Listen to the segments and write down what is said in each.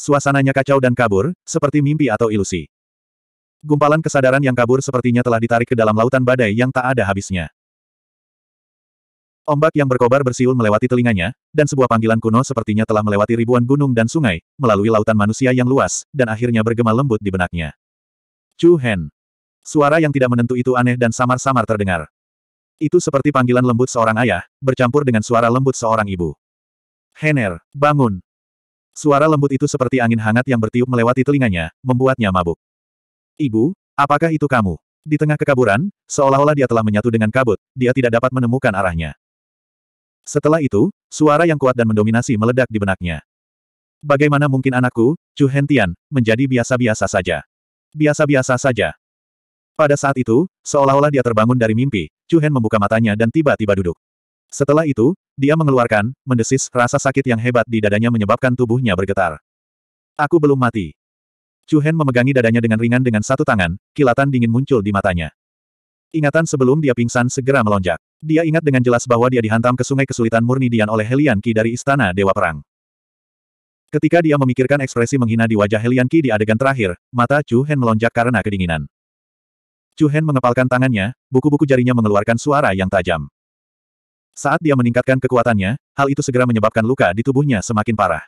Suasananya kacau dan kabur, seperti mimpi atau ilusi. Gumpalan kesadaran yang kabur sepertinya telah ditarik ke dalam lautan badai yang tak ada habisnya. Ombak yang berkobar bersiul melewati telinganya, dan sebuah panggilan kuno sepertinya telah melewati ribuan gunung dan sungai, melalui lautan manusia yang luas, dan akhirnya bergema lembut di benaknya. Chu Hen. Suara yang tidak menentu itu aneh dan samar-samar terdengar. Itu seperti panggilan lembut seorang ayah, bercampur dengan suara lembut seorang ibu. Hener, bangun. Suara lembut itu seperti angin hangat yang bertiup melewati telinganya, membuatnya mabuk. Ibu, apakah itu kamu? Di tengah kekaburan, seolah-olah dia telah menyatu dengan kabut, dia tidak dapat menemukan arahnya. Setelah itu, suara yang kuat dan mendominasi meledak di benaknya. Bagaimana mungkin anakku, Chu Hentian, menjadi biasa-biasa saja? Biasa-biasa saja. Pada saat itu, seolah-olah dia terbangun dari mimpi, Chu Hen membuka matanya dan tiba-tiba duduk. Setelah itu, dia mengeluarkan, mendesis, rasa sakit yang hebat di dadanya menyebabkan tubuhnya bergetar. Aku belum mati. Chu Hen memegangi dadanya dengan ringan dengan satu tangan, kilatan dingin muncul di matanya. Ingatan sebelum dia pingsan segera melonjak. Dia ingat dengan jelas bahwa dia dihantam ke sungai kesulitan murni Dian oleh Helian Qi dari Istana Dewa Perang. Ketika dia memikirkan ekspresi menghina di wajah Helian Qi di adegan terakhir, mata Chu Hen melonjak karena kedinginan. Chu Hen mengepalkan tangannya, buku-buku jarinya mengeluarkan suara yang tajam. Saat dia meningkatkan kekuatannya, hal itu segera menyebabkan luka di tubuhnya semakin parah.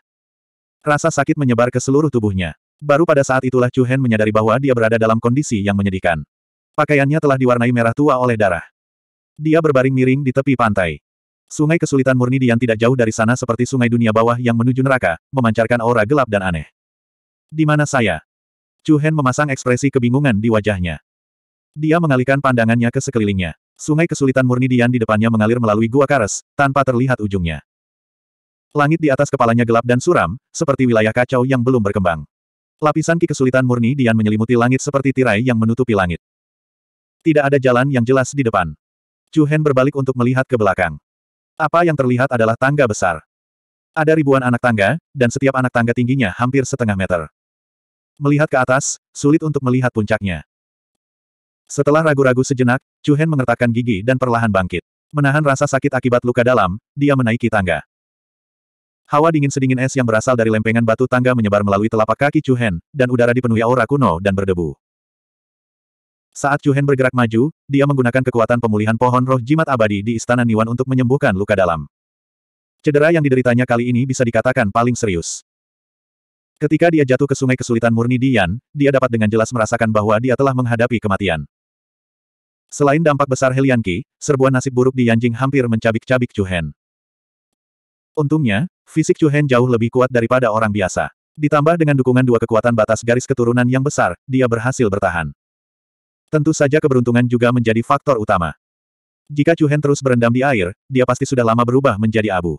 Rasa sakit menyebar ke seluruh tubuhnya. Baru pada saat itulah Chu Hen menyadari bahwa dia berada dalam kondisi yang menyedihkan. Pakaiannya telah diwarnai merah tua oleh darah. Dia berbaring miring di tepi pantai. Sungai kesulitan murni yang tidak jauh dari sana seperti sungai dunia bawah yang menuju neraka, memancarkan aura gelap dan aneh. Di mana saya? Chu Hen memasang ekspresi kebingungan di wajahnya. Dia mengalihkan pandangannya ke sekelilingnya. Sungai kesulitan murni Dian di depannya mengalir melalui gua karas, tanpa terlihat ujungnya. Langit di atas kepalanya gelap dan suram, seperti wilayah kacau yang belum berkembang. Lapisan ki kesulitan murni Dian menyelimuti langit seperti tirai yang menutupi langit. Tidak ada jalan yang jelas di depan. Chu Hen berbalik untuk melihat ke belakang. Apa yang terlihat adalah tangga besar. Ada ribuan anak tangga, dan setiap anak tangga tingginya hampir setengah meter. Melihat ke atas, sulit untuk melihat puncaknya. Setelah ragu-ragu sejenak, Chu Hen mengertakkan gigi dan perlahan bangkit. Menahan rasa sakit akibat luka dalam, dia menaiki tangga. Hawa dingin sedingin es yang berasal dari lempengan batu tangga menyebar melalui telapak kaki Chu Hen, dan udara dipenuhi aura kuno dan berdebu. Saat Chu Hen bergerak maju, dia menggunakan kekuatan pemulihan pohon roh jimat abadi di Istana Niwan untuk menyembuhkan luka dalam. Cedera yang dideritanya kali ini bisa dikatakan paling serius. Ketika dia jatuh ke sungai kesulitan murni Dian, dia dapat dengan jelas merasakan bahwa dia telah menghadapi kematian. Selain dampak besar Helianki, serbuan nasib buruk di Yanjing hampir mencabik-cabik Cuhen. Untungnya, fisik Cuhen jauh lebih kuat daripada orang biasa. Ditambah dengan dukungan dua kekuatan batas garis keturunan yang besar, dia berhasil bertahan. Tentu saja keberuntungan juga menjadi faktor utama. Jika Cuhen terus berendam di air, dia pasti sudah lama berubah menjadi abu.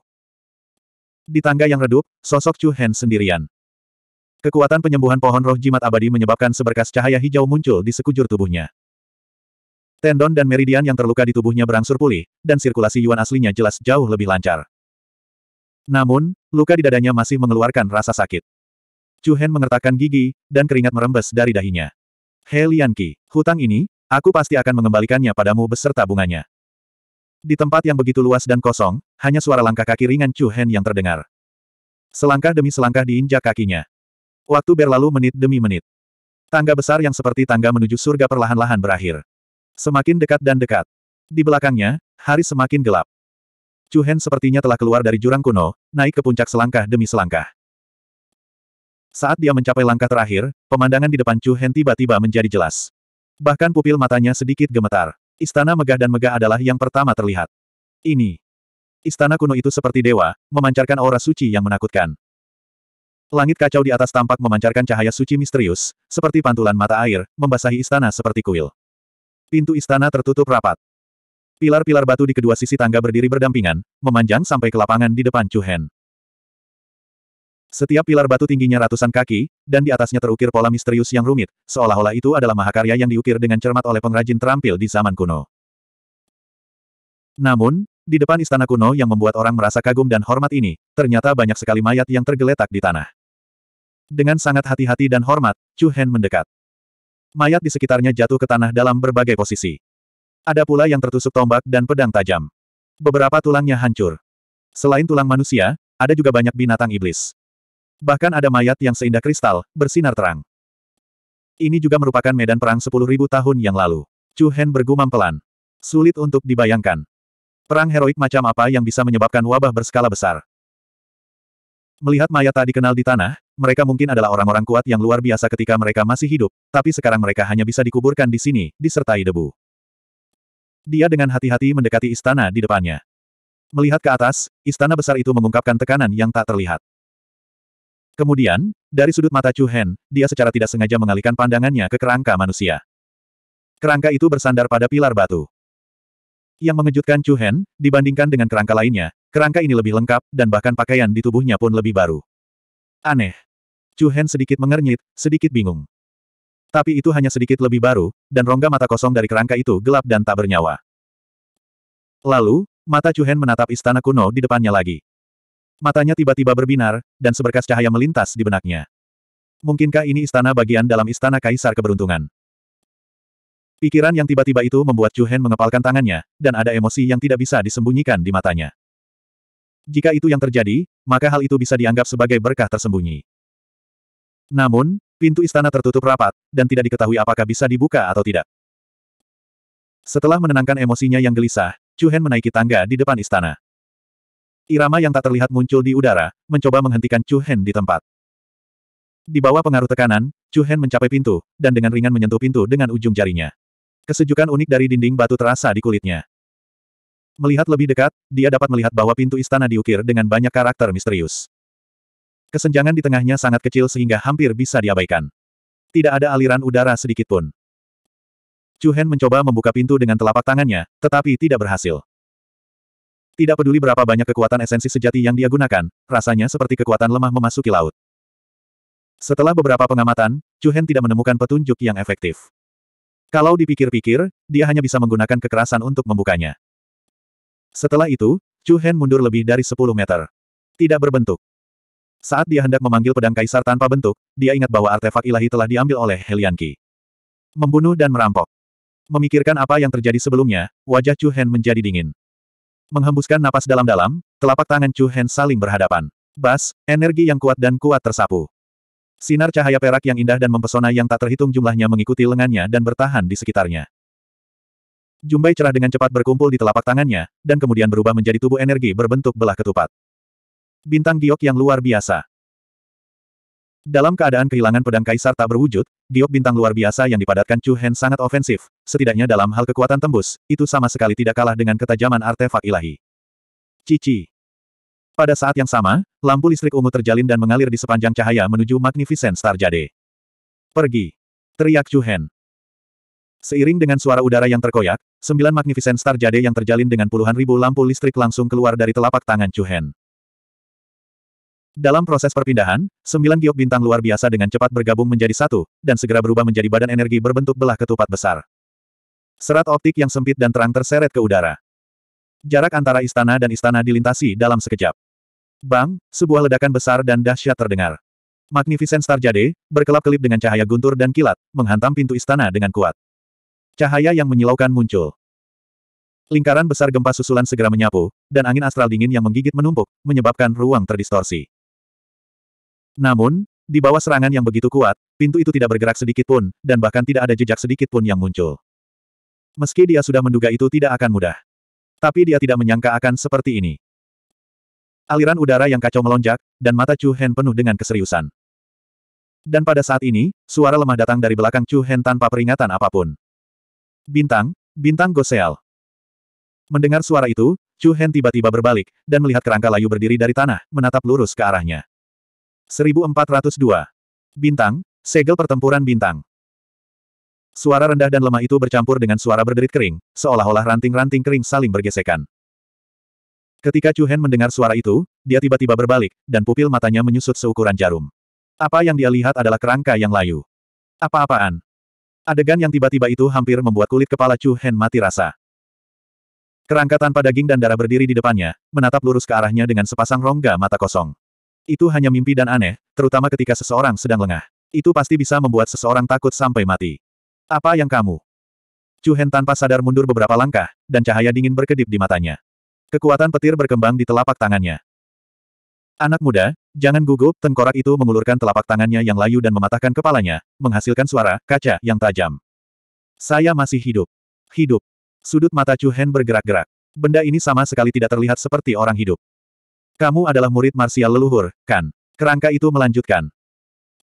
Di tangga yang redup, sosok Cuhen sendirian. Kekuatan penyembuhan pohon roh jimat abadi menyebabkan seberkas cahaya hijau muncul di sekujur tubuhnya. Tendon dan meridian yang terluka di tubuhnya berangsur pulih, dan sirkulasi Yuan aslinya jelas jauh lebih lancar. Namun, luka di dadanya masih mengeluarkan rasa sakit. Chu Hen mengertakkan gigi, dan keringat merembes dari dahinya. Hei Lianqi, hutang ini, aku pasti akan mengembalikannya padamu beserta bunganya. Di tempat yang begitu luas dan kosong, hanya suara langkah kaki ringan Chu Hen yang terdengar. Selangkah demi selangkah diinjak kakinya. Waktu berlalu menit demi menit. Tangga besar yang seperti tangga menuju surga perlahan-lahan berakhir. Semakin dekat dan dekat. Di belakangnya, hari semakin gelap. Chu Hen sepertinya telah keluar dari jurang kuno, naik ke puncak selangkah demi selangkah. Saat dia mencapai langkah terakhir, pemandangan di depan Chu Hen tiba-tiba menjadi jelas. Bahkan pupil matanya sedikit gemetar. Istana megah dan megah adalah yang pertama terlihat. Ini. Istana kuno itu seperti dewa, memancarkan aura suci yang menakutkan. Langit kacau di atas tampak memancarkan cahaya suci misterius, seperti pantulan mata air, membasahi istana seperti kuil. Pintu istana tertutup rapat. Pilar-pilar batu di kedua sisi tangga berdiri berdampingan, memanjang sampai ke lapangan di depan Chu Hen. Setiap pilar batu tingginya ratusan kaki, dan di atasnya terukir pola misterius yang rumit, seolah-olah itu adalah mahakarya yang diukir dengan cermat oleh pengrajin terampil di zaman kuno. Namun, di depan istana kuno yang membuat orang merasa kagum dan hormat ini, ternyata banyak sekali mayat yang tergeletak di tanah. Dengan sangat hati-hati dan hormat, Chu Hen mendekat. Mayat di sekitarnya jatuh ke tanah dalam berbagai posisi. Ada pula yang tertusuk tombak dan pedang tajam. Beberapa tulangnya hancur. Selain tulang manusia, ada juga banyak binatang iblis. Bahkan ada mayat yang seindah kristal, bersinar terang. Ini juga merupakan medan perang 10.000 tahun yang lalu. Chu Hen bergumam pelan. Sulit untuk dibayangkan. Perang heroik macam apa yang bisa menyebabkan wabah berskala besar. Melihat mayat tak dikenal di tanah, mereka mungkin adalah orang-orang kuat yang luar biasa ketika mereka masih hidup, tapi sekarang mereka hanya bisa dikuburkan di sini, disertai debu. Dia dengan hati-hati mendekati istana di depannya. Melihat ke atas, istana besar itu mengungkapkan tekanan yang tak terlihat. Kemudian, dari sudut mata Chu Hen, dia secara tidak sengaja mengalihkan pandangannya ke kerangka manusia. Kerangka itu bersandar pada pilar batu. Yang mengejutkan Chu Hen, dibandingkan dengan kerangka lainnya, Kerangka ini lebih lengkap, dan bahkan pakaian di tubuhnya pun lebih baru. Aneh. Chu Hen sedikit mengernyit, sedikit bingung. Tapi itu hanya sedikit lebih baru, dan rongga mata kosong dari kerangka itu gelap dan tak bernyawa. Lalu, mata Chu Hen menatap istana kuno di depannya lagi. Matanya tiba-tiba berbinar, dan seberkas cahaya melintas di benaknya. Mungkinkah ini istana bagian dalam istana Kaisar Keberuntungan? Pikiran yang tiba-tiba itu membuat Chu Hen mengepalkan tangannya, dan ada emosi yang tidak bisa disembunyikan di matanya. Jika itu yang terjadi, maka hal itu bisa dianggap sebagai berkah tersembunyi. Namun, pintu istana tertutup rapat, dan tidak diketahui apakah bisa dibuka atau tidak. Setelah menenangkan emosinya yang gelisah, Chu Hen menaiki tangga di depan istana. Irama yang tak terlihat muncul di udara, mencoba menghentikan Chu Hen di tempat. Di bawah pengaruh tekanan, Chu Hen mencapai pintu, dan dengan ringan menyentuh pintu dengan ujung jarinya. Kesejukan unik dari dinding batu terasa di kulitnya. Melihat lebih dekat, dia dapat melihat bahwa pintu istana diukir dengan banyak karakter misterius. Kesenjangan di tengahnya sangat kecil sehingga hampir bisa diabaikan. Tidak ada aliran udara sedikitpun. Chuhen mencoba membuka pintu dengan telapak tangannya, tetapi tidak berhasil. Tidak peduli berapa banyak kekuatan esensi sejati yang dia gunakan, rasanya seperti kekuatan lemah memasuki laut. Setelah beberapa pengamatan, Chuhen tidak menemukan petunjuk yang efektif. Kalau dipikir-pikir, dia hanya bisa menggunakan kekerasan untuk membukanya. Setelah itu, Chu Hen mundur lebih dari 10 meter. Tidak berbentuk. Saat dia hendak memanggil pedang kaisar tanpa bentuk, dia ingat bahwa artefak ilahi telah diambil oleh Qi. Membunuh dan merampok. Memikirkan apa yang terjadi sebelumnya, wajah Chu Hen menjadi dingin. Menghembuskan napas dalam-dalam, telapak tangan Chu Hen saling berhadapan. Bas, energi yang kuat dan kuat tersapu. Sinar cahaya perak yang indah dan mempesona yang tak terhitung jumlahnya mengikuti lengannya dan bertahan di sekitarnya. Jumbai cerah dengan cepat berkumpul di telapak tangannya, dan kemudian berubah menjadi tubuh energi berbentuk belah ketupat. Bintang giok yang luar biasa. Dalam keadaan kehilangan pedang kaisar tak berwujud, giok bintang luar biasa yang dipadatkan Chu Hen sangat ofensif, setidaknya dalam hal kekuatan tembus, itu sama sekali tidak kalah dengan ketajaman artefak ilahi. Cici. Pada saat yang sama, lampu listrik ungu terjalin dan mengalir di sepanjang cahaya menuju Magnificent Star Jade. Pergi. Teriak Chu Hen. Seiring dengan suara udara yang terkoyak, sembilan magnificent star jade yang terjalin dengan puluhan ribu lampu listrik langsung keluar dari telapak tangan Chuhen. Dalam proses perpindahan, sembilan giok bintang luar biasa dengan cepat bergabung menjadi satu, dan segera berubah menjadi badan energi berbentuk belah ketupat besar. Serat optik yang sempit dan terang terseret ke udara. Jarak antara istana dan istana dilintasi dalam sekejap. Bang, sebuah ledakan besar dan dahsyat terdengar. Magnificent Star Jade, berkelap-kelip dengan cahaya guntur dan kilat, menghantam pintu istana dengan kuat. Cahaya yang menyilaukan muncul. Lingkaran besar gempa susulan segera menyapu, dan angin astral dingin yang menggigit menumpuk, menyebabkan ruang terdistorsi. Namun, di bawah serangan yang begitu kuat, pintu itu tidak bergerak sedikit pun, dan bahkan tidak ada jejak sedikit pun yang muncul. Meski dia sudah menduga itu tidak akan mudah. Tapi dia tidak menyangka akan seperti ini. Aliran udara yang kacau melonjak, dan mata Chu Hen penuh dengan keseriusan. Dan pada saat ini, suara lemah datang dari belakang Chu Hen tanpa peringatan apapun. Bintang, bintang gosel. Mendengar suara itu, Chu Hen tiba-tiba berbalik, dan melihat kerangka layu berdiri dari tanah, menatap lurus ke arahnya. 1402. Bintang, segel pertempuran bintang. Suara rendah dan lemah itu bercampur dengan suara berderit kering, seolah-olah ranting-ranting kering saling bergesekan. Ketika Chu Hen mendengar suara itu, dia tiba-tiba berbalik, dan pupil matanya menyusut seukuran jarum. Apa yang dia lihat adalah kerangka yang layu. Apa-apaan? Adegan yang tiba-tiba itu hampir membuat kulit kepala Chu Hen mati rasa. Kerangka tanpa daging dan darah berdiri di depannya, menatap lurus ke arahnya dengan sepasang rongga mata kosong. Itu hanya mimpi dan aneh, terutama ketika seseorang sedang lengah. Itu pasti bisa membuat seseorang takut sampai mati. Apa yang kamu? Chu Hen tanpa sadar mundur beberapa langkah, dan cahaya dingin berkedip di matanya. Kekuatan petir berkembang di telapak tangannya. Anak muda, jangan gugup, tengkorak itu mengulurkan telapak tangannya yang layu dan mematahkan kepalanya, menghasilkan suara kaca yang tajam. Saya masih hidup. Hidup. Sudut mata Chu Hen bergerak-gerak. Benda ini sama sekali tidak terlihat seperti orang hidup. Kamu adalah murid marsial leluhur, kan? Kerangka itu melanjutkan.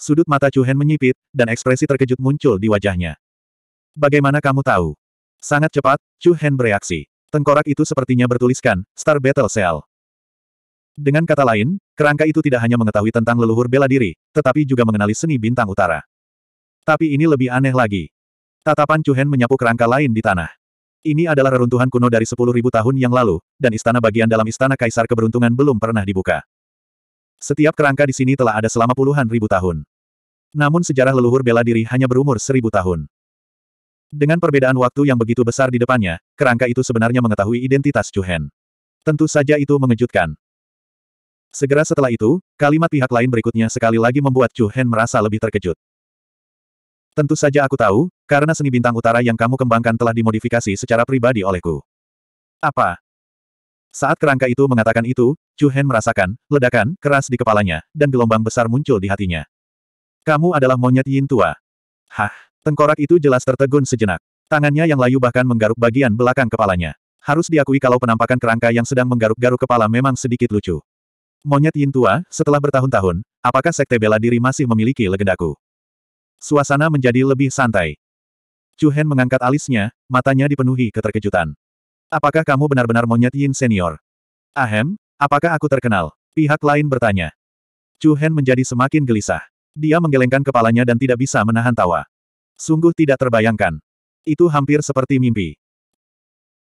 Sudut mata Chu Hen menyipit, dan ekspresi terkejut muncul di wajahnya. Bagaimana kamu tahu? Sangat cepat, Chu Hen bereaksi. Tengkorak itu sepertinya bertuliskan, Star Battle Cell. Dengan kata lain, Kerangka itu tidak hanya mengetahui tentang leluhur bela diri, tetapi juga mengenali seni bintang utara. Tapi ini lebih aneh lagi. Tatapan Cuhen menyapu kerangka lain di tanah. Ini adalah reruntuhan kuno dari 10.000 tahun yang lalu, dan istana bagian dalam istana kaisar keberuntungan belum pernah dibuka. Setiap kerangka di sini telah ada selama puluhan ribu tahun. Namun sejarah leluhur bela diri hanya berumur seribu tahun. Dengan perbedaan waktu yang begitu besar di depannya, kerangka itu sebenarnya mengetahui identitas Cuhen. Tentu saja itu mengejutkan. Segera setelah itu, kalimat pihak lain berikutnya sekali lagi membuat Chu Hen merasa lebih terkejut. Tentu saja aku tahu, karena seni bintang utara yang kamu kembangkan telah dimodifikasi secara pribadi olehku. Apa? Saat kerangka itu mengatakan itu, Chu Hen merasakan ledakan keras di kepalanya, dan gelombang besar muncul di hatinya. Kamu adalah monyet Yin tua. Hah, tengkorak itu jelas tertegun sejenak. Tangannya yang layu bahkan menggaruk bagian belakang kepalanya. Harus diakui kalau penampakan kerangka yang sedang menggaruk-garuk kepala memang sedikit lucu. Monyet Yin tua, setelah bertahun-tahun, apakah sekte bela diri masih memiliki legendaku? Suasana menjadi lebih santai. Chu Hen mengangkat alisnya, matanya dipenuhi keterkejutan. Apakah kamu benar-benar monyet Yin senior? Ahem, apakah aku terkenal? Pihak lain bertanya. Chu Hen menjadi semakin gelisah. Dia menggelengkan kepalanya dan tidak bisa menahan tawa. Sungguh tidak terbayangkan. Itu hampir seperti mimpi.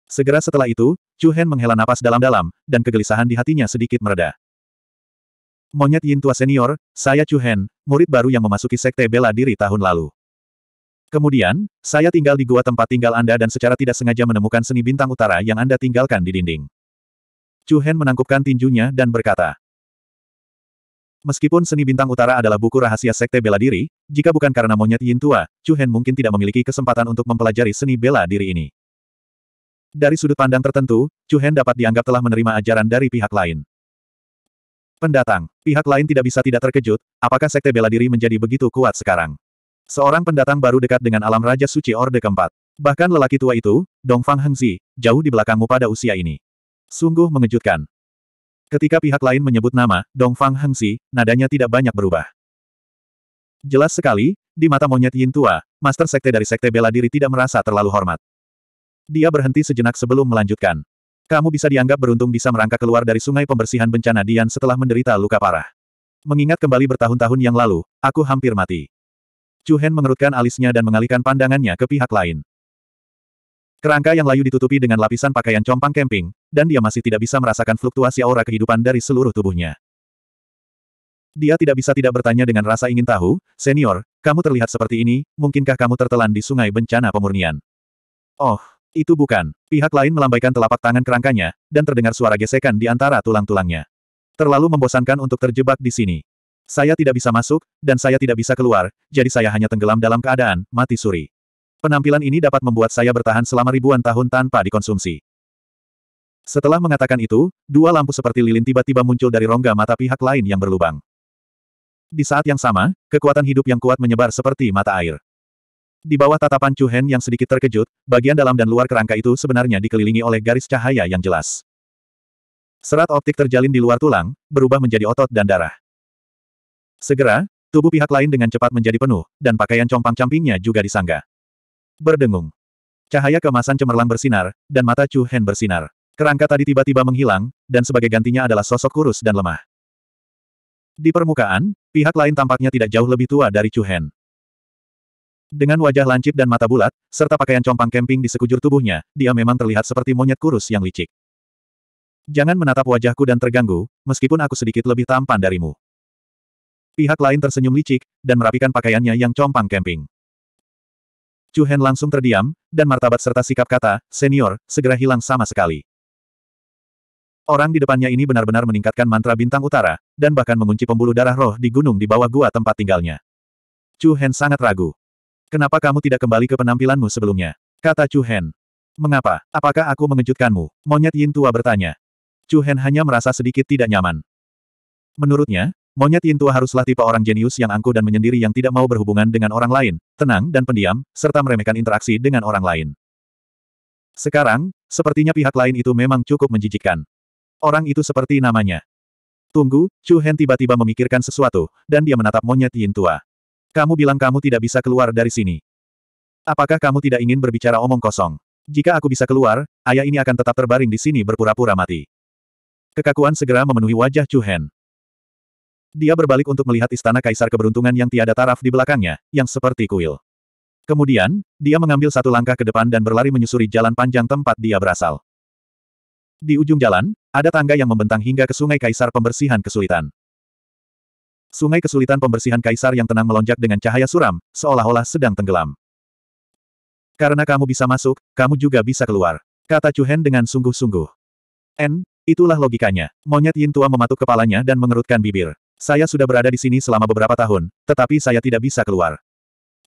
Segera setelah itu, Chu Hen menghela napas dalam-dalam, dan kegelisahan di hatinya sedikit mereda. Monyet Yin Tua Senior, saya Chu Hen, murid baru yang memasuki sekte bela diri tahun lalu. Kemudian, saya tinggal di gua tempat tinggal Anda dan secara tidak sengaja menemukan seni bintang utara yang Anda tinggalkan di dinding. Chu Hen menangkupkan tinjunya dan berkata, Meskipun seni bintang utara adalah buku rahasia sekte bela diri, jika bukan karena monyet Yin tua, Chu Hen mungkin tidak memiliki kesempatan untuk mempelajari seni bela diri ini. Dari sudut pandang tertentu, Chu Hen dapat dianggap telah menerima ajaran dari pihak lain. Pendatang. Pihak lain tidak bisa tidak terkejut, apakah sekte bela diri menjadi begitu kuat sekarang? Seorang pendatang baru dekat dengan alam Raja Suci Orde keempat. Bahkan lelaki tua itu, Dongfang Hengzi, jauh di belakangmu pada usia ini. Sungguh mengejutkan. Ketika pihak lain menyebut nama, Dongfang Hengzi, nadanya tidak banyak berubah. Jelas sekali, di mata monyet Yin tua, master sekte dari sekte bela diri tidak merasa terlalu hormat. Dia berhenti sejenak sebelum melanjutkan. Kamu bisa dianggap beruntung bisa merangkak keluar dari sungai pembersihan bencana Dian setelah menderita luka parah. Mengingat kembali bertahun-tahun yang lalu, aku hampir mati. Chu mengerutkan alisnya dan mengalihkan pandangannya ke pihak lain. Kerangka yang layu ditutupi dengan lapisan pakaian compang camping, dan dia masih tidak bisa merasakan fluktuasi aura kehidupan dari seluruh tubuhnya. Dia tidak bisa tidak bertanya dengan rasa ingin tahu, Senior, kamu terlihat seperti ini, mungkinkah kamu tertelan di sungai bencana pemurnian? Oh, itu bukan. Pihak lain melambaikan telapak tangan kerangkanya, dan terdengar suara gesekan di antara tulang-tulangnya. Terlalu membosankan untuk terjebak di sini. Saya tidak bisa masuk, dan saya tidak bisa keluar, jadi saya hanya tenggelam dalam keadaan mati suri. Penampilan ini dapat membuat saya bertahan selama ribuan tahun tanpa dikonsumsi. Setelah mengatakan itu, dua lampu seperti lilin tiba-tiba muncul dari rongga mata pihak lain yang berlubang. Di saat yang sama, kekuatan hidup yang kuat menyebar seperti mata air. Di bawah tatapan Chu Hen yang sedikit terkejut, bagian dalam dan luar kerangka itu sebenarnya dikelilingi oleh garis cahaya yang jelas. Serat optik terjalin di luar tulang, berubah menjadi otot dan darah. Segera, tubuh pihak lain dengan cepat menjadi penuh, dan pakaian compang-campingnya juga disangga. Berdengung. Cahaya kemasan cemerlang bersinar, dan mata Chu Hen bersinar. Kerangka tadi tiba-tiba menghilang, dan sebagai gantinya adalah sosok kurus dan lemah. Di permukaan, pihak lain tampaknya tidak jauh lebih tua dari Chu Hen. Dengan wajah lancip dan mata bulat, serta pakaian compang camping di sekujur tubuhnya, dia memang terlihat seperti monyet kurus yang licik. Jangan menatap wajahku dan terganggu, meskipun aku sedikit lebih tampan darimu. Pihak lain tersenyum licik, dan merapikan pakaiannya yang compang camping. Chu Hen langsung terdiam, dan martabat serta sikap kata, senior, segera hilang sama sekali. Orang di depannya ini benar-benar meningkatkan mantra bintang utara, dan bahkan mengunci pembuluh darah roh di gunung di bawah gua tempat tinggalnya. Chu Hen sangat ragu. Kenapa kamu tidak kembali ke penampilanmu sebelumnya? Kata Chu Hen. Mengapa? Apakah aku mengejutkanmu? Monyet Yin Tua bertanya. Chu Hen hanya merasa sedikit tidak nyaman. Menurutnya, Monyet Yin Tua haruslah tipe orang jenius yang angkuh dan menyendiri yang tidak mau berhubungan dengan orang lain, tenang dan pendiam, serta meremehkan interaksi dengan orang lain. Sekarang, sepertinya pihak lain itu memang cukup menjijikkan. Orang itu seperti namanya. Tunggu, Chu Hen tiba-tiba memikirkan sesuatu, dan dia menatap monyet Yin Tua. Kamu bilang kamu tidak bisa keluar dari sini. Apakah kamu tidak ingin berbicara omong kosong? Jika aku bisa keluar, ayah ini akan tetap terbaring di sini berpura-pura mati. Kekakuan segera memenuhi wajah Chu Hen. Dia berbalik untuk melihat istana kaisar keberuntungan yang tiada taraf di belakangnya, yang seperti kuil. Kemudian, dia mengambil satu langkah ke depan dan berlari menyusuri jalan panjang tempat dia berasal. Di ujung jalan, ada tangga yang membentang hingga ke sungai kaisar pembersihan kesulitan. Sungai kesulitan pembersihan kaisar yang tenang melonjak dengan cahaya suram, seolah-olah sedang tenggelam. Karena kamu bisa masuk, kamu juga bisa keluar. Kata Chuhen dengan sungguh-sungguh. N, itulah logikanya. Monyet Yin Tua mematuk kepalanya dan mengerutkan bibir. Saya sudah berada di sini selama beberapa tahun, tetapi saya tidak bisa keluar.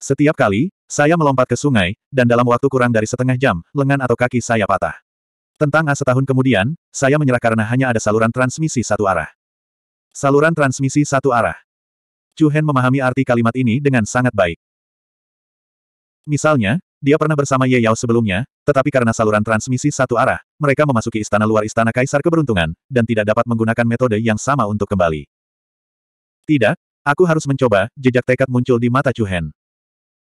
Setiap kali, saya melompat ke sungai, dan dalam waktu kurang dari setengah jam, lengan atau kaki saya patah. Tentang A setahun kemudian, saya menyerah karena hanya ada saluran transmisi satu arah. Saluran transmisi satu arah. Chu Hen memahami arti kalimat ini dengan sangat baik. Misalnya, dia pernah bersama Ye Yao sebelumnya, tetapi karena saluran transmisi satu arah, mereka memasuki istana luar istana kaisar keberuntungan, dan tidak dapat menggunakan metode yang sama untuk kembali. Tidak, aku harus mencoba, jejak tekad muncul di mata Chu Hen.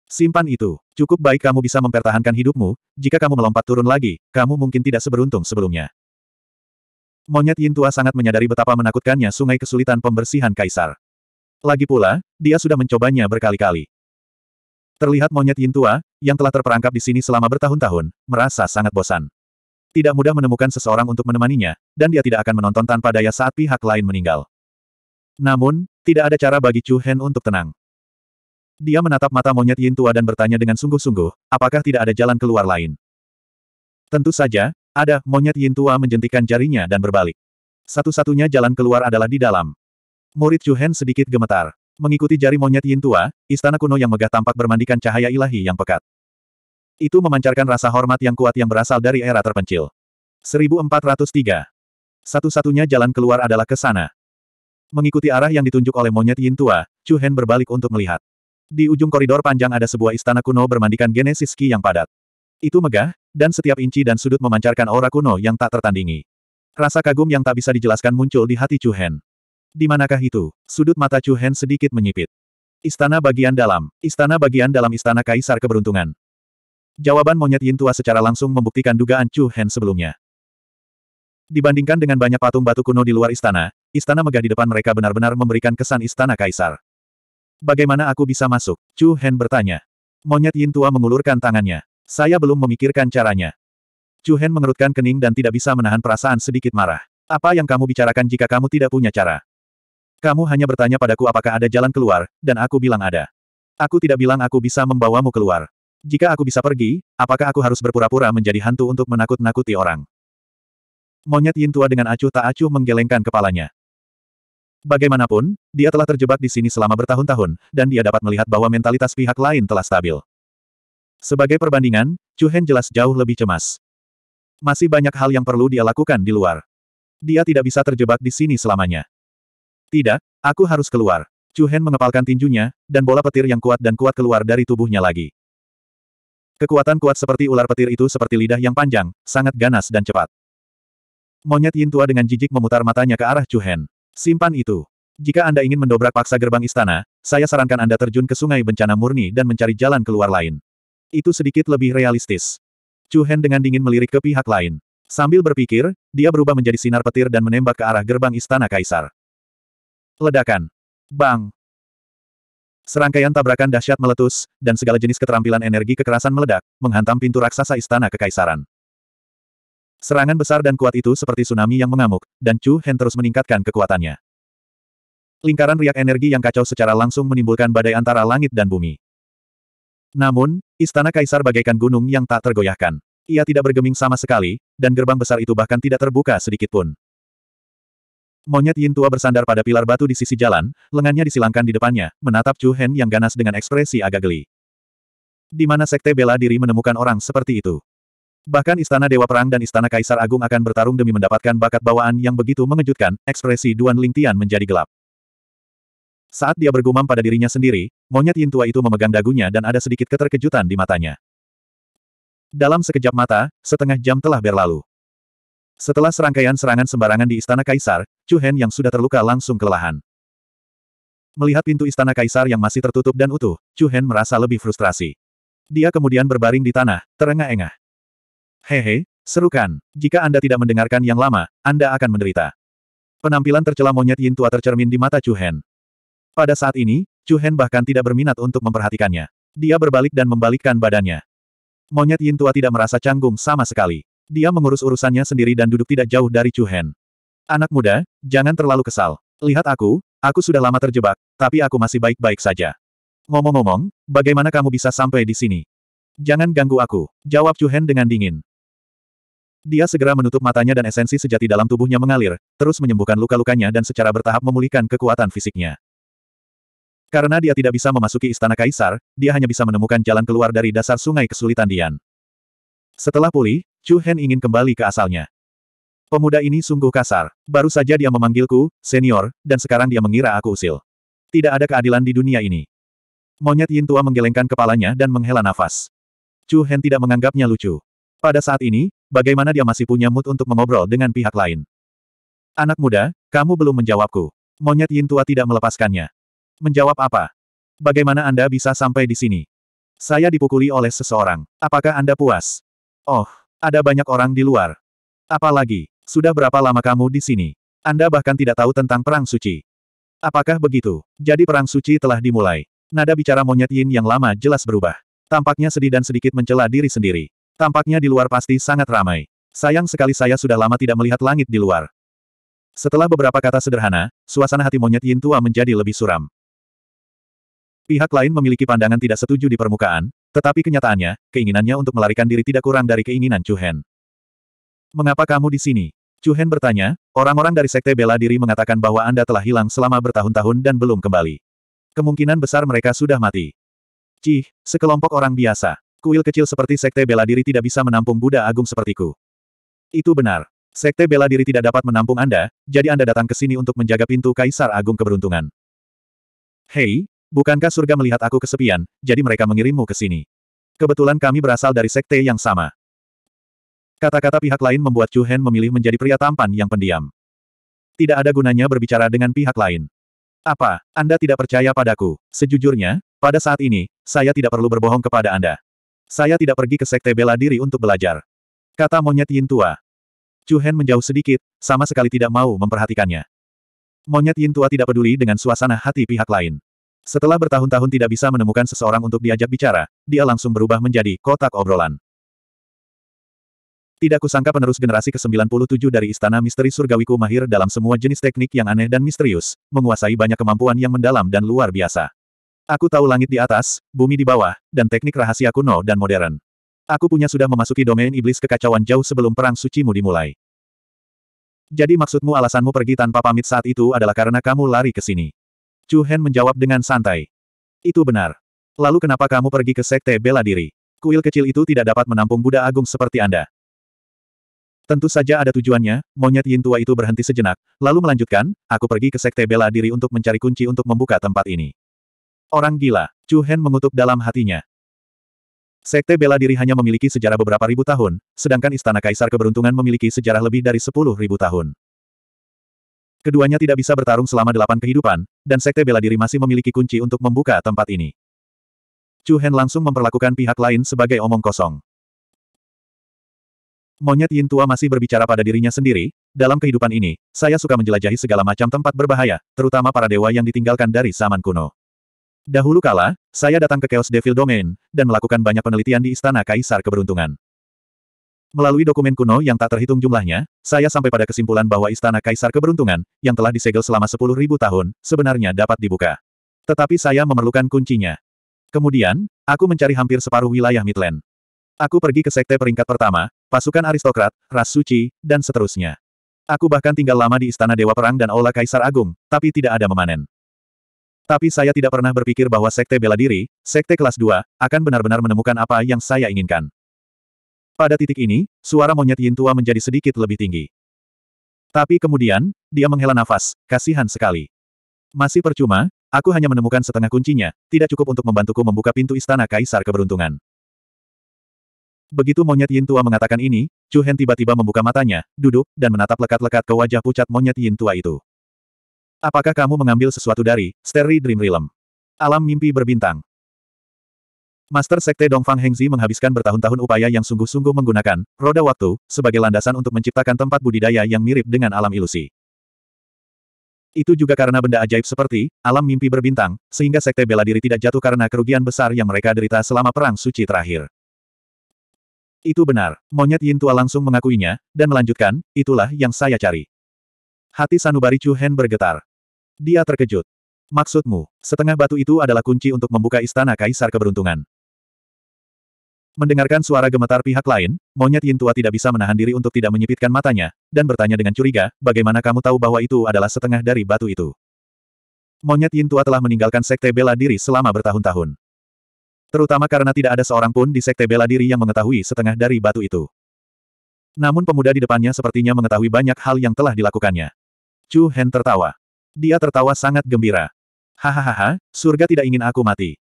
Simpan itu, cukup baik kamu bisa mempertahankan hidupmu, jika kamu melompat turun lagi, kamu mungkin tidak seberuntung sebelumnya. Monyet Yin Tua sangat menyadari betapa menakutkannya sungai kesulitan pembersihan kaisar. Lagi pula, dia sudah mencobanya berkali-kali. Terlihat monyet Yin Tua, yang telah terperangkap di sini selama bertahun-tahun, merasa sangat bosan. Tidak mudah menemukan seseorang untuk menemaninya, dan dia tidak akan menonton tanpa daya saat pihak lain meninggal. Namun, tidak ada cara bagi Chu Hen untuk tenang. Dia menatap mata monyet Yin Tua dan bertanya dengan sungguh-sungguh, apakah tidak ada jalan keluar lain? Tentu saja, ada, monyet Yin Tua menjentikan jarinya dan berbalik. Satu-satunya jalan keluar adalah di dalam. Murid Chu Hen sedikit gemetar. Mengikuti jari monyet Yin Tua, istana kuno yang megah tampak bermandikan cahaya ilahi yang pekat. Itu memancarkan rasa hormat yang kuat yang berasal dari era terpencil. 1403. Satu-satunya jalan keluar adalah ke sana. Mengikuti arah yang ditunjuk oleh monyet Yin Tua, Chu Hen berbalik untuk melihat. Di ujung koridor panjang ada sebuah istana kuno bermandikan genesis ki yang padat. Itu megah, dan setiap inci dan sudut memancarkan aura kuno yang tak tertandingi. Rasa kagum yang tak bisa dijelaskan muncul di hati Chu Hen. Di manakah itu? Sudut mata Chu Hen sedikit menyipit. Istana bagian dalam. Istana bagian dalam istana kaisar keberuntungan. Jawaban monyet Yin tua secara langsung membuktikan dugaan Chu Hen sebelumnya. Dibandingkan dengan banyak patung batu kuno di luar istana, istana megah di depan mereka benar-benar memberikan kesan istana kaisar. Bagaimana aku bisa masuk? Chu Hen bertanya. Monyet Yin tua mengulurkan tangannya. Saya belum memikirkan caranya. Chu Hen mengerutkan kening dan tidak bisa menahan perasaan sedikit marah. Apa yang kamu bicarakan jika kamu tidak punya cara? Kamu hanya bertanya padaku apakah ada jalan keluar, dan aku bilang ada. Aku tidak bilang aku bisa membawamu keluar. Jika aku bisa pergi, apakah aku harus berpura-pura menjadi hantu untuk menakut-nakuti orang? Monyet Yin Tua dengan acuh tak acuh menggelengkan kepalanya. Bagaimanapun, dia telah terjebak di sini selama bertahun-tahun, dan dia dapat melihat bahwa mentalitas pihak lain telah stabil. Sebagai perbandingan, Chu Hen jelas jauh lebih cemas. Masih banyak hal yang perlu dia lakukan di luar. Dia tidak bisa terjebak di sini selamanya. Tidak, aku harus keluar. Chu Hen mengepalkan tinjunya, dan bola petir yang kuat dan kuat keluar dari tubuhnya lagi. Kekuatan kuat seperti ular petir itu seperti lidah yang panjang, sangat ganas dan cepat. Monyet Yin tua dengan jijik memutar matanya ke arah Chu Hen. Simpan itu. Jika Anda ingin mendobrak paksa gerbang istana, saya sarankan Anda terjun ke sungai bencana murni dan mencari jalan keluar lain. Itu sedikit lebih realistis. Chu Hen dengan dingin melirik ke pihak lain. Sambil berpikir, dia berubah menjadi sinar petir dan menembak ke arah gerbang istana kaisar. Ledakan. Bang. Serangkaian tabrakan dahsyat meletus, dan segala jenis keterampilan energi kekerasan meledak, menghantam pintu raksasa istana kekaisaran. Serangan besar dan kuat itu seperti tsunami yang mengamuk, dan Chu Hen terus meningkatkan kekuatannya. Lingkaran riak energi yang kacau secara langsung menimbulkan badai antara langit dan bumi. Namun, istana kaisar bagaikan gunung yang tak tergoyahkan. Ia tidak bergeming sama sekali, dan gerbang besar itu bahkan tidak terbuka sedikit pun. Monyet Yin tua bersandar pada pilar batu di sisi jalan, lengannya disilangkan di depannya, menatap Chu Hen yang ganas dengan ekspresi agak geli. Di mana sekte bela diri menemukan orang seperti itu? Bahkan istana Dewa Perang dan istana Kaisar Agung akan bertarung demi mendapatkan bakat bawaan yang begitu mengejutkan, ekspresi Duan Ling Tian menjadi gelap. Saat dia bergumam pada dirinya sendiri, monyet Yin tua itu memegang dagunya dan ada sedikit keterkejutan di matanya. Dalam sekejap mata, setengah jam telah berlalu. Setelah serangkaian serangan sembarangan di Istana Kaisar, Chu Hen yang sudah terluka langsung kelelahan. Melihat pintu Istana Kaisar yang masih tertutup dan utuh, Chu Hen merasa lebih frustrasi. Dia kemudian berbaring di tanah, terengah-engah. Hehe, serukan, jika Anda tidak mendengarkan yang lama, Anda akan menderita. Penampilan tercela monyet Yin tua tercermin di mata Chu Hen. Pada saat ini, Chu Hen bahkan tidak berminat untuk memperhatikannya. Dia berbalik dan membalikkan badannya. Monyet Yin Tua tidak merasa canggung sama sekali. Dia mengurus urusannya sendiri dan duduk tidak jauh dari Chu Hen. Anak muda, jangan terlalu kesal. Lihat aku, aku sudah lama terjebak, tapi aku masih baik-baik saja. Ngomong-ngomong, bagaimana kamu bisa sampai di sini? Jangan ganggu aku, jawab Chu Hen dengan dingin. Dia segera menutup matanya dan esensi sejati dalam tubuhnya mengalir, terus menyembuhkan luka-lukanya dan secara bertahap memulihkan kekuatan fisiknya. Karena dia tidak bisa memasuki istana kaisar, dia hanya bisa menemukan jalan keluar dari dasar sungai kesulitan Dian. Setelah pulih, Chu Hen ingin kembali ke asalnya. Pemuda ini sungguh kasar. Baru saja dia memanggilku, senior, dan sekarang dia mengira aku usil. Tidak ada keadilan di dunia ini. Monyet Yin Tua menggelengkan kepalanya dan menghela nafas. Chu Hen tidak menganggapnya lucu. Pada saat ini, bagaimana dia masih punya mood untuk mengobrol dengan pihak lain? Anak muda, kamu belum menjawabku. Monyet Yin Tua tidak melepaskannya. Menjawab apa? Bagaimana Anda bisa sampai di sini? Saya dipukuli oleh seseorang. Apakah Anda puas? Oh, ada banyak orang di luar. Apalagi, sudah berapa lama kamu di sini? Anda bahkan tidak tahu tentang Perang Suci. Apakah begitu? Jadi Perang Suci telah dimulai. Nada bicara monyet Yin yang lama jelas berubah. Tampaknya sedih dan sedikit mencela diri sendiri. Tampaknya di luar pasti sangat ramai. Sayang sekali saya sudah lama tidak melihat langit di luar. Setelah beberapa kata sederhana, suasana hati monyet Yin tua menjadi lebih suram. Pihak lain memiliki pandangan tidak setuju di permukaan, tetapi kenyataannya, keinginannya untuk melarikan diri tidak kurang dari keinginan Chu Hen. Mengapa kamu di sini? Chu Hen bertanya, orang-orang dari Sekte Bela Diri mengatakan bahwa Anda telah hilang selama bertahun-tahun dan belum kembali. Kemungkinan besar mereka sudah mati. Cih, sekelompok orang biasa. Kuil kecil seperti Sekte Bela Diri tidak bisa menampung Buddha Agung sepertiku. Itu benar. Sekte Bela Diri tidak dapat menampung Anda, jadi Anda datang ke sini untuk menjaga pintu Kaisar Agung keberuntungan. Hei, Bukankah surga melihat aku kesepian, jadi mereka mengirimmu ke sini? Kebetulan kami berasal dari sekte yang sama. Kata-kata pihak lain membuat Chu Hen memilih menjadi pria tampan yang pendiam. Tidak ada gunanya berbicara dengan pihak lain. Apa, Anda tidak percaya padaku? Sejujurnya, pada saat ini, saya tidak perlu berbohong kepada Anda. Saya tidak pergi ke sekte bela diri untuk belajar. Kata monyet Yin tua. Chu Hen menjauh sedikit, sama sekali tidak mau memperhatikannya. Monyet Yin tua tidak peduli dengan suasana hati pihak lain. Setelah bertahun-tahun tidak bisa menemukan seseorang untuk diajak bicara, dia langsung berubah menjadi kotak obrolan. Tidak kusangka penerus generasi ke-97 dari Istana Misteri Surgawiku mahir dalam semua jenis teknik yang aneh dan misterius, menguasai banyak kemampuan yang mendalam dan luar biasa. Aku tahu langit di atas, bumi di bawah, dan teknik rahasia kuno dan modern. Aku punya sudah memasuki domain iblis kekacauan jauh sebelum perang sucimu dimulai. Jadi maksudmu alasanmu pergi tanpa pamit saat itu adalah karena kamu lari ke sini. Chu Hen menjawab dengan santai. Itu benar. Lalu kenapa kamu pergi ke sekte bela diri? Kuil kecil itu tidak dapat menampung Buddha Agung seperti Anda. Tentu saja ada tujuannya, monyet Yin tua itu berhenti sejenak, lalu melanjutkan, aku pergi ke sekte bela diri untuk mencari kunci untuk membuka tempat ini. Orang gila, Chu Hen mengutuk dalam hatinya. Sekte bela diri hanya memiliki sejarah beberapa ribu tahun, sedangkan Istana Kaisar Keberuntungan memiliki sejarah lebih dari sepuluh ribu tahun. Keduanya tidak bisa bertarung selama delapan kehidupan, dan sekte bela diri masih memiliki kunci untuk membuka tempat ini. Chu Hen langsung memperlakukan pihak lain sebagai omong kosong. Monyet Yin Tua masih berbicara pada dirinya sendiri, dalam kehidupan ini, saya suka menjelajahi segala macam tempat berbahaya, terutama para dewa yang ditinggalkan dari zaman kuno. Dahulu kala, saya datang ke Chaos Devil Domain, dan melakukan banyak penelitian di Istana Kaisar Keberuntungan. Melalui dokumen kuno yang tak terhitung jumlahnya, saya sampai pada kesimpulan bahwa Istana Kaisar Keberuntungan, yang telah disegel selama 10.000 tahun, sebenarnya dapat dibuka. Tetapi saya memerlukan kuncinya. Kemudian, aku mencari hampir separuh wilayah Midland. Aku pergi ke sekte peringkat pertama, pasukan aristokrat, ras suci, dan seterusnya. Aku bahkan tinggal lama di Istana Dewa Perang dan Ola Kaisar Agung, tapi tidak ada memanen. Tapi saya tidak pernah berpikir bahwa sekte bela diri, sekte kelas 2, akan benar-benar menemukan apa yang saya inginkan. Pada titik ini, suara monyet Yin Tua menjadi sedikit lebih tinggi. Tapi kemudian, dia menghela nafas, kasihan sekali. Masih percuma, aku hanya menemukan setengah kuncinya, tidak cukup untuk membantuku membuka pintu istana kaisar keberuntungan. Begitu monyet Yin Tua mengatakan ini, Chu Hen tiba-tiba membuka matanya, duduk, dan menatap lekat-lekat ke wajah pucat monyet Yin Tua itu. Apakah kamu mengambil sesuatu dari Sterry Dream Realm? Alam mimpi berbintang. Master Sekte Dongfang Hengzi menghabiskan bertahun-tahun upaya yang sungguh-sungguh menggunakan roda waktu sebagai landasan untuk menciptakan tempat budidaya yang mirip dengan alam ilusi. Itu juga karena benda ajaib seperti alam mimpi berbintang, sehingga Sekte Bela Diri tidak jatuh karena kerugian besar yang mereka derita selama Perang Suci terakhir. Itu benar, monyet Yin Tua langsung mengakuinya, dan melanjutkan, itulah yang saya cari. Hati Sanubari Chu Hen bergetar. Dia terkejut. Maksudmu, setengah batu itu adalah kunci untuk membuka istana kaisar keberuntungan. Mendengarkan suara gemetar pihak lain, monyet Yin tua tidak bisa menahan diri untuk tidak menyipitkan matanya, dan bertanya dengan curiga, bagaimana kamu tahu bahwa itu adalah setengah dari batu itu? Monyet Yin tua telah meninggalkan sekte bela diri selama bertahun-tahun. Terutama karena tidak ada seorang pun di sekte bela diri yang mengetahui setengah dari batu itu. Namun pemuda di depannya sepertinya mengetahui banyak hal yang telah dilakukannya. Chu Hen tertawa. Dia tertawa sangat gembira. Hahaha, surga tidak ingin aku mati.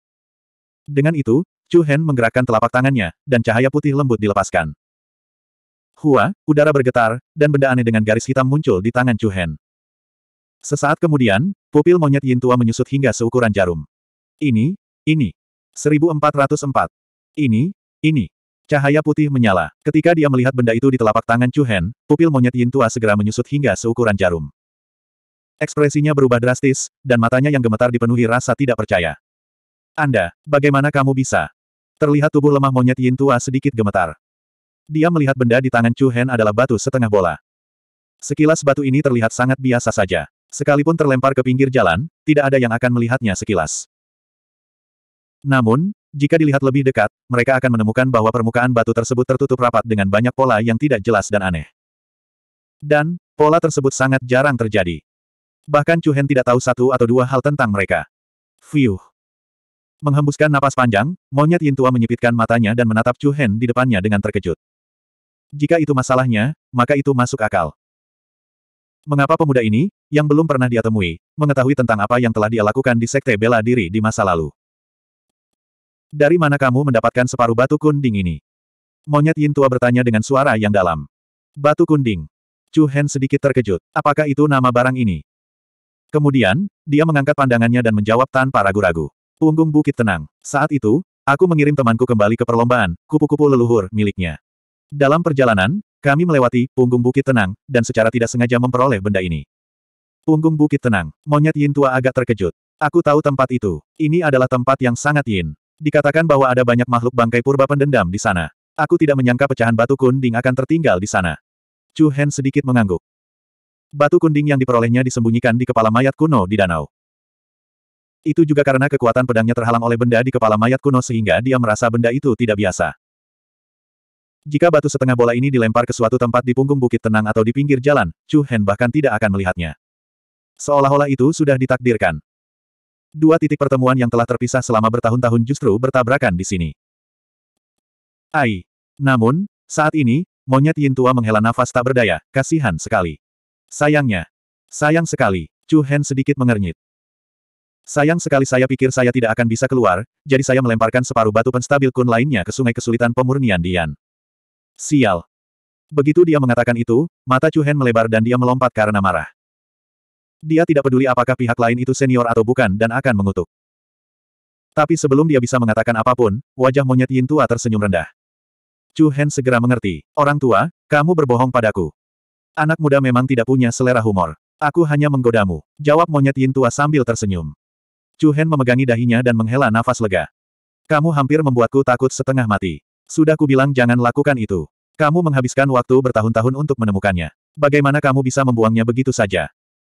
Dengan itu, Chu Hen menggerakkan telapak tangannya, dan cahaya putih lembut dilepaskan. Hua, udara bergetar, dan benda aneh dengan garis hitam muncul di tangan Chu Hen. Sesaat kemudian, pupil monyet Yin Tua menyusut hingga seukuran jarum. Ini, ini. 1404. Ini, ini. Cahaya putih menyala. Ketika dia melihat benda itu di telapak tangan Chu Hen, pupil monyet Yin Tua segera menyusut hingga seukuran jarum. Ekspresinya berubah drastis, dan matanya yang gemetar dipenuhi rasa tidak percaya. Anda, bagaimana kamu bisa? Terlihat tubuh lemah monyet Yin tua sedikit gemetar. Dia melihat benda di tangan Chu Hen adalah batu setengah bola. Sekilas batu ini terlihat sangat biasa saja. Sekalipun terlempar ke pinggir jalan, tidak ada yang akan melihatnya sekilas. Namun, jika dilihat lebih dekat, mereka akan menemukan bahwa permukaan batu tersebut tertutup rapat dengan banyak pola yang tidak jelas dan aneh. Dan, pola tersebut sangat jarang terjadi. Bahkan Chu Hen tidak tahu satu atau dua hal tentang mereka. Fiuh. Menghembuskan napas panjang, monyet Yin Tua menyipitkan matanya dan menatap Chu Hen di depannya dengan terkejut. Jika itu masalahnya, maka itu masuk akal. Mengapa pemuda ini, yang belum pernah dia temui, mengetahui tentang apa yang telah dia lakukan di Sekte Bela Diri di masa lalu? Dari mana kamu mendapatkan separuh batu kunding ini? Monyet Yin Tua bertanya dengan suara yang dalam. Batu kunding. Chu Hen sedikit terkejut. Apakah itu nama barang ini? Kemudian, dia mengangkat pandangannya dan menjawab tanpa ragu-ragu. Punggung bukit tenang. Saat itu, aku mengirim temanku kembali ke perlombaan, kupu-kupu leluhur miliknya. Dalam perjalanan, kami melewati punggung bukit tenang, dan secara tidak sengaja memperoleh benda ini. Punggung bukit tenang, monyet Yin tua agak terkejut. Aku tahu tempat itu. Ini adalah tempat yang sangat Yin. Dikatakan bahwa ada banyak makhluk bangkai purba pendendam di sana. Aku tidak menyangka pecahan batu kunding akan tertinggal di sana. Chu Hen sedikit mengangguk. Batu kunding yang diperolehnya disembunyikan di kepala mayat kuno di danau. Itu juga karena kekuatan pedangnya terhalang oleh benda di kepala mayat kuno sehingga dia merasa benda itu tidak biasa. Jika batu setengah bola ini dilempar ke suatu tempat di punggung bukit tenang atau di pinggir jalan, Chu Hen bahkan tidak akan melihatnya. Seolah-olah itu sudah ditakdirkan. Dua titik pertemuan yang telah terpisah selama bertahun-tahun justru bertabrakan di sini. Ai. Namun, saat ini, monyet Yin Tua menghela nafas tak berdaya, kasihan sekali. Sayangnya. Sayang sekali, Chu Hen sedikit mengernyit. Sayang sekali saya pikir saya tidak akan bisa keluar, jadi saya melemparkan separuh batu penstabil kun lainnya ke sungai kesulitan pemurnian Dian. Sial. Begitu dia mengatakan itu, mata Chu Hen melebar dan dia melompat karena marah. Dia tidak peduli apakah pihak lain itu senior atau bukan dan akan mengutuk. Tapi sebelum dia bisa mengatakan apapun, wajah monyet Yin Tua tersenyum rendah. Chu Hen segera mengerti, orang tua, kamu berbohong padaku. Anak muda memang tidak punya selera humor. Aku hanya menggodamu, jawab monyet Yin Tua sambil tersenyum. Chu Hen memegangi dahinya dan menghela nafas lega. Kamu hampir membuatku takut setengah mati. Sudah kubilang jangan lakukan itu. Kamu menghabiskan waktu bertahun-tahun untuk menemukannya. Bagaimana kamu bisa membuangnya begitu saja?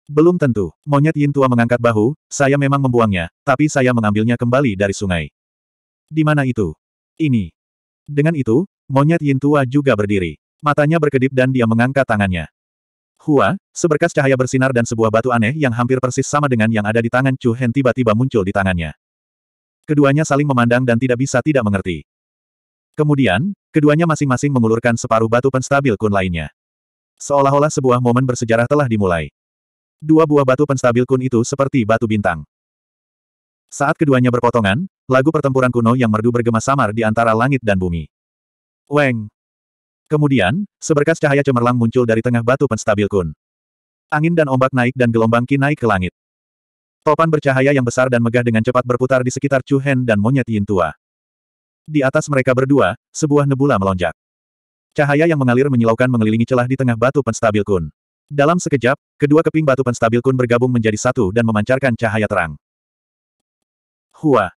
Belum tentu. Monyet Yin Tua mengangkat bahu, saya memang membuangnya, tapi saya mengambilnya kembali dari sungai. Di mana itu? Ini. Dengan itu, monyet Yin Tua juga berdiri. Matanya berkedip dan dia mengangkat tangannya. Hua, seberkas cahaya bersinar dan sebuah batu aneh yang hampir persis sama dengan yang ada di tangan Chu Hen tiba-tiba muncul di tangannya. Keduanya saling memandang dan tidak bisa tidak mengerti. Kemudian, keduanya masing-masing mengulurkan separuh batu penstabil kun lainnya. Seolah-olah sebuah momen bersejarah telah dimulai. Dua buah batu penstabil kun itu seperti batu bintang. Saat keduanya berpotongan, lagu pertempuran kuno yang merdu bergema samar di antara langit dan bumi. Weng! Kemudian, seberkas cahaya cemerlang muncul dari tengah batu penstabil kun. Angin dan ombak naik dan gelombang ki naik ke langit. Topan bercahaya yang besar dan megah dengan cepat berputar di sekitar Chu Hen dan monyet Yin tua. Di atas mereka berdua, sebuah nebula melonjak. Cahaya yang mengalir menyilaukan mengelilingi celah di tengah batu penstabil kun. Dalam sekejap, kedua keping batu penstabil kun bergabung menjadi satu dan memancarkan cahaya terang. Hua.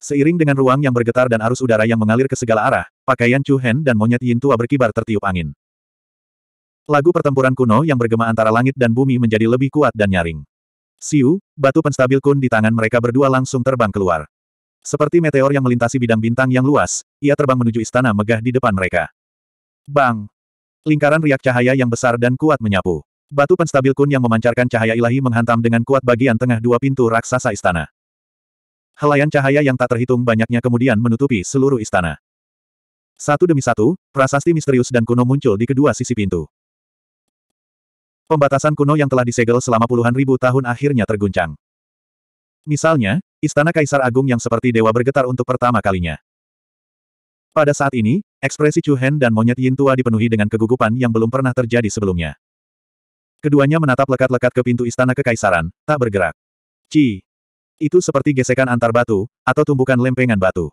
Seiring dengan ruang yang bergetar dan arus udara yang mengalir ke segala arah, Pakaian Chu Hen dan monyet Yin Tua berkibar tertiup angin. Lagu pertempuran kuno yang bergema antara langit dan bumi menjadi lebih kuat dan nyaring. Siu, batu penstabil kun di tangan mereka berdua langsung terbang keluar. Seperti meteor yang melintasi bidang bintang yang luas, ia terbang menuju istana megah di depan mereka. Bang! Lingkaran riak cahaya yang besar dan kuat menyapu. Batu penstabil kun yang memancarkan cahaya ilahi menghantam dengan kuat bagian tengah dua pintu raksasa istana. Helaian cahaya yang tak terhitung banyaknya kemudian menutupi seluruh istana. Satu demi satu, prasasti misterius dan kuno muncul di kedua sisi pintu. Pembatasan kuno yang telah disegel selama puluhan ribu tahun akhirnya terguncang. Misalnya, Istana Kaisar Agung yang seperti dewa bergetar untuk pertama kalinya. Pada saat ini, ekspresi Chu Hen dan monyet Yin Tua dipenuhi dengan kegugupan yang belum pernah terjadi sebelumnya. Keduanya menatap lekat-lekat ke pintu Istana Kekaisaran, tak bergerak. Ci! Itu seperti gesekan antar batu, atau tumbukan lempengan batu.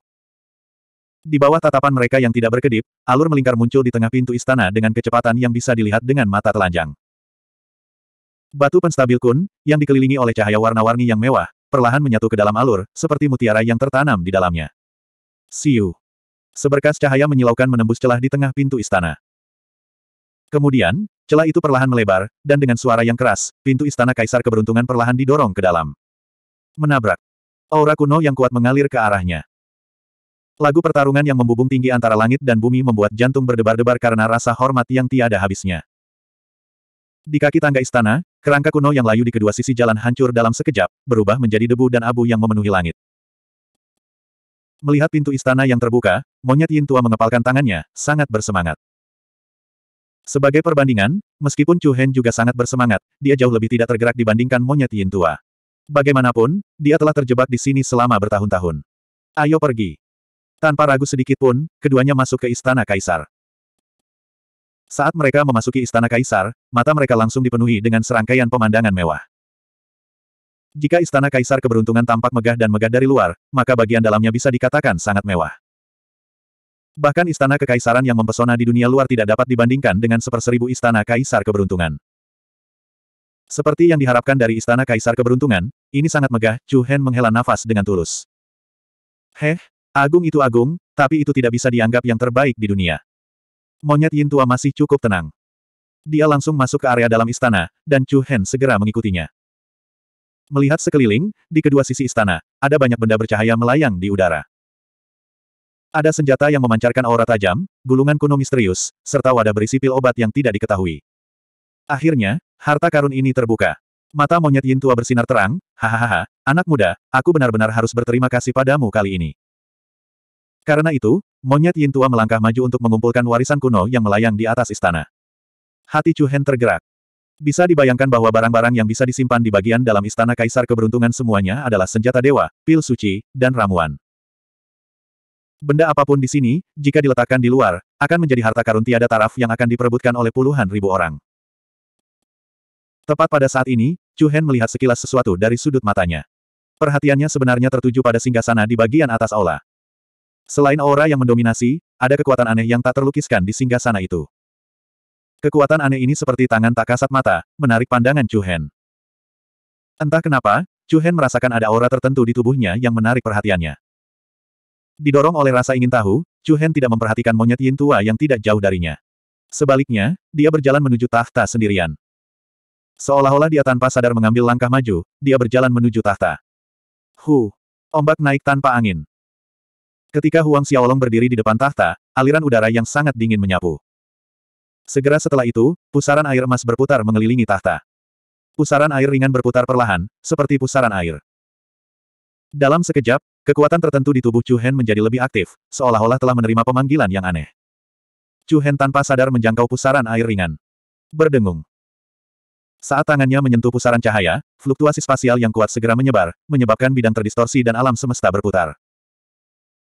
Di bawah tatapan mereka yang tidak berkedip, alur melingkar muncul di tengah pintu istana dengan kecepatan yang bisa dilihat dengan mata telanjang. Batu penstabil kun, yang dikelilingi oleh cahaya warna-warni yang mewah, perlahan menyatu ke dalam alur, seperti mutiara yang tertanam di dalamnya. Siu. Seberkas cahaya menyilaukan menembus celah di tengah pintu istana. Kemudian, celah itu perlahan melebar, dan dengan suara yang keras, pintu istana kaisar keberuntungan perlahan didorong ke dalam. Menabrak. Aura kuno yang kuat mengalir ke arahnya. Lagu pertarungan yang membubung tinggi antara langit dan bumi membuat jantung berdebar-debar karena rasa hormat yang tiada habisnya. Di kaki tangga istana, kerangka kuno yang layu di kedua sisi jalan hancur dalam sekejap, berubah menjadi debu dan abu yang memenuhi langit. Melihat pintu istana yang terbuka, monyet Yin Tua mengepalkan tangannya, sangat bersemangat. Sebagai perbandingan, meskipun Chu Hen juga sangat bersemangat, dia jauh lebih tidak tergerak dibandingkan monyet Yin Tua. Bagaimanapun, dia telah terjebak di sini selama bertahun-tahun. Ayo pergi. Tanpa ragu sedikit pun, keduanya masuk ke istana kaisar. Saat mereka memasuki istana kaisar, mata mereka langsung dipenuhi dengan serangkaian pemandangan mewah. Jika istana kaisar keberuntungan tampak megah dan megah dari luar, maka bagian dalamnya bisa dikatakan sangat mewah. Bahkan istana kekaisaran yang mempesona di dunia luar tidak dapat dibandingkan dengan seperseribu istana kaisar keberuntungan. Seperti yang diharapkan dari istana kaisar keberuntungan, ini sangat megah, Chu Hen menghela nafas dengan tulus. Heh, Agung itu agung, tapi itu tidak bisa dianggap yang terbaik di dunia. Monyet Yin Tua masih cukup tenang. Dia langsung masuk ke area dalam istana, dan Chu Hen segera mengikutinya. Melihat sekeliling, di kedua sisi istana, ada banyak benda bercahaya melayang di udara. Ada senjata yang memancarkan aura tajam, gulungan kuno misterius, serta wadah berisi pil obat yang tidak diketahui. Akhirnya, harta karun ini terbuka. Mata monyet Yin Tua bersinar terang, hahaha, anak muda, aku benar-benar harus berterima kasih padamu kali ini. Karena itu, monyet Yin Tua melangkah maju untuk mengumpulkan warisan kuno yang melayang di atas istana. Hati Chu Hen tergerak. Bisa dibayangkan bahwa barang-barang yang bisa disimpan di bagian dalam istana kaisar keberuntungan semuanya adalah senjata dewa, pil suci, dan ramuan. Benda apapun di sini, jika diletakkan di luar, akan menjadi harta karun tiada taraf yang akan diperebutkan oleh puluhan ribu orang. Tepat pada saat ini, Chu Hen melihat sekilas sesuatu dari sudut matanya. Perhatiannya sebenarnya tertuju pada singgasana di bagian atas aula. Selain aura yang mendominasi, ada kekuatan aneh yang tak terlukiskan di singgah sana itu. Kekuatan aneh ini seperti tangan tak kasat mata, menarik pandangan Chu Hen. Entah kenapa, Chu Hen merasakan ada aura tertentu di tubuhnya yang menarik perhatiannya. Didorong oleh rasa ingin tahu, Chu Hen tidak memperhatikan monyet Yin tua yang tidak jauh darinya. Sebaliknya, dia berjalan menuju tahta sendirian. Seolah-olah dia tanpa sadar mengambil langkah maju, dia berjalan menuju tahta. Hu! Ombak naik tanpa angin. Ketika Huang Xiaolong berdiri di depan tahta, aliran udara yang sangat dingin menyapu. Segera setelah itu, pusaran air emas berputar mengelilingi tahta. Pusaran air ringan berputar perlahan, seperti pusaran air. Dalam sekejap, kekuatan tertentu di tubuh Chu Hen menjadi lebih aktif, seolah-olah telah menerima pemanggilan yang aneh. Chu Hen tanpa sadar menjangkau pusaran air ringan. Berdengung. Saat tangannya menyentuh pusaran cahaya, fluktuasi spasial yang kuat segera menyebar, menyebabkan bidang terdistorsi dan alam semesta berputar.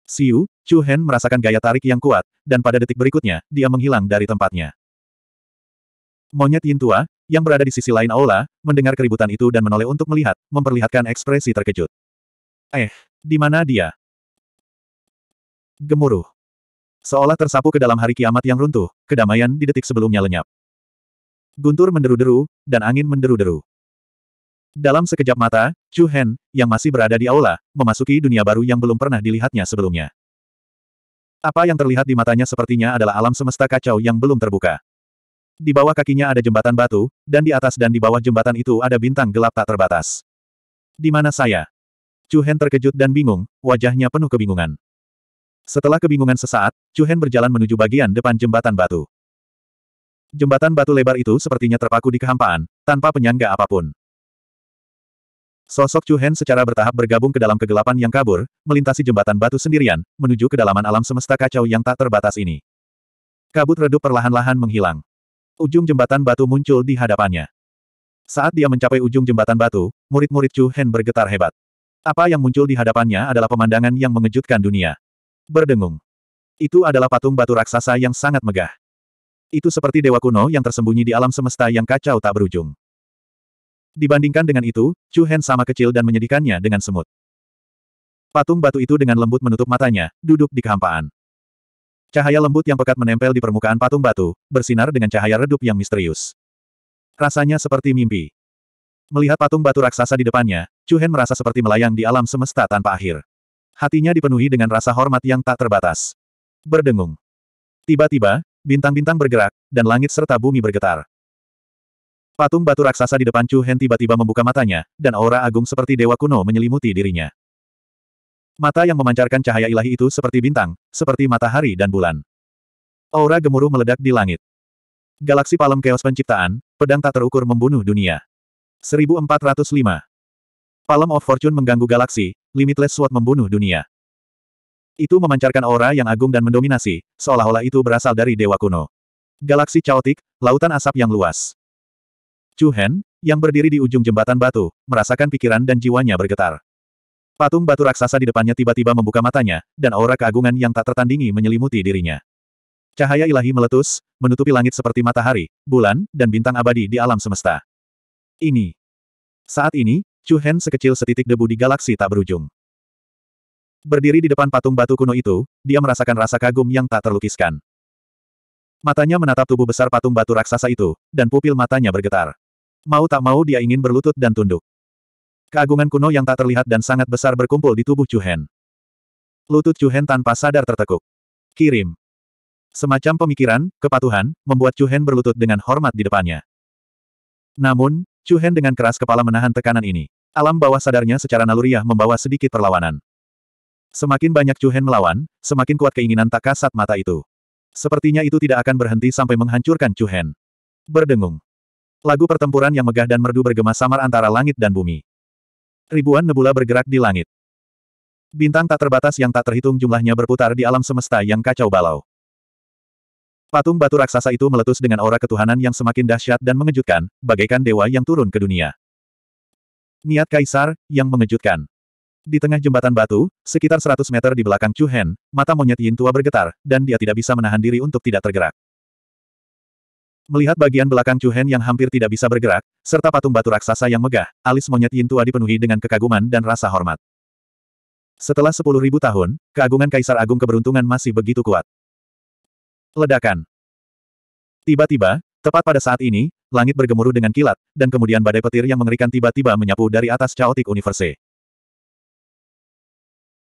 Siu, Chu Hen merasakan gaya tarik yang kuat, dan pada detik berikutnya, dia menghilang dari tempatnya. Monyet Yin Tua, yang berada di sisi lain aula, mendengar keributan itu dan menoleh untuk melihat, memperlihatkan ekspresi terkejut. Eh, di mana dia? Gemuruh. Seolah tersapu ke dalam hari kiamat yang runtuh, kedamaian di detik sebelumnya lenyap. Guntur menderu-deru, dan angin menderu-deru. Dalam sekejap mata, Chu Hen, yang masih berada di aula, memasuki dunia baru yang belum pernah dilihatnya sebelumnya. Apa yang terlihat di matanya sepertinya adalah alam semesta kacau yang belum terbuka. Di bawah kakinya ada jembatan batu, dan di atas dan di bawah jembatan itu ada bintang gelap tak terbatas. Di mana saya? Chu Hen terkejut dan bingung, wajahnya penuh kebingungan. Setelah kebingungan sesaat, Chu Hen berjalan menuju bagian depan jembatan batu. Jembatan batu lebar itu sepertinya terpaku di kehampaan, tanpa penyangga apapun. Sosok Chu Hen secara bertahap bergabung ke dalam kegelapan yang kabur, melintasi jembatan batu sendirian, menuju kedalaman alam semesta kacau yang tak terbatas ini. Kabut redup perlahan-lahan menghilang. Ujung jembatan batu muncul di hadapannya. Saat dia mencapai ujung jembatan batu, murid-murid Chu Hen bergetar hebat. Apa yang muncul di hadapannya adalah pemandangan yang mengejutkan dunia. Berdengung. Itu adalah patung batu raksasa yang sangat megah. Itu seperti dewa kuno yang tersembunyi di alam semesta yang kacau tak berujung. Dibandingkan dengan itu, Chu Hen sama kecil dan menyedihkannya dengan semut. Patung batu itu dengan lembut menutup matanya, duduk di kehampaan. Cahaya lembut yang pekat menempel di permukaan patung batu, bersinar dengan cahaya redup yang misterius. Rasanya seperti mimpi. Melihat patung batu raksasa di depannya, Chu Hen merasa seperti melayang di alam semesta tanpa akhir. Hatinya dipenuhi dengan rasa hormat yang tak terbatas. Berdengung. Tiba-tiba, bintang-bintang bergerak, dan langit serta bumi bergetar. Patung batu raksasa di depan Chu Hen tiba-tiba membuka matanya, dan aura agung seperti dewa kuno menyelimuti dirinya. Mata yang memancarkan cahaya ilahi itu seperti bintang, seperti matahari dan bulan. Aura gemuruh meledak di langit. Galaksi palem keos penciptaan, pedang tak terukur membunuh dunia. 1405. Palem of Fortune mengganggu galaksi, Limitless Sword membunuh dunia. Itu memancarkan aura yang agung dan mendominasi, seolah-olah itu berasal dari dewa kuno. Galaksi chaotic, lautan asap yang luas. Chu Hen, yang berdiri di ujung jembatan batu, merasakan pikiran dan jiwanya bergetar. Patung batu raksasa di depannya tiba-tiba membuka matanya, dan aura keagungan yang tak tertandingi menyelimuti dirinya. Cahaya ilahi meletus, menutupi langit seperti matahari, bulan, dan bintang abadi di alam semesta. Ini. Saat ini, Chu Hen sekecil setitik debu di galaksi tak berujung. Berdiri di depan patung batu kuno itu, dia merasakan rasa kagum yang tak terlukiskan. Matanya menatap tubuh besar patung batu raksasa itu, dan pupil matanya bergetar. Mau tak mau dia ingin berlutut dan tunduk. Keagungan kuno yang tak terlihat dan sangat besar berkumpul di tubuh Chu Hen. Lutut Chu Hen tanpa sadar tertekuk. Kirim. Semacam pemikiran, kepatuhan, membuat Chu Hen berlutut dengan hormat di depannya. Namun, Chu Hen dengan keras kepala menahan tekanan ini. Alam bawah sadarnya secara naluriah membawa sedikit perlawanan. Semakin banyak Chu Hen melawan, semakin kuat keinginan tak kasat mata itu. Sepertinya itu tidak akan berhenti sampai menghancurkan Chu Hen. Berdengung. Lagu pertempuran yang megah dan merdu bergema samar antara langit dan bumi. Ribuan nebula bergerak di langit. Bintang tak terbatas yang tak terhitung jumlahnya berputar di alam semesta yang kacau balau. Patung batu raksasa itu meletus dengan aura ketuhanan yang semakin dahsyat dan mengejutkan, bagaikan dewa yang turun ke dunia. Niat kaisar, yang mengejutkan. Di tengah jembatan batu, sekitar 100 meter di belakang Chu Hen, mata monyet Yin tua bergetar, dan dia tidak bisa menahan diri untuk tidak tergerak. Melihat bagian belakang Chu Hen yang hampir tidak bisa bergerak, serta patung batu raksasa yang megah, alis monyet Yin Tua dipenuhi dengan kekaguman dan rasa hormat. Setelah sepuluh ribu tahun, keagungan Kaisar Agung keberuntungan masih begitu kuat. Ledakan. Tiba-tiba, tepat pada saat ini, langit bergemuruh dengan kilat, dan kemudian badai petir yang mengerikan tiba-tiba menyapu dari atas Chaotic Universe.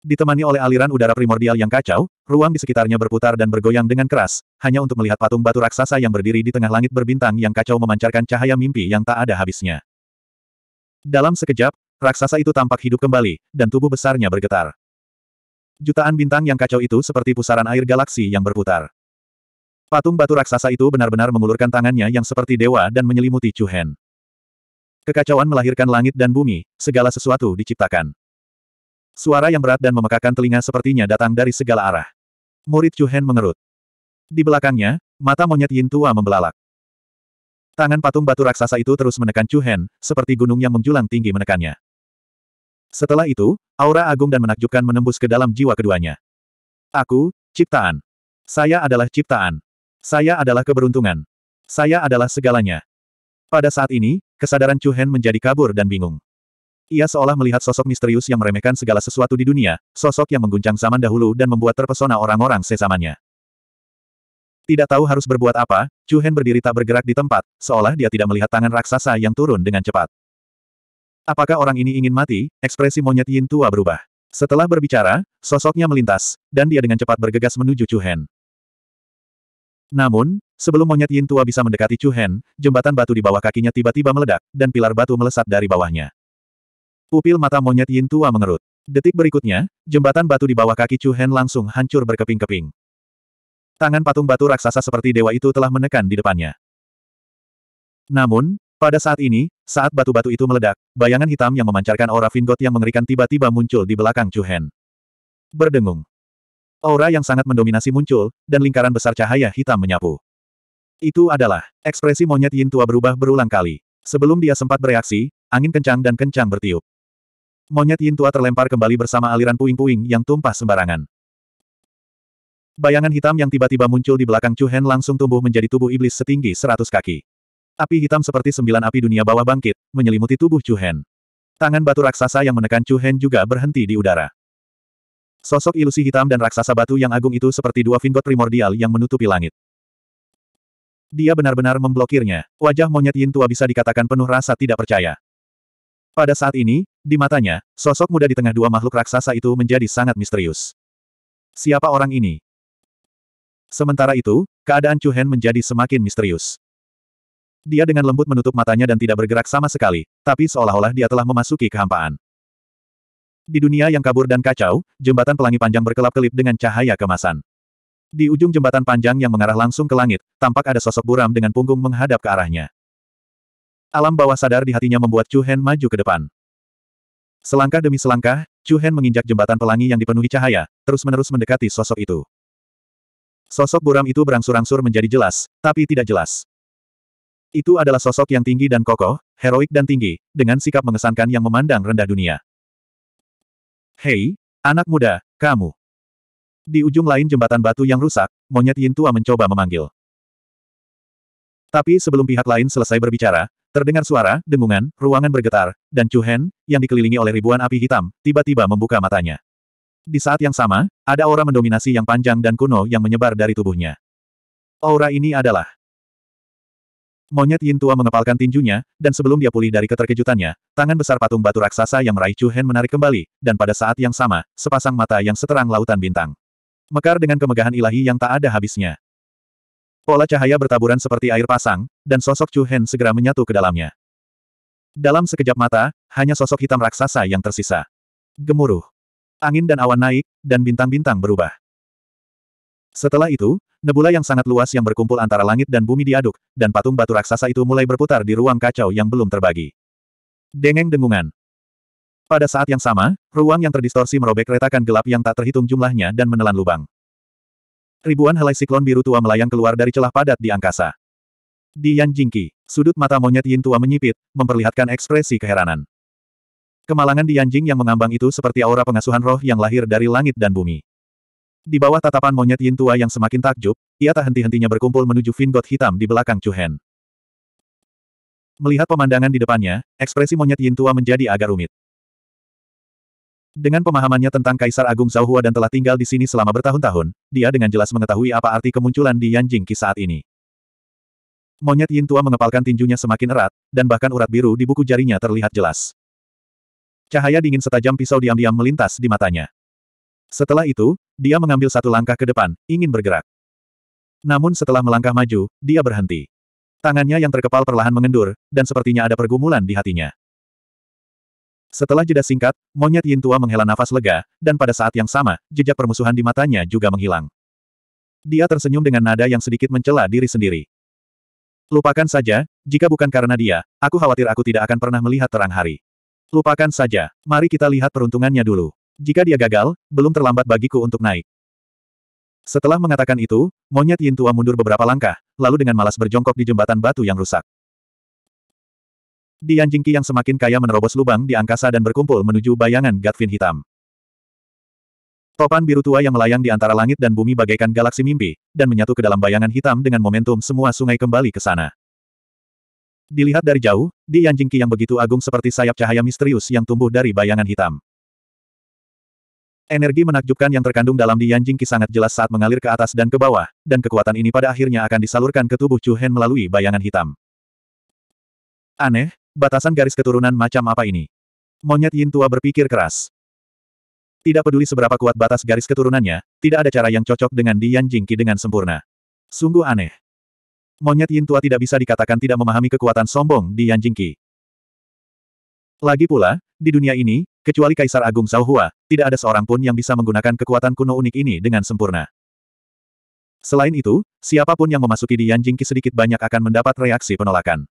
Ditemani oleh aliran udara primordial yang kacau, ruang di sekitarnya berputar dan bergoyang dengan keras, hanya untuk melihat patung batu raksasa yang berdiri di tengah langit berbintang yang kacau memancarkan cahaya mimpi yang tak ada habisnya. Dalam sekejap, raksasa itu tampak hidup kembali, dan tubuh besarnya bergetar. Jutaan bintang yang kacau itu seperti pusaran air galaksi yang berputar. Patung batu raksasa itu benar-benar mengulurkan tangannya yang seperti dewa dan menyelimuti Chu Hen. Kekacauan melahirkan langit dan bumi, segala sesuatu diciptakan. Suara yang berat dan memekakan telinga sepertinya datang dari segala arah. Murid Chuhen mengerut. Di belakangnya, mata monyet Yin tua membelalak. Tangan patung batu raksasa itu terus menekan Chuhen, seperti gunung yang menjulang tinggi menekannya. Setelah itu, aura agung dan menakjubkan menembus ke dalam jiwa keduanya. Aku, ciptaan. Saya adalah ciptaan. Saya adalah keberuntungan. Saya adalah segalanya. Pada saat ini, kesadaran Chu Hen menjadi kabur dan bingung. Ia seolah melihat sosok misterius yang meremehkan segala sesuatu di dunia, sosok yang mengguncang zaman dahulu dan membuat terpesona orang-orang sezamannya. Tidak tahu harus berbuat apa, Chu Hen berdiri tak bergerak di tempat, seolah dia tidak melihat tangan raksasa yang turun dengan cepat. Apakah orang ini ingin mati? Ekspresi monyet Yin tua berubah. Setelah berbicara, sosoknya melintas, dan dia dengan cepat bergegas menuju Chu Hen. Namun, sebelum monyet Yin tua bisa mendekati Chu Hen, jembatan batu di bawah kakinya tiba-tiba meledak, dan pilar batu melesat dari bawahnya. Pupil mata monyet Yin Tua mengerut. Detik berikutnya, jembatan batu di bawah kaki Chu Hen langsung hancur berkeping-keping. Tangan patung batu raksasa seperti dewa itu telah menekan di depannya. Namun, pada saat ini, saat batu-batu itu meledak, bayangan hitam yang memancarkan aura Vingot yang mengerikan tiba-tiba muncul di belakang Chu Hen. Berdengung. Aura yang sangat mendominasi muncul, dan lingkaran besar cahaya hitam menyapu. Itu adalah ekspresi monyet Yin Tua berubah berulang kali. Sebelum dia sempat bereaksi, angin kencang dan kencang bertiup monyet Yin tua terlempar kembali bersama aliran puing-puing yang tumpah sembarangan. Bayangan hitam yang tiba-tiba muncul di belakang Chu Hen langsung tumbuh menjadi tubuh iblis setinggi seratus kaki. Api hitam seperti sembilan api dunia bawah bangkit, menyelimuti tubuh Chu Hen. Tangan batu raksasa yang menekan Chu Hen juga berhenti di udara. Sosok ilusi hitam dan raksasa batu yang agung itu seperti dua vingot primordial yang menutupi langit. Dia benar-benar memblokirnya. Wajah monyet Yin tua bisa dikatakan penuh rasa tidak percaya. Pada saat ini, di matanya, sosok muda di tengah dua makhluk raksasa itu menjadi sangat misterius. Siapa orang ini? Sementara itu, keadaan Chu Hen menjadi semakin misterius. Dia dengan lembut menutup matanya dan tidak bergerak sama sekali, tapi seolah-olah dia telah memasuki kehampaan. Di dunia yang kabur dan kacau, jembatan pelangi panjang berkelap-kelip dengan cahaya kemasan. Di ujung jembatan panjang yang mengarah langsung ke langit, tampak ada sosok buram dengan punggung menghadap ke arahnya. Alam bawah sadar di hatinya membuat Chu Hen maju ke depan. Selangkah demi selangkah, Chu Hen menginjak jembatan pelangi yang dipenuhi cahaya, terus-menerus mendekati sosok itu. Sosok buram itu berangsur-angsur menjadi jelas, tapi tidak jelas. Itu adalah sosok yang tinggi dan kokoh, heroik dan tinggi, dengan sikap mengesankan yang memandang rendah dunia. Hei, anak muda, kamu. Di ujung lain jembatan batu yang rusak, monyet Yin Tua mencoba memanggil. Tapi sebelum pihak lain selesai berbicara, terdengar suara, dengungan, ruangan bergetar, dan Chu Hen, yang dikelilingi oleh ribuan api hitam, tiba-tiba membuka matanya. Di saat yang sama, ada aura mendominasi yang panjang dan kuno yang menyebar dari tubuhnya. Aura ini adalah Monyet Yin Tua mengepalkan tinjunya, dan sebelum dia pulih dari keterkejutannya, tangan besar patung batu raksasa yang meraih Chu Hen menarik kembali, dan pada saat yang sama, sepasang mata yang seterang lautan bintang. Mekar dengan kemegahan ilahi yang tak ada habisnya. Pola cahaya bertaburan seperti air pasang, dan sosok Chu Hen segera menyatu ke dalamnya. Dalam sekejap mata, hanya sosok hitam raksasa yang tersisa. Gemuruh. Angin dan awan naik, dan bintang-bintang berubah. Setelah itu, nebula yang sangat luas yang berkumpul antara langit dan bumi diaduk, dan patung batu raksasa itu mulai berputar di ruang kacau yang belum terbagi. Dengeng dengungan. Pada saat yang sama, ruang yang terdistorsi merobek retakan gelap yang tak terhitung jumlahnya dan menelan lubang. Ribuan helai siklon biru tua melayang keluar dari celah padat di angkasa. Di Yan Jingqi, sudut mata monyet Yin tua menyipit, memperlihatkan ekspresi keheranan. Kemalangan di Yanjing yang mengambang itu seperti aura pengasuhan roh yang lahir dari langit dan bumi. Di bawah tatapan monyet Yin tua yang semakin takjub, ia tak henti-hentinya berkumpul menuju Vingot hitam di belakang Chuhen. Melihat pemandangan di depannya, ekspresi monyet Yin tua menjadi agak rumit. Dengan pemahamannya tentang Kaisar Agung Zhao dan telah tinggal di sini selama bertahun-tahun, dia dengan jelas mengetahui apa arti kemunculan di Yanjing Qi saat ini. Monyet Yin Tua mengepalkan tinjunya semakin erat, dan bahkan urat biru di buku jarinya terlihat jelas. Cahaya dingin setajam pisau diam-diam melintas di matanya. Setelah itu, dia mengambil satu langkah ke depan, ingin bergerak. Namun setelah melangkah maju, dia berhenti. Tangannya yang terkepal perlahan mengendur, dan sepertinya ada pergumulan di hatinya. Setelah jeda singkat, monyet Yin Tua menghela nafas lega, dan pada saat yang sama, jejak permusuhan di matanya juga menghilang. Dia tersenyum dengan nada yang sedikit mencela diri sendiri. Lupakan saja, jika bukan karena dia, aku khawatir aku tidak akan pernah melihat terang hari. Lupakan saja, mari kita lihat peruntungannya dulu. Jika dia gagal, belum terlambat bagiku untuk naik. Setelah mengatakan itu, monyet Yin Tua mundur beberapa langkah, lalu dengan malas berjongkok di jembatan batu yang rusak. Di anjing yang semakin kaya menerobos lubang di angkasa dan berkumpul menuju bayangan Gatvin hitam. Topan biru tua yang melayang di antara langit dan bumi bagaikan galaksi mimpi, dan menyatu ke dalam bayangan hitam dengan momentum semua sungai kembali ke sana. Dilihat dari jauh, di anjing yang begitu agung seperti sayap cahaya misterius yang tumbuh dari bayangan hitam. Energi menakjubkan yang terkandung dalam Dian Jingqi sangat jelas saat mengalir ke atas dan ke bawah, dan kekuatan ini pada akhirnya akan disalurkan ke tubuh Chu Hen melalui bayangan hitam. Aneh, Batasan garis keturunan macam apa ini? Monyet Yin tua berpikir keras. Tidak peduli seberapa kuat batas garis keturunannya, tidak ada cara yang cocok dengan Dian Jingqi dengan sempurna. Sungguh aneh. Monyet Yin tua tidak bisa dikatakan tidak memahami kekuatan sombong Dian Jingqi. Lagi pula, di dunia ini, kecuali Kaisar Agung Zhao Hua, tidak ada seorang pun yang bisa menggunakan kekuatan kuno unik ini dengan sempurna. Selain itu, siapapun yang memasuki Dian Jingqi sedikit banyak akan mendapat reaksi penolakan.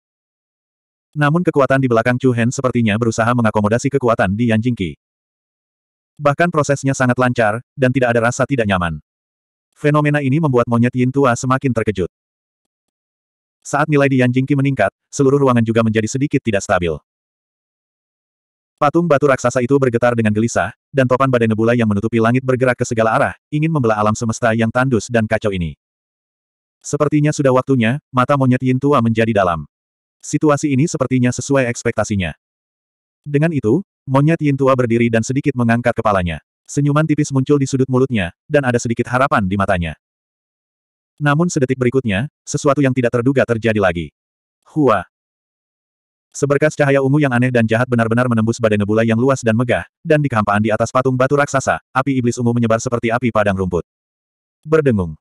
Namun kekuatan di belakang Chu Hen sepertinya berusaha mengakomodasi kekuatan di Yan Jingqi. Bahkan prosesnya sangat lancar, dan tidak ada rasa tidak nyaman. Fenomena ini membuat monyet Yin tua semakin terkejut. Saat nilai di Yan Jingqi meningkat, seluruh ruangan juga menjadi sedikit tidak stabil. Patung batu raksasa itu bergetar dengan gelisah, dan topan badai nebula yang menutupi langit bergerak ke segala arah, ingin membelah alam semesta yang tandus dan kacau ini. Sepertinya sudah waktunya, mata monyet Yin tua menjadi dalam. Situasi ini sepertinya sesuai ekspektasinya. Dengan itu, monyet Yin Tua berdiri dan sedikit mengangkat kepalanya. Senyuman tipis muncul di sudut mulutnya, dan ada sedikit harapan di matanya. Namun sedetik berikutnya, sesuatu yang tidak terduga terjadi lagi. Hua! Seberkas cahaya ungu yang aneh dan jahat benar-benar menembus badai nebula yang luas dan megah, dan di kehampaan di atas patung batu raksasa, api iblis ungu menyebar seperti api padang rumput. Berdengung.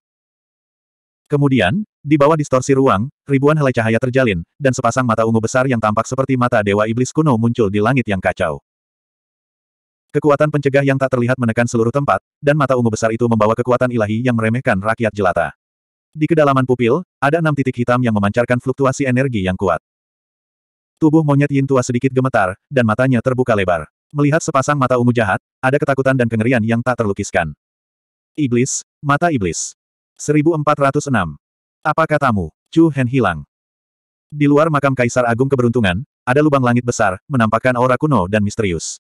Kemudian, di bawah distorsi ruang, ribuan helai cahaya terjalin, dan sepasang mata ungu besar yang tampak seperti mata dewa iblis kuno muncul di langit yang kacau. Kekuatan pencegah yang tak terlihat menekan seluruh tempat, dan mata ungu besar itu membawa kekuatan ilahi yang meremehkan rakyat jelata. Di kedalaman pupil, ada enam titik hitam yang memancarkan fluktuasi energi yang kuat. Tubuh monyet Yin tua sedikit gemetar, dan matanya terbuka lebar. Melihat sepasang mata ungu jahat, ada ketakutan dan kengerian yang tak terlukiskan. Iblis, mata iblis. 1406. Apa katamu? Chu Hen hilang. Di luar makam Kaisar Agung Keberuntungan, ada lubang langit besar, menampakkan aura kuno dan misterius.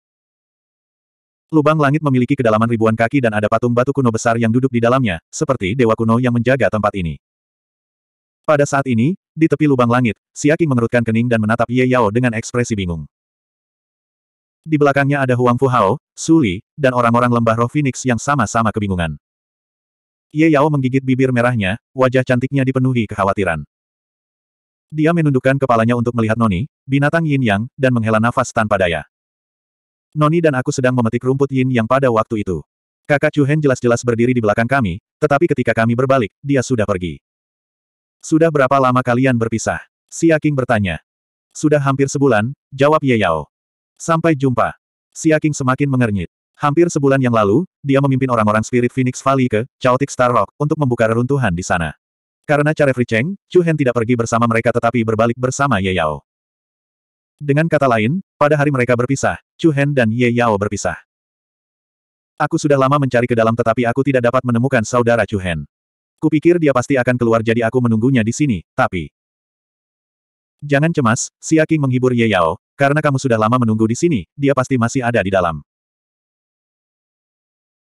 Lubang langit memiliki kedalaman ribuan kaki dan ada patung batu kuno besar yang duduk di dalamnya, seperti dewa kuno yang menjaga tempat ini. Pada saat ini, di tepi lubang langit, Siaki mengerutkan kening dan menatap Ye Yao dengan ekspresi bingung. Di belakangnya ada Huang Fu Hao, Li, dan orang-orang lembah roh Phoenix yang sama-sama kebingungan. Ye Yao menggigit bibir merahnya, wajah cantiknya dipenuhi kekhawatiran. Dia menundukkan kepalanya untuk melihat Noni, binatang yin yang, dan menghela nafas tanpa daya. Noni dan aku sedang memetik rumput yin yang pada waktu itu. Kakak Chuhen jelas-jelas berdiri di belakang kami, tetapi ketika kami berbalik, dia sudah pergi. Sudah berapa lama kalian berpisah? Si Aking bertanya. Sudah hampir sebulan, jawab Ye Yao. Sampai jumpa. Si Aking semakin mengernyit. Hampir sebulan yang lalu, dia memimpin orang-orang Spirit Phoenix Valley ke Chaotic Star Rock untuk membuka reruntuhan di sana. Karena Free Cheng, Chu Hen tidak pergi bersama mereka tetapi berbalik bersama Ye Yao. Dengan kata lain, pada hari mereka berpisah, Chu Hen dan Ye Yao berpisah. Aku sudah lama mencari ke dalam tetapi aku tidak dapat menemukan saudara Chu Hen. Kupikir dia pasti akan keluar jadi aku menunggunya di sini, tapi... Jangan cemas, Xia King menghibur Ye Yao, karena kamu sudah lama menunggu di sini, dia pasti masih ada di dalam.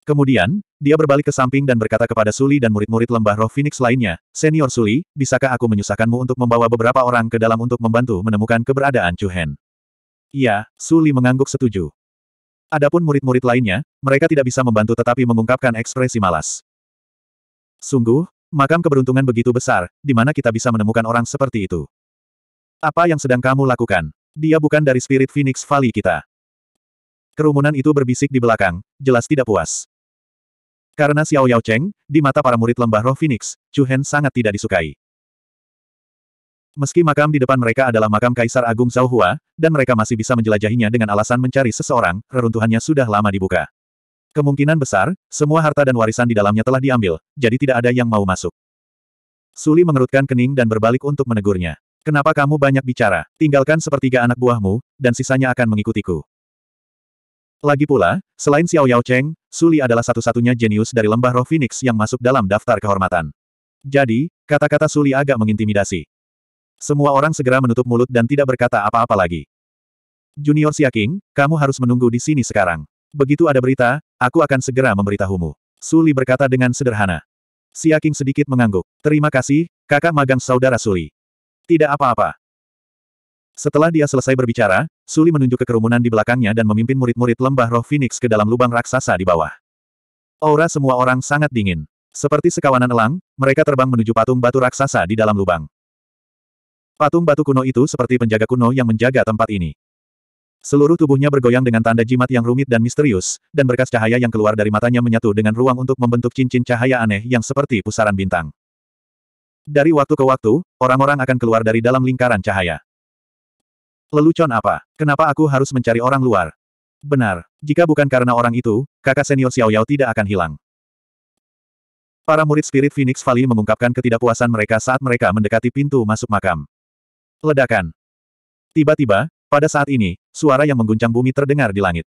Kemudian, dia berbalik ke samping dan berkata kepada Suli dan murid-murid lembah roh Phoenix lainnya, Senior Suli, bisakah aku menyusahkanmu untuk membawa beberapa orang ke dalam untuk membantu menemukan keberadaan Chuhen? Iya, Suli mengangguk setuju. Adapun murid-murid lainnya, mereka tidak bisa membantu tetapi mengungkapkan ekspresi malas. Sungguh, makam keberuntungan begitu besar, di mana kita bisa menemukan orang seperti itu. Apa yang sedang kamu lakukan? Dia bukan dari spirit Phoenix Valley kita. Kerumunan itu berbisik di belakang, jelas tidak puas. Karena Xiao Yao Cheng, di mata para murid lembah roh Phoenix, Chu Hen sangat tidak disukai. Meski makam di depan mereka adalah makam Kaisar Agung Zhao Hua, dan mereka masih bisa menjelajahinya dengan alasan mencari seseorang, reruntuhannya sudah lama dibuka. Kemungkinan besar, semua harta dan warisan di dalamnya telah diambil, jadi tidak ada yang mau masuk. Suli mengerutkan kening dan berbalik untuk menegurnya. Kenapa kamu banyak bicara? Tinggalkan sepertiga anak buahmu, dan sisanya akan mengikutiku. Lagi pula, selain Xiao Yao Cheng, Suli adalah satu-satunya jenius dari lembah roh Phoenix yang masuk dalam daftar kehormatan. Jadi, kata-kata Suli agak mengintimidasi. Semua orang segera menutup mulut dan tidak berkata apa-apa lagi. Junior Siaking, kamu harus menunggu di sini sekarang. Begitu ada berita, aku akan segera memberitahumu. Suli berkata dengan sederhana. Siaking sedikit mengangguk. Terima kasih, kakak magang saudara Suli. Tidak apa-apa. Setelah dia selesai berbicara, Suli menunjuk ke kerumunan di belakangnya dan memimpin murid-murid lembah roh Phoenix ke dalam lubang raksasa di bawah. Aura semua orang sangat dingin. Seperti sekawanan elang, mereka terbang menuju patung batu raksasa di dalam lubang. Patung batu kuno itu seperti penjaga kuno yang menjaga tempat ini. Seluruh tubuhnya bergoyang dengan tanda jimat yang rumit dan misterius, dan berkas cahaya yang keluar dari matanya menyatu dengan ruang untuk membentuk cincin cahaya aneh yang seperti pusaran bintang. Dari waktu ke waktu, orang-orang akan keluar dari dalam lingkaran cahaya. Lelucon apa? Kenapa aku harus mencari orang luar? Benar, jika bukan karena orang itu, kakak senior Xiao Yao tidak akan hilang. Para murid Spirit Phoenix Valley mengungkapkan ketidakpuasan mereka saat mereka mendekati pintu masuk makam. Ledakan. Tiba-tiba, pada saat ini, suara yang mengguncang bumi terdengar di langit.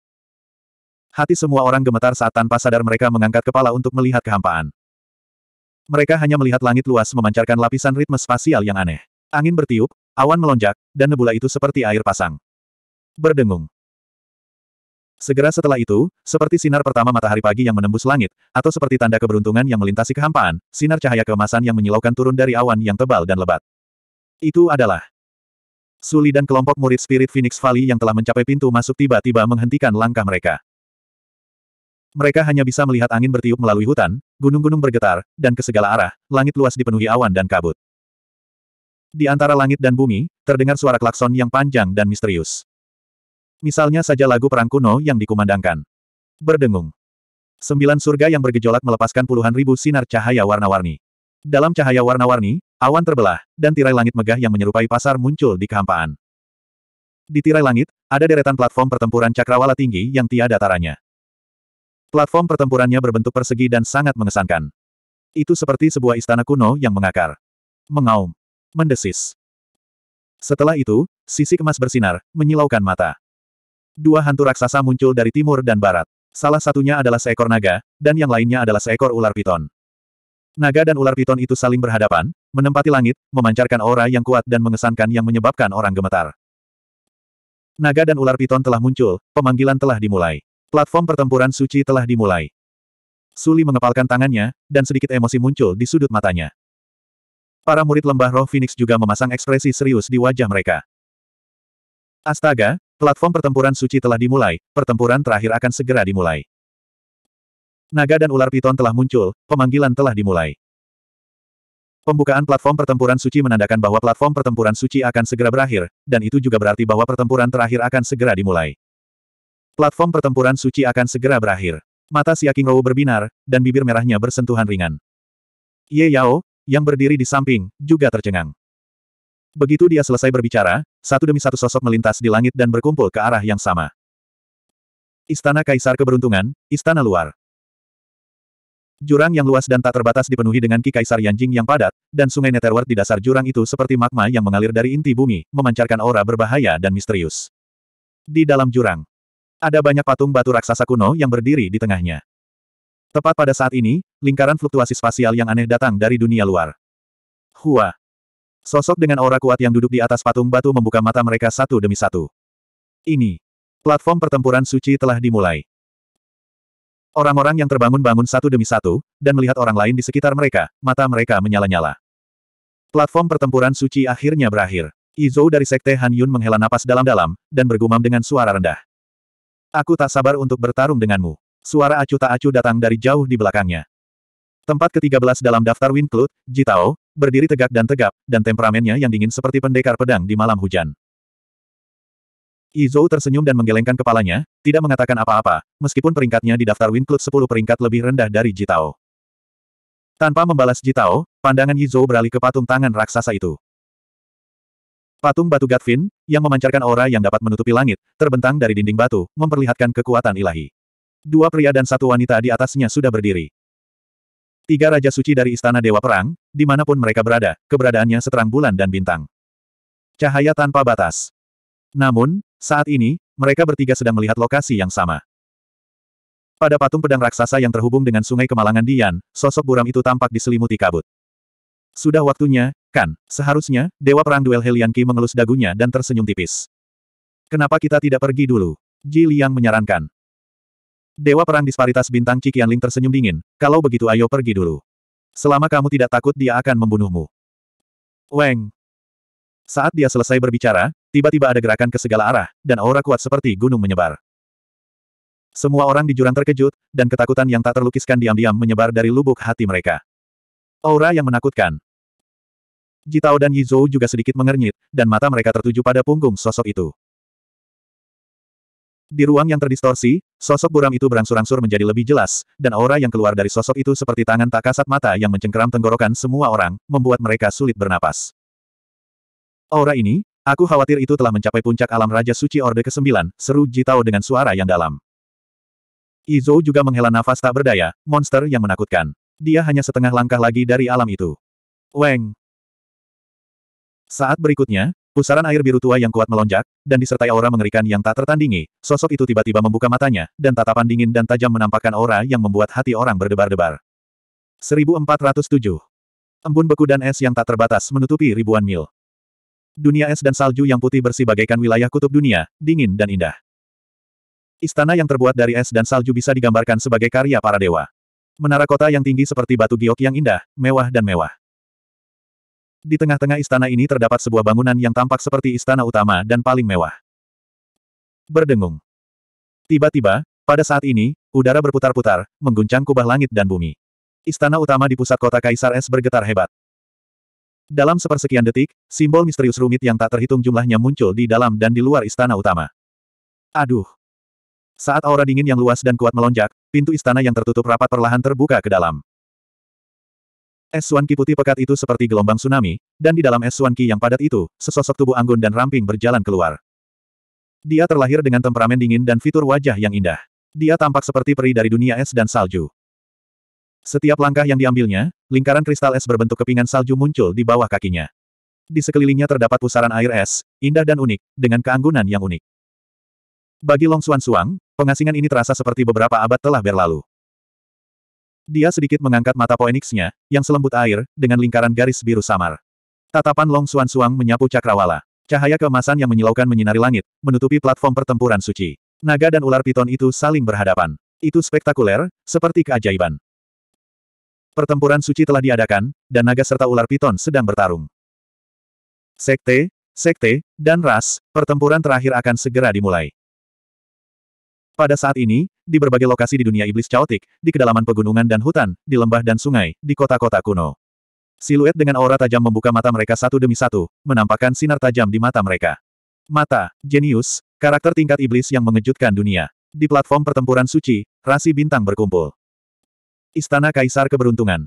Hati semua orang gemetar saat tanpa sadar mereka mengangkat kepala untuk melihat kehampaan. Mereka hanya melihat langit luas memancarkan lapisan ritme spasial yang aneh. Angin bertiup, Awan melonjak, dan nebula itu seperti air pasang. Berdengung. Segera setelah itu, seperti sinar pertama matahari pagi yang menembus langit, atau seperti tanda keberuntungan yang melintasi kehampaan, sinar cahaya keemasan yang menyilaukan turun dari awan yang tebal dan lebat. Itu adalah Suli dan kelompok murid Spirit Phoenix Valley yang telah mencapai pintu masuk tiba-tiba menghentikan langkah mereka. Mereka hanya bisa melihat angin bertiup melalui hutan, gunung-gunung bergetar, dan ke segala arah, langit luas dipenuhi awan dan kabut. Di antara langit dan bumi, terdengar suara klakson yang panjang dan misterius. Misalnya saja lagu perang kuno yang dikumandangkan. Berdengung. Sembilan surga yang bergejolak melepaskan puluhan ribu sinar cahaya warna-warni. Dalam cahaya warna-warni, awan terbelah, dan tirai langit megah yang menyerupai pasar muncul di kehampaan. Di tirai langit, ada deretan platform pertempuran cakrawala tinggi yang tiada taranya. Platform pertempurannya berbentuk persegi dan sangat mengesankan. Itu seperti sebuah istana kuno yang mengakar. Mengaum mendesis. Setelah itu, sisi emas bersinar, menyilaukan mata. Dua hantu raksasa muncul dari timur dan barat. Salah satunya adalah seekor naga, dan yang lainnya adalah seekor ular piton. Naga dan ular piton itu saling berhadapan, menempati langit, memancarkan aura yang kuat dan mengesankan yang menyebabkan orang gemetar. Naga dan ular piton telah muncul, pemanggilan telah dimulai. Platform pertempuran suci telah dimulai. Suli mengepalkan tangannya, dan sedikit emosi muncul di sudut matanya. Para murid lembah roh Phoenix juga memasang ekspresi serius di wajah mereka. Astaga, platform pertempuran suci telah dimulai, pertempuran terakhir akan segera dimulai. Naga dan ular piton telah muncul, pemanggilan telah dimulai. Pembukaan platform pertempuran suci menandakan bahwa platform pertempuran suci akan segera berakhir, dan itu juga berarti bahwa pertempuran terakhir akan segera dimulai. Platform pertempuran suci akan segera berakhir. Mata Siaking Rowo berbinar, dan bibir merahnya bersentuhan ringan. Ye Yao, yang berdiri di samping, juga tercengang. Begitu dia selesai berbicara, satu demi satu sosok melintas di langit dan berkumpul ke arah yang sama. Istana Kaisar Keberuntungan, Istana Luar. Jurang yang luas dan tak terbatas dipenuhi dengan Ki Kaisar Yanjing yang padat, dan sungai Netherworld di dasar jurang itu seperti magma yang mengalir dari inti bumi, memancarkan aura berbahaya dan misterius. Di dalam jurang, ada banyak patung batu raksasa kuno yang berdiri di tengahnya. Tepat pada saat ini, lingkaran fluktuasi spasial yang aneh datang dari dunia luar. Hua. Sosok dengan aura kuat yang duduk di atas patung batu membuka mata mereka satu demi satu. Ini. Platform pertempuran suci telah dimulai. Orang-orang yang terbangun-bangun satu demi satu, dan melihat orang lain di sekitar mereka, mata mereka menyala-nyala. Platform pertempuran suci akhirnya berakhir. Izou dari Sekte Han Yun menghela napas dalam-dalam, dan bergumam dengan suara rendah. Aku tak sabar untuk bertarung denganmu. Suara acu tak acu datang dari jauh di belakangnya. Tempat ke-13 dalam daftar Winclut, Jitao, berdiri tegak dan tegap, dan temperamennya yang dingin seperti pendekar pedang di malam hujan. Izou tersenyum dan menggelengkan kepalanya, tidak mengatakan apa-apa, meskipun peringkatnya di daftar Winclut 10 peringkat lebih rendah dari Jitao. Tanpa membalas Jitao, pandangan Izou beralih ke patung tangan raksasa itu. Patung batu Gatvin, yang memancarkan aura yang dapat menutupi langit, terbentang dari dinding batu, memperlihatkan kekuatan ilahi. Dua pria dan satu wanita di atasnya sudah berdiri. Tiga raja suci dari Istana Dewa Perang, dimanapun mereka berada, keberadaannya seterang bulan dan bintang. Cahaya tanpa batas. Namun, saat ini, mereka bertiga sedang melihat lokasi yang sama. Pada patung pedang raksasa yang terhubung dengan sungai kemalangan Dian, sosok buram itu tampak diselimuti kabut. Sudah waktunya, kan? Seharusnya, Dewa Perang Duel Helianki mengelus dagunya dan tersenyum tipis. Kenapa kita tidak pergi dulu? Ji Liang menyarankan. Dewa Perang Disparitas Bintang Cikianling tersenyum dingin, kalau begitu ayo pergi dulu. Selama kamu tidak takut dia akan membunuhmu. Weng. Saat dia selesai berbicara, tiba-tiba ada gerakan ke segala arah, dan aura kuat seperti gunung menyebar. Semua orang di jurang terkejut, dan ketakutan yang tak terlukiskan diam-diam menyebar dari lubuk hati mereka. Aura yang menakutkan. Jitao dan Yizhou juga sedikit mengernyit, dan mata mereka tertuju pada punggung sosok itu. Di ruang yang terdistorsi, sosok buram itu berangsur-angsur menjadi lebih jelas, dan aura yang keluar dari sosok itu seperti tangan tak kasat mata yang mencengkeram tenggorokan semua orang, membuat mereka sulit bernapas. Aura ini, aku khawatir itu telah mencapai puncak alam Raja Suci Orde ke-9, seru Jitao dengan suara yang dalam. Izo juga menghela nafas tak berdaya, monster yang menakutkan. Dia hanya setengah langkah lagi dari alam itu. Weng! Saat berikutnya, Pusaran air biru tua yang kuat melonjak, dan disertai aura mengerikan yang tak tertandingi, sosok itu tiba-tiba membuka matanya, dan tatapan dingin dan tajam menampakkan aura yang membuat hati orang berdebar-debar. 1407. Embun beku dan es yang tak terbatas menutupi ribuan mil. Dunia es dan salju yang putih bersih bagaikan wilayah kutub dunia, dingin dan indah. Istana yang terbuat dari es dan salju bisa digambarkan sebagai karya para dewa. Menara kota yang tinggi seperti batu giok yang indah, mewah dan mewah. Di tengah-tengah istana ini terdapat sebuah bangunan yang tampak seperti istana utama dan paling mewah. Berdengung. Tiba-tiba, pada saat ini, udara berputar-putar, mengguncang kubah langit dan bumi. Istana utama di pusat kota Kaisar Es bergetar hebat. Dalam sepersekian detik, simbol misterius rumit yang tak terhitung jumlahnya muncul di dalam dan di luar istana utama. Aduh! Saat aura dingin yang luas dan kuat melonjak, pintu istana yang tertutup rapat perlahan terbuka ke dalam. Es Suan Ki putih pekat itu seperti gelombang tsunami, dan di dalam Es Suan Ki yang padat itu, sesosok tubuh anggun dan ramping berjalan keluar. Dia terlahir dengan temperamen dingin dan fitur wajah yang indah. Dia tampak seperti peri dari dunia es dan salju. Setiap langkah yang diambilnya, lingkaran kristal es berbentuk kepingan salju muncul di bawah kakinya. Di sekelilingnya terdapat pusaran air es, indah dan unik, dengan keanggunan yang unik. Bagi Long Suan Suang, pengasingan ini terasa seperti beberapa abad telah berlalu. Dia sedikit mengangkat mata poeniksnya, yang selembut air, dengan lingkaran garis biru samar. Tatapan Long Suan Suang menyapu cakrawala. Cahaya keemasan yang menyilaukan menyinari langit, menutupi platform pertempuran suci. Naga dan ular piton itu saling berhadapan. Itu spektakuler, seperti keajaiban. Pertempuran suci telah diadakan, dan naga serta ular piton sedang bertarung. Sekte, sekte, dan ras, pertempuran terakhir akan segera dimulai. Pada saat ini, di berbagai lokasi di dunia iblis caotik, di kedalaman pegunungan dan hutan, di lembah dan sungai, di kota-kota kuno. Siluet dengan aura tajam membuka mata mereka satu demi satu, menampakkan sinar tajam di mata mereka. Mata, jenius, karakter tingkat iblis yang mengejutkan dunia. Di platform pertempuran suci, rasi bintang berkumpul. Istana Kaisar Keberuntungan.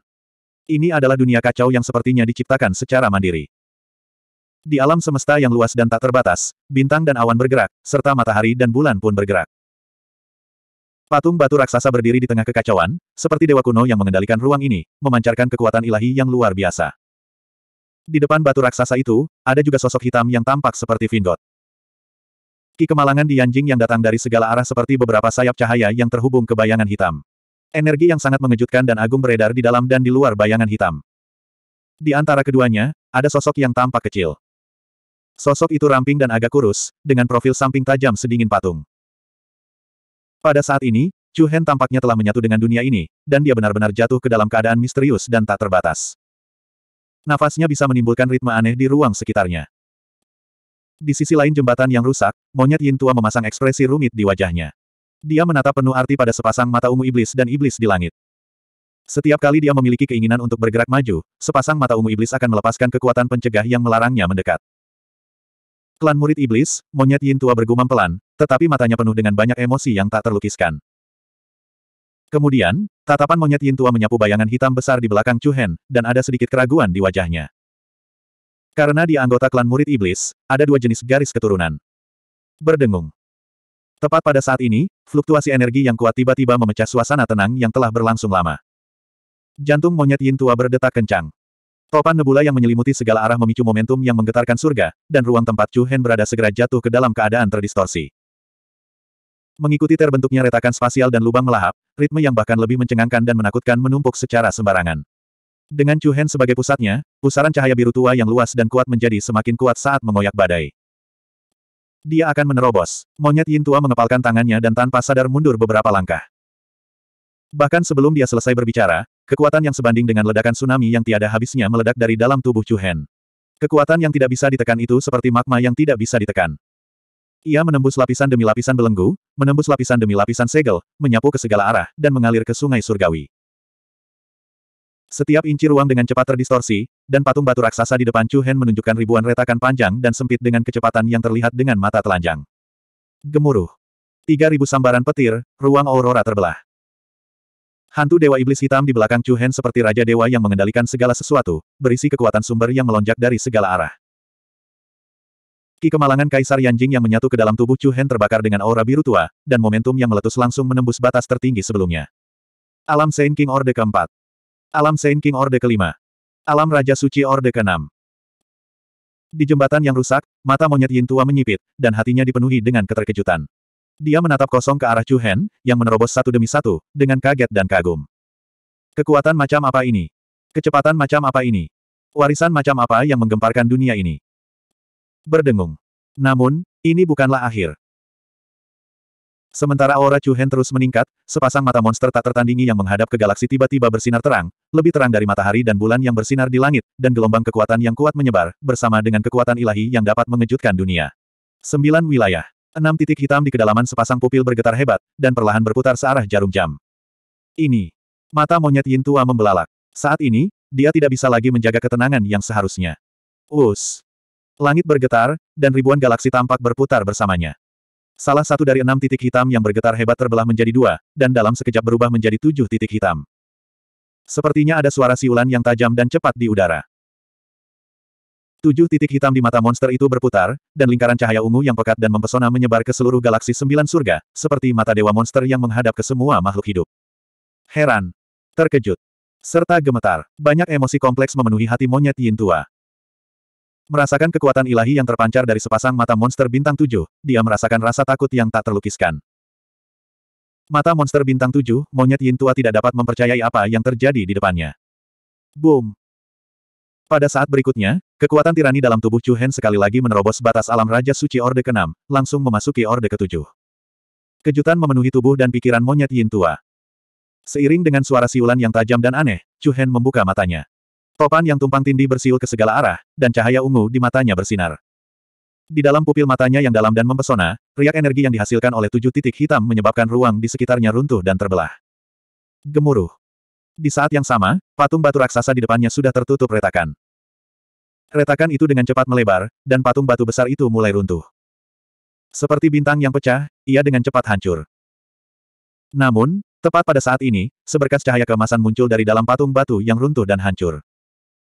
Ini adalah dunia kacau yang sepertinya diciptakan secara mandiri. Di alam semesta yang luas dan tak terbatas, bintang dan awan bergerak, serta matahari dan bulan pun bergerak. Patung batu raksasa berdiri di tengah kekacauan, seperti dewa kuno yang mengendalikan ruang ini, memancarkan kekuatan ilahi yang luar biasa. Di depan batu raksasa itu, ada juga sosok hitam yang tampak seperti vingot. Ki kemalangan di Yanjing yang datang dari segala arah seperti beberapa sayap cahaya yang terhubung ke bayangan hitam. Energi yang sangat mengejutkan dan agung beredar di dalam dan di luar bayangan hitam. Di antara keduanya, ada sosok yang tampak kecil. Sosok itu ramping dan agak kurus, dengan profil samping tajam sedingin patung. Pada saat ini, Chu Hen tampaknya telah menyatu dengan dunia ini, dan dia benar-benar jatuh ke dalam keadaan misterius dan tak terbatas. Nafasnya bisa menimbulkan ritme aneh di ruang sekitarnya. Di sisi lain jembatan yang rusak, monyet Yin Tua memasang ekspresi rumit di wajahnya. Dia menatap penuh arti pada sepasang mata ungu iblis dan iblis di langit. Setiap kali dia memiliki keinginan untuk bergerak maju, sepasang mata ungu iblis akan melepaskan kekuatan pencegah yang melarangnya mendekat. Klan murid iblis, monyet Yin tua bergumam pelan, tetapi matanya penuh dengan banyak emosi yang tak terlukiskan. Kemudian, tatapan monyet Yin tua menyapu bayangan hitam besar di belakang Chu dan ada sedikit keraguan di wajahnya. Karena di anggota klan murid iblis, ada dua jenis garis keturunan. Berdengung. Tepat pada saat ini, fluktuasi energi yang kuat tiba-tiba memecah suasana tenang yang telah berlangsung lama. Jantung monyet Yin tua berdetak kencang. Topan nebula yang menyelimuti segala arah memicu momentum yang menggetarkan surga, dan ruang tempat Chu Hen berada segera jatuh ke dalam keadaan terdistorsi. Mengikuti terbentuknya retakan spasial dan lubang melahap, ritme yang bahkan lebih mencengangkan dan menakutkan menumpuk secara sembarangan. Dengan Chu Hen sebagai pusatnya, pusaran cahaya biru tua yang luas dan kuat menjadi semakin kuat saat mengoyak badai. Dia akan menerobos. Monyet Yin tua mengepalkan tangannya dan tanpa sadar mundur beberapa langkah. Bahkan sebelum dia selesai berbicara, kekuatan yang sebanding dengan ledakan tsunami yang tiada habisnya meledak dari dalam tubuh Chu Hen. Kekuatan yang tidak bisa ditekan itu seperti magma yang tidak bisa ditekan. Ia menembus lapisan demi lapisan belenggu, menembus lapisan demi lapisan segel, menyapu ke segala arah, dan mengalir ke sungai surgawi. Setiap inci ruang dengan cepat terdistorsi, dan patung batu raksasa di depan Chu Hen menunjukkan ribuan retakan panjang dan sempit dengan kecepatan yang terlihat dengan mata telanjang. Gemuruh. tiga ribu sambaran petir, ruang aurora terbelah. Hantu Dewa Iblis Hitam di belakang Chu Hen seperti Raja Dewa yang mengendalikan segala sesuatu, berisi kekuatan sumber yang melonjak dari segala arah. Ki kemalangan Kaisar Yanjing yang menyatu ke dalam tubuh Chu Hen terbakar dengan aura biru tua, dan momentum yang meletus langsung menembus batas tertinggi sebelumnya. Alam Saint King Orde keempat. Alam Saint King Orde kelima. Alam Raja Suci Orde keenam. Di jembatan yang rusak, mata monyet Yin tua menyipit, dan hatinya dipenuhi dengan keterkejutan. Dia menatap kosong ke arah Chu Hen, yang menerobos satu demi satu, dengan kaget dan kagum. Kekuatan macam apa ini? Kecepatan macam apa ini? Warisan macam apa yang menggemparkan dunia ini? Berdengung. Namun, ini bukanlah akhir. Sementara aura Chu Hen terus meningkat, sepasang mata monster tak tertandingi yang menghadap ke galaksi tiba-tiba bersinar terang, lebih terang dari matahari dan bulan yang bersinar di langit, dan gelombang kekuatan yang kuat menyebar, bersama dengan kekuatan ilahi yang dapat mengejutkan dunia. Sembilan wilayah. Enam titik hitam di kedalaman sepasang pupil bergetar hebat, dan perlahan berputar searah jarum jam. Ini. Mata monyet Yin Tua membelalak. Saat ini, dia tidak bisa lagi menjaga ketenangan yang seharusnya. Us. Langit bergetar, dan ribuan galaksi tampak berputar bersamanya. Salah satu dari enam titik hitam yang bergetar hebat terbelah menjadi dua, dan dalam sekejap berubah menjadi tujuh titik hitam. Sepertinya ada suara siulan yang tajam dan cepat di udara. Tujuh titik hitam di mata monster itu berputar, dan lingkaran cahaya ungu yang pekat dan mempesona menyebar ke seluruh galaksi sembilan surga, seperti mata dewa monster yang menghadap ke semua makhluk hidup. Heran. Terkejut. Serta gemetar, banyak emosi kompleks memenuhi hati monyet Yin tua. Merasakan kekuatan ilahi yang terpancar dari sepasang mata monster bintang tujuh, dia merasakan rasa takut yang tak terlukiskan. Mata monster bintang tujuh, monyet Yin tua tidak dapat mempercayai apa yang terjadi di depannya. Boom! Pada saat berikutnya, kekuatan tirani dalam tubuh Chu Hen sekali lagi menerobos batas alam Raja Suci Orde ke-6, langsung memasuki Orde ke-7. Kejutan memenuhi tubuh dan pikiran monyet Yin tua. Seiring dengan suara siulan yang tajam dan aneh, Chu Hen membuka matanya. Topan yang tumpang tindih bersiul ke segala arah, dan cahaya ungu di matanya bersinar. Di dalam pupil matanya yang dalam dan mempesona, riak energi yang dihasilkan oleh tujuh titik hitam menyebabkan ruang di sekitarnya runtuh dan terbelah. Gemuruh. Di saat yang sama, patung batu raksasa di depannya sudah tertutup retakan. Retakan itu dengan cepat melebar, dan patung batu besar itu mulai runtuh. Seperti bintang yang pecah, ia dengan cepat hancur. Namun, tepat pada saat ini, seberkas cahaya kemasan muncul dari dalam patung batu yang runtuh dan hancur.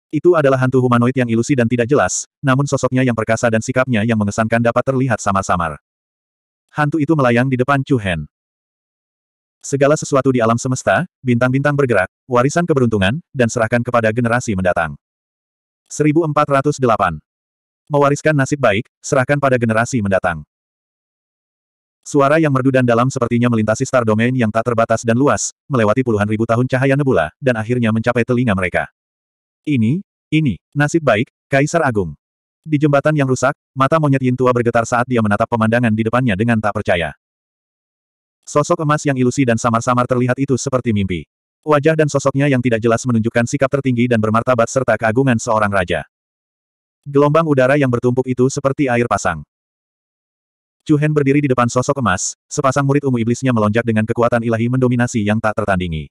Itu adalah hantu humanoid yang ilusi dan tidak jelas, namun sosoknya yang perkasa dan sikapnya yang mengesankan dapat terlihat samar-samar. Hantu itu melayang di depan Chu Hen. Segala sesuatu di alam semesta, bintang-bintang bergerak, warisan keberuntungan, dan serahkan kepada generasi mendatang. 1408. Mewariskan nasib baik, serahkan pada generasi mendatang. Suara yang merdu dan dalam sepertinya melintasi star domain yang tak terbatas dan luas, melewati puluhan ribu tahun cahaya nebula, dan akhirnya mencapai telinga mereka. Ini, ini, nasib baik, Kaisar Agung. Di jembatan yang rusak, mata monyet Yintua bergetar saat dia menatap pemandangan di depannya dengan tak percaya. Sosok emas yang ilusi dan samar-samar terlihat itu seperti mimpi. Wajah dan sosoknya yang tidak jelas menunjukkan sikap tertinggi dan bermartabat serta keagungan seorang raja. Gelombang udara yang bertumpuk itu seperti air pasang. Chu Hen berdiri di depan sosok emas, sepasang murid ungu iblisnya melonjak dengan kekuatan ilahi mendominasi yang tak tertandingi.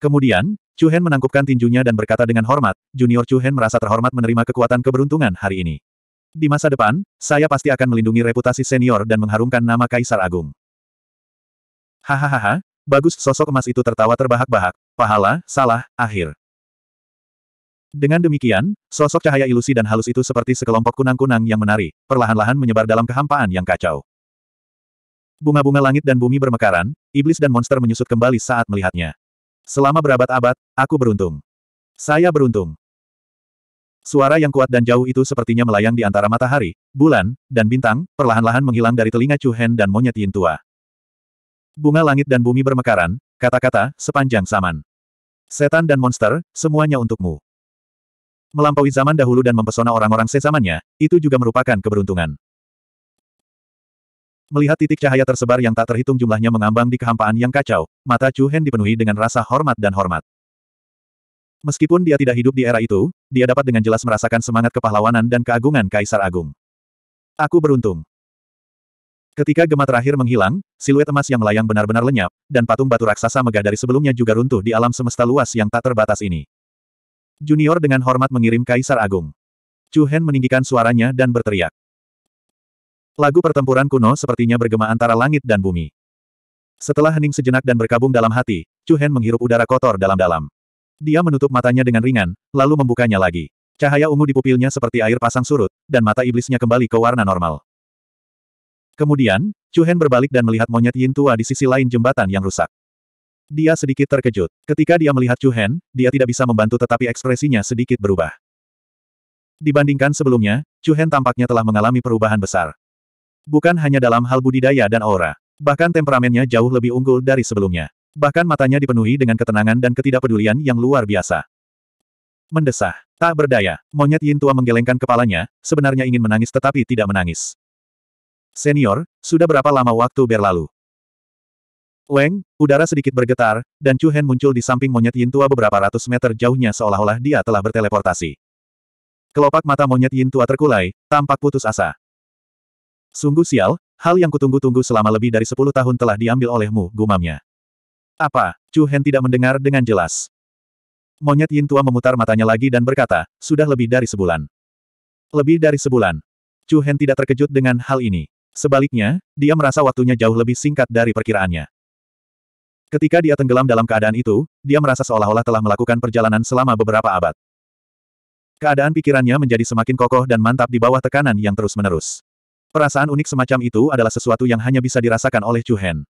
Kemudian, Chu Hen menangkupkan tinjunya dan berkata dengan hormat, Junior Chu Hen merasa terhormat menerima kekuatan keberuntungan hari ini. Di masa depan, saya pasti akan melindungi reputasi senior dan mengharumkan nama Kaisar Agung. Hahaha, bagus sosok emas itu tertawa terbahak-bahak. Pahala, salah, akhir. Dengan demikian, sosok cahaya ilusi dan halus itu seperti sekelompok kunang-kunang yang menari, perlahan-lahan menyebar dalam kehampaan yang kacau. Bunga-bunga langit dan bumi bermekaran, iblis dan monster menyusut kembali saat melihatnya. Selama berabad-abad, aku beruntung. Saya beruntung. Suara yang kuat dan jauh itu sepertinya melayang di antara matahari, bulan, dan bintang, perlahan-lahan menghilang dari telinga Chu Hen dan monyet Yin tua. Bunga langit dan bumi bermekaran, kata-kata, sepanjang zaman. Setan dan monster, semuanya untukmu. Melampaui zaman dahulu dan mempesona orang-orang sezamannya, itu juga merupakan keberuntungan. Melihat titik cahaya tersebar yang tak terhitung jumlahnya mengambang di kehampaan yang kacau, mata Chu Hen dipenuhi dengan rasa hormat dan hormat. Meskipun dia tidak hidup di era itu, dia dapat dengan jelas merasakan semangat kepahlawanan dan keagungan Kaisar Agung. Aku beruntung. Ketika gema terakhir menghilang, siluet emas yang melayang benar-benar lenyap, dan patung batu raksasa megah dari sebelumnya juga runtuh di alam semesta luas yang tak terbatas ini. Junior dengan hormat mengirim Kaisar Agung. Chu Hen meninggikan suaranya dan berteriak. Lagu pertempuran kuno sepertinya bergema antara langit dan bumi. Setelah hening sejenak dan berkabung dalam hati, Chu Hen menghirup udara kotor dalam-dalam. Dia menutup matanya dengan ringan, lalu membukanya lagi. Cahaya ungu di pupilnya seperti air pasang surut, dan mata iblisnya kembali ke warna normal. Kemudian, Chu Hen berbalik dan melihat monyet Yin tua di sisi lain jembatan yang rusak. Dia sedikit terkejut. Ketika dia melihat Chu Hen, dia tidak bisa membantu tetapi ekspresinya sedikit berubah. Dibandingkan sebelumnya, Chu Hen tampaknya telah mengalami perubahan besar. Bukan hanya dalam hal budidaya dan aura. Bahkan temperamennya jauh lebih unggul dari sebelumnya. Bahkan matanya dipenuhi dengan ketenangan dan ketidakpedulian yang luar biasa. Mendesah. Tak berdaya, monyet Yin tua menggelengkan kepalanya, sebenarnya ingin menangis tetapi tidak menangis. Senior, sudah berapa lama waktu berlalu? Weng, udara sedikit bergetar, dan Chu Hen muncul di samping monyet Yin tua beberapa ratus meter jauhnya seolah-olah dia telah berteleportasi. Kelopak mata monyet Yin tua terkulai, tampak putus asa. Sungguh sial, hal yang kutunggu-tunggu selama lebih dari sepuluh tahun telah diambil olehmu, gumamnya. Apa? Chu Hen tidak mendengar dengan jelas. Monyet Yin tua memutar matanya lagi dan berkata, sudah lebih dari sebulan. Lebih dari sebulan. Chu Hen tidak terkejut dengan hal ini. Sebaliknya, dia merasa waktunya jauh lebih singkat dari perkiraannya. Ketika dia tenggelam dalam keadaan itu, dia merasa seolah-olah telah melakukan perjalanan selama beberapa abad. Keadaan pikirannya menjadi semakin kokoh dan mantap di bawah tekanan yang terus-menerus. Perasaan unik semacam itu adalah sesuatu yang hanya bisa dirasakan oleh Chu Hen.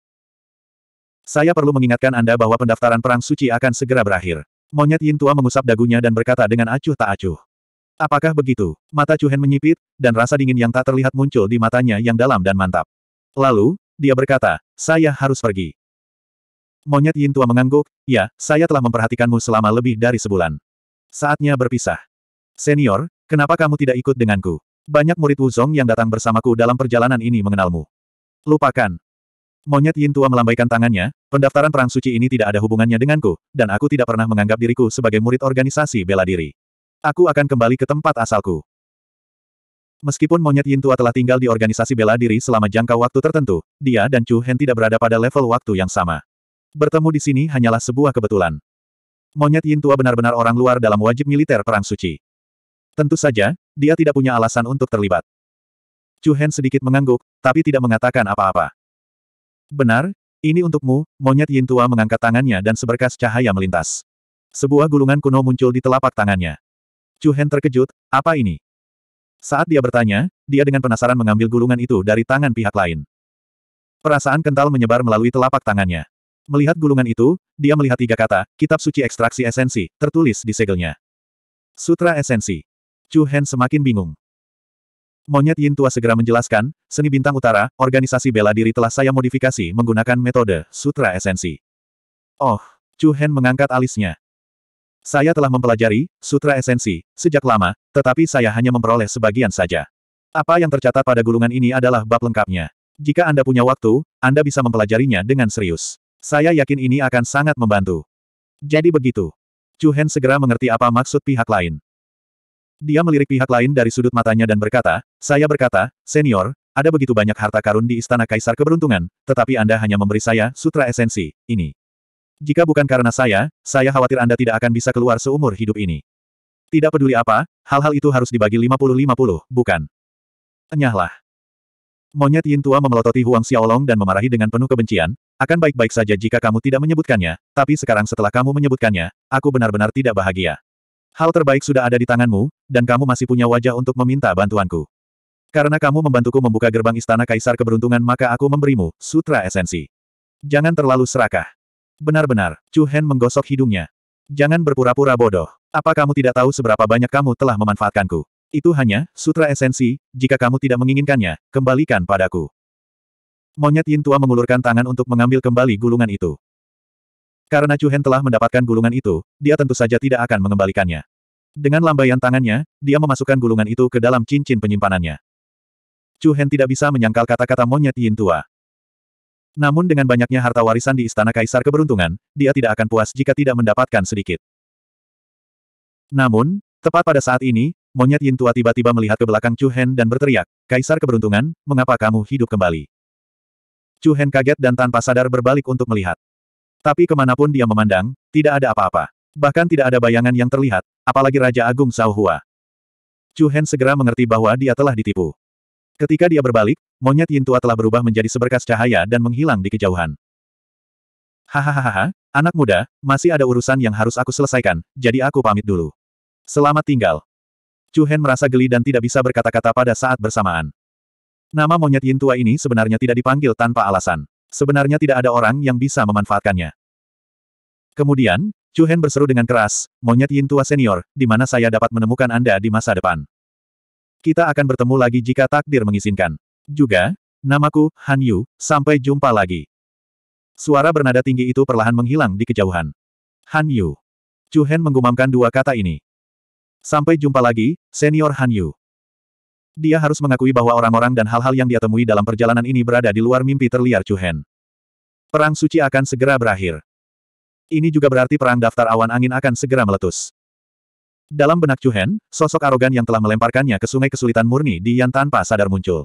Saya perlu mengingatkan Anda bahwa pendaftaran Perang Suci akan segera berakhir. Monyet Yin Tua mengusap dagunya dan berkata dengan acuh tak acuh. Apakah begitu? Mata Hen menyipit, dan rasa dingin yang tak terlihat muncul di matanya yang dalam dan mantap. Lalu, dia berkata, saya harus pergi. Monyet Yin Tua mengangguk, ya, saya telah memperhatikanmu selama lebih dari sebulan. Saatnya berpisah. Senior, kenapa kamu tidak ikut denganku? Banyak murid Wuzong yang datang bersamaku dalam perjalanan ini mengenalmu. Lupakan. Monyet Yin Tua melambaikan tangannya, pendaftaran perang suci ini tidak ada hubungannya denganku, dan aku tidak pernah menganggap diriku sebagai murid organisasi bela diri. Aku akan kembali ke tempat asalku. Meskipun monyet Yin Tua telah tinggal di organisasi bela diri selama jangka waktu tertentu, dia dan Chu Hen tidak berada pada level waktu yang sama. Bertemu di sini hanyalah sebuah kebetulan. Monyet Yin Tua benar-benar orang luar dalam wajib militer Perang Suci. Tentu saja, dia tidak punya alasan untuk terlibat. Chu Hen sedikit mengangguk, tapi tidak mengatakan apa-apa. Benar, ini untukmu, monyet Yin Tua mengangkat tangannya dan seberkas cahaya melintas. Sebuah gulungan kuno muncul di telapak tangannya. Chu Hen terkejut, apa ini? Saat dia bertanya, dia dengan penasaran mengambil gulungan itu dari tangan pihak lain. Perasaan kental menyebar melalui telapak tangannya. Melihat gulungan itu, dia melihat tiga kata, kitab suci ekstraksi esensi, tertulis di segelnya. Sutra esensi. Chu Hen semakin bingung. Monyet Yin Tua segera menjelaskan, seni bintang utara, organisasi bela diri telah saya modifikasi menggunakan metode Sutra Esensi. Oh, Chu Hen mengangkat alisnya. Saya telah mempelajari Sutra Esensi sejak lama, tetapi saya hanya memperoleh sebagian saja. Apa yang tercatat pada gulungan ini adalah bab lengkapnya. Jika Anda punya waktu, Anda bisa mempelajarinya dengan serius. Saya yakin ini akan sangat membantu. Jadi begitu. Chu Hen segera mengerti apa maksud pihak lain. Dia melirik pihak lain dari sudut matanya dan berkata, Saya berkata, senior, ada begitu banyak harta karun di Istana Kaisar Keberuntungan, tetapi Anda hanya memberi saya sutra esensi, ini. Jika bukan karena saya, saya khawatir Anda tidak akan bisa keluar seumur hidup ini. Tidak peduli apa, hal-hal itu harus dibagi 50-50, bukan? Enyahlah. Monyet Yin Tua memelototi Huang Xiaolong dan memarahi dengan penuh kebencian, akan baik-baik saja jika kamu tidak menyebutkannya, tapi sekarang setelah kamu menyebutkannya, aku benar-benar tidak bahagia. Hal terbaik sudah ada di tanganmu, dan kamu masih punya wajah untuk meminta bantuanku. Karena kamu membantuku membuka gerbang istana kaisar keberuntungan maka aku memberimu, sutra esensi. Jangan terlalu serakah. Benar-benar, Chu Hen menggosok hidungnya. Jangan berpura-pura bodoh. Apa kamu tidak tahu seberapa banyak kamu telah memanfaatkanku? Itu hanya, sutra esensi, jika kamu tidak menginginkannya, kembalikan padaku. Monyet Yin Tua mengulurkan tangan untuk mengambil kembali gulungan itu. Karena Chu Hen telah mendapatkan gulungan itu, dia tentu saja tidak akan mengembalikannya. Dengan lambaian tangannya, dia memasukkan gulungan itu ke dalam cincin penyimpanannya. Chu Hen tidak bisa menyangkal kata-kata monyet Yin Tua. Namun dengan banyaknya harta warisan di Istana Kaisar Keberuntungan, dia tidak akan puas jika tidak mendapatkan sedikit. Namun, tepat pada saat ini, monyet Yin Tua tiba-tiba melihat ke belakang Chu Hen dan berteriak, Kaisar Keberuntungan, mengapa kamu hidup kembali? Chu Hen kaget dan tanpa sadar berbalik untuk melihat. Tapi kemanapun dia memandang, tidak ada apa-apa. Bahkan tidak ada bayangan yang terlihat, apalagi Raja Agung Sao Hua. Chu Hen segera mengerti bahwa dia telah ditipu. Ketika dia berbalik, monyet Yin telah berubah menjadi seberkas cahaya dan menghilang di kejauhan. Hahaha, anak muda, masih ada urusan yang harus aku selesaikan, jadi aku pamit dulu. Selamat tinggal. Chu Hen merasa geli dan tidak bisa berkata-kata pada saat bersamaan. Nama monyet Yin ini sebenarnya tidak dipanggil tanpa alasan. Sebenarnya tidak ada orang yang bisa memanfaatkannya. Kemudian, Chu Hen berseru dengan keras, monyet Yin senior, di mana saya dapat menemukan Anda di masa depan. Kita akan bertemu lagi jika takdir mengizinkan. Juga, namaku, Han Yu, sampai jumpa lagi. Suara bernada tinggi itu perlahan menghilang di kejauhan. Han Yu. Chu Hen menggumamkan dua kata ini. Sampai jumpa lagi, senior Han Yu. Dia harus mengakui bahwa orang-orang dan hal-hal yang dia temui dalam perjalanan ini berada di luar mimpi terliar Chu Hen. Perang suci akan segera berakhir. Ini juga berarti perang daftar awan angin akan segera meletus. Dalam benak Chuhen, sosok arogan yang telah melemparkannya ke sungai kesulitan murni di Yan tanpa sadar muncul.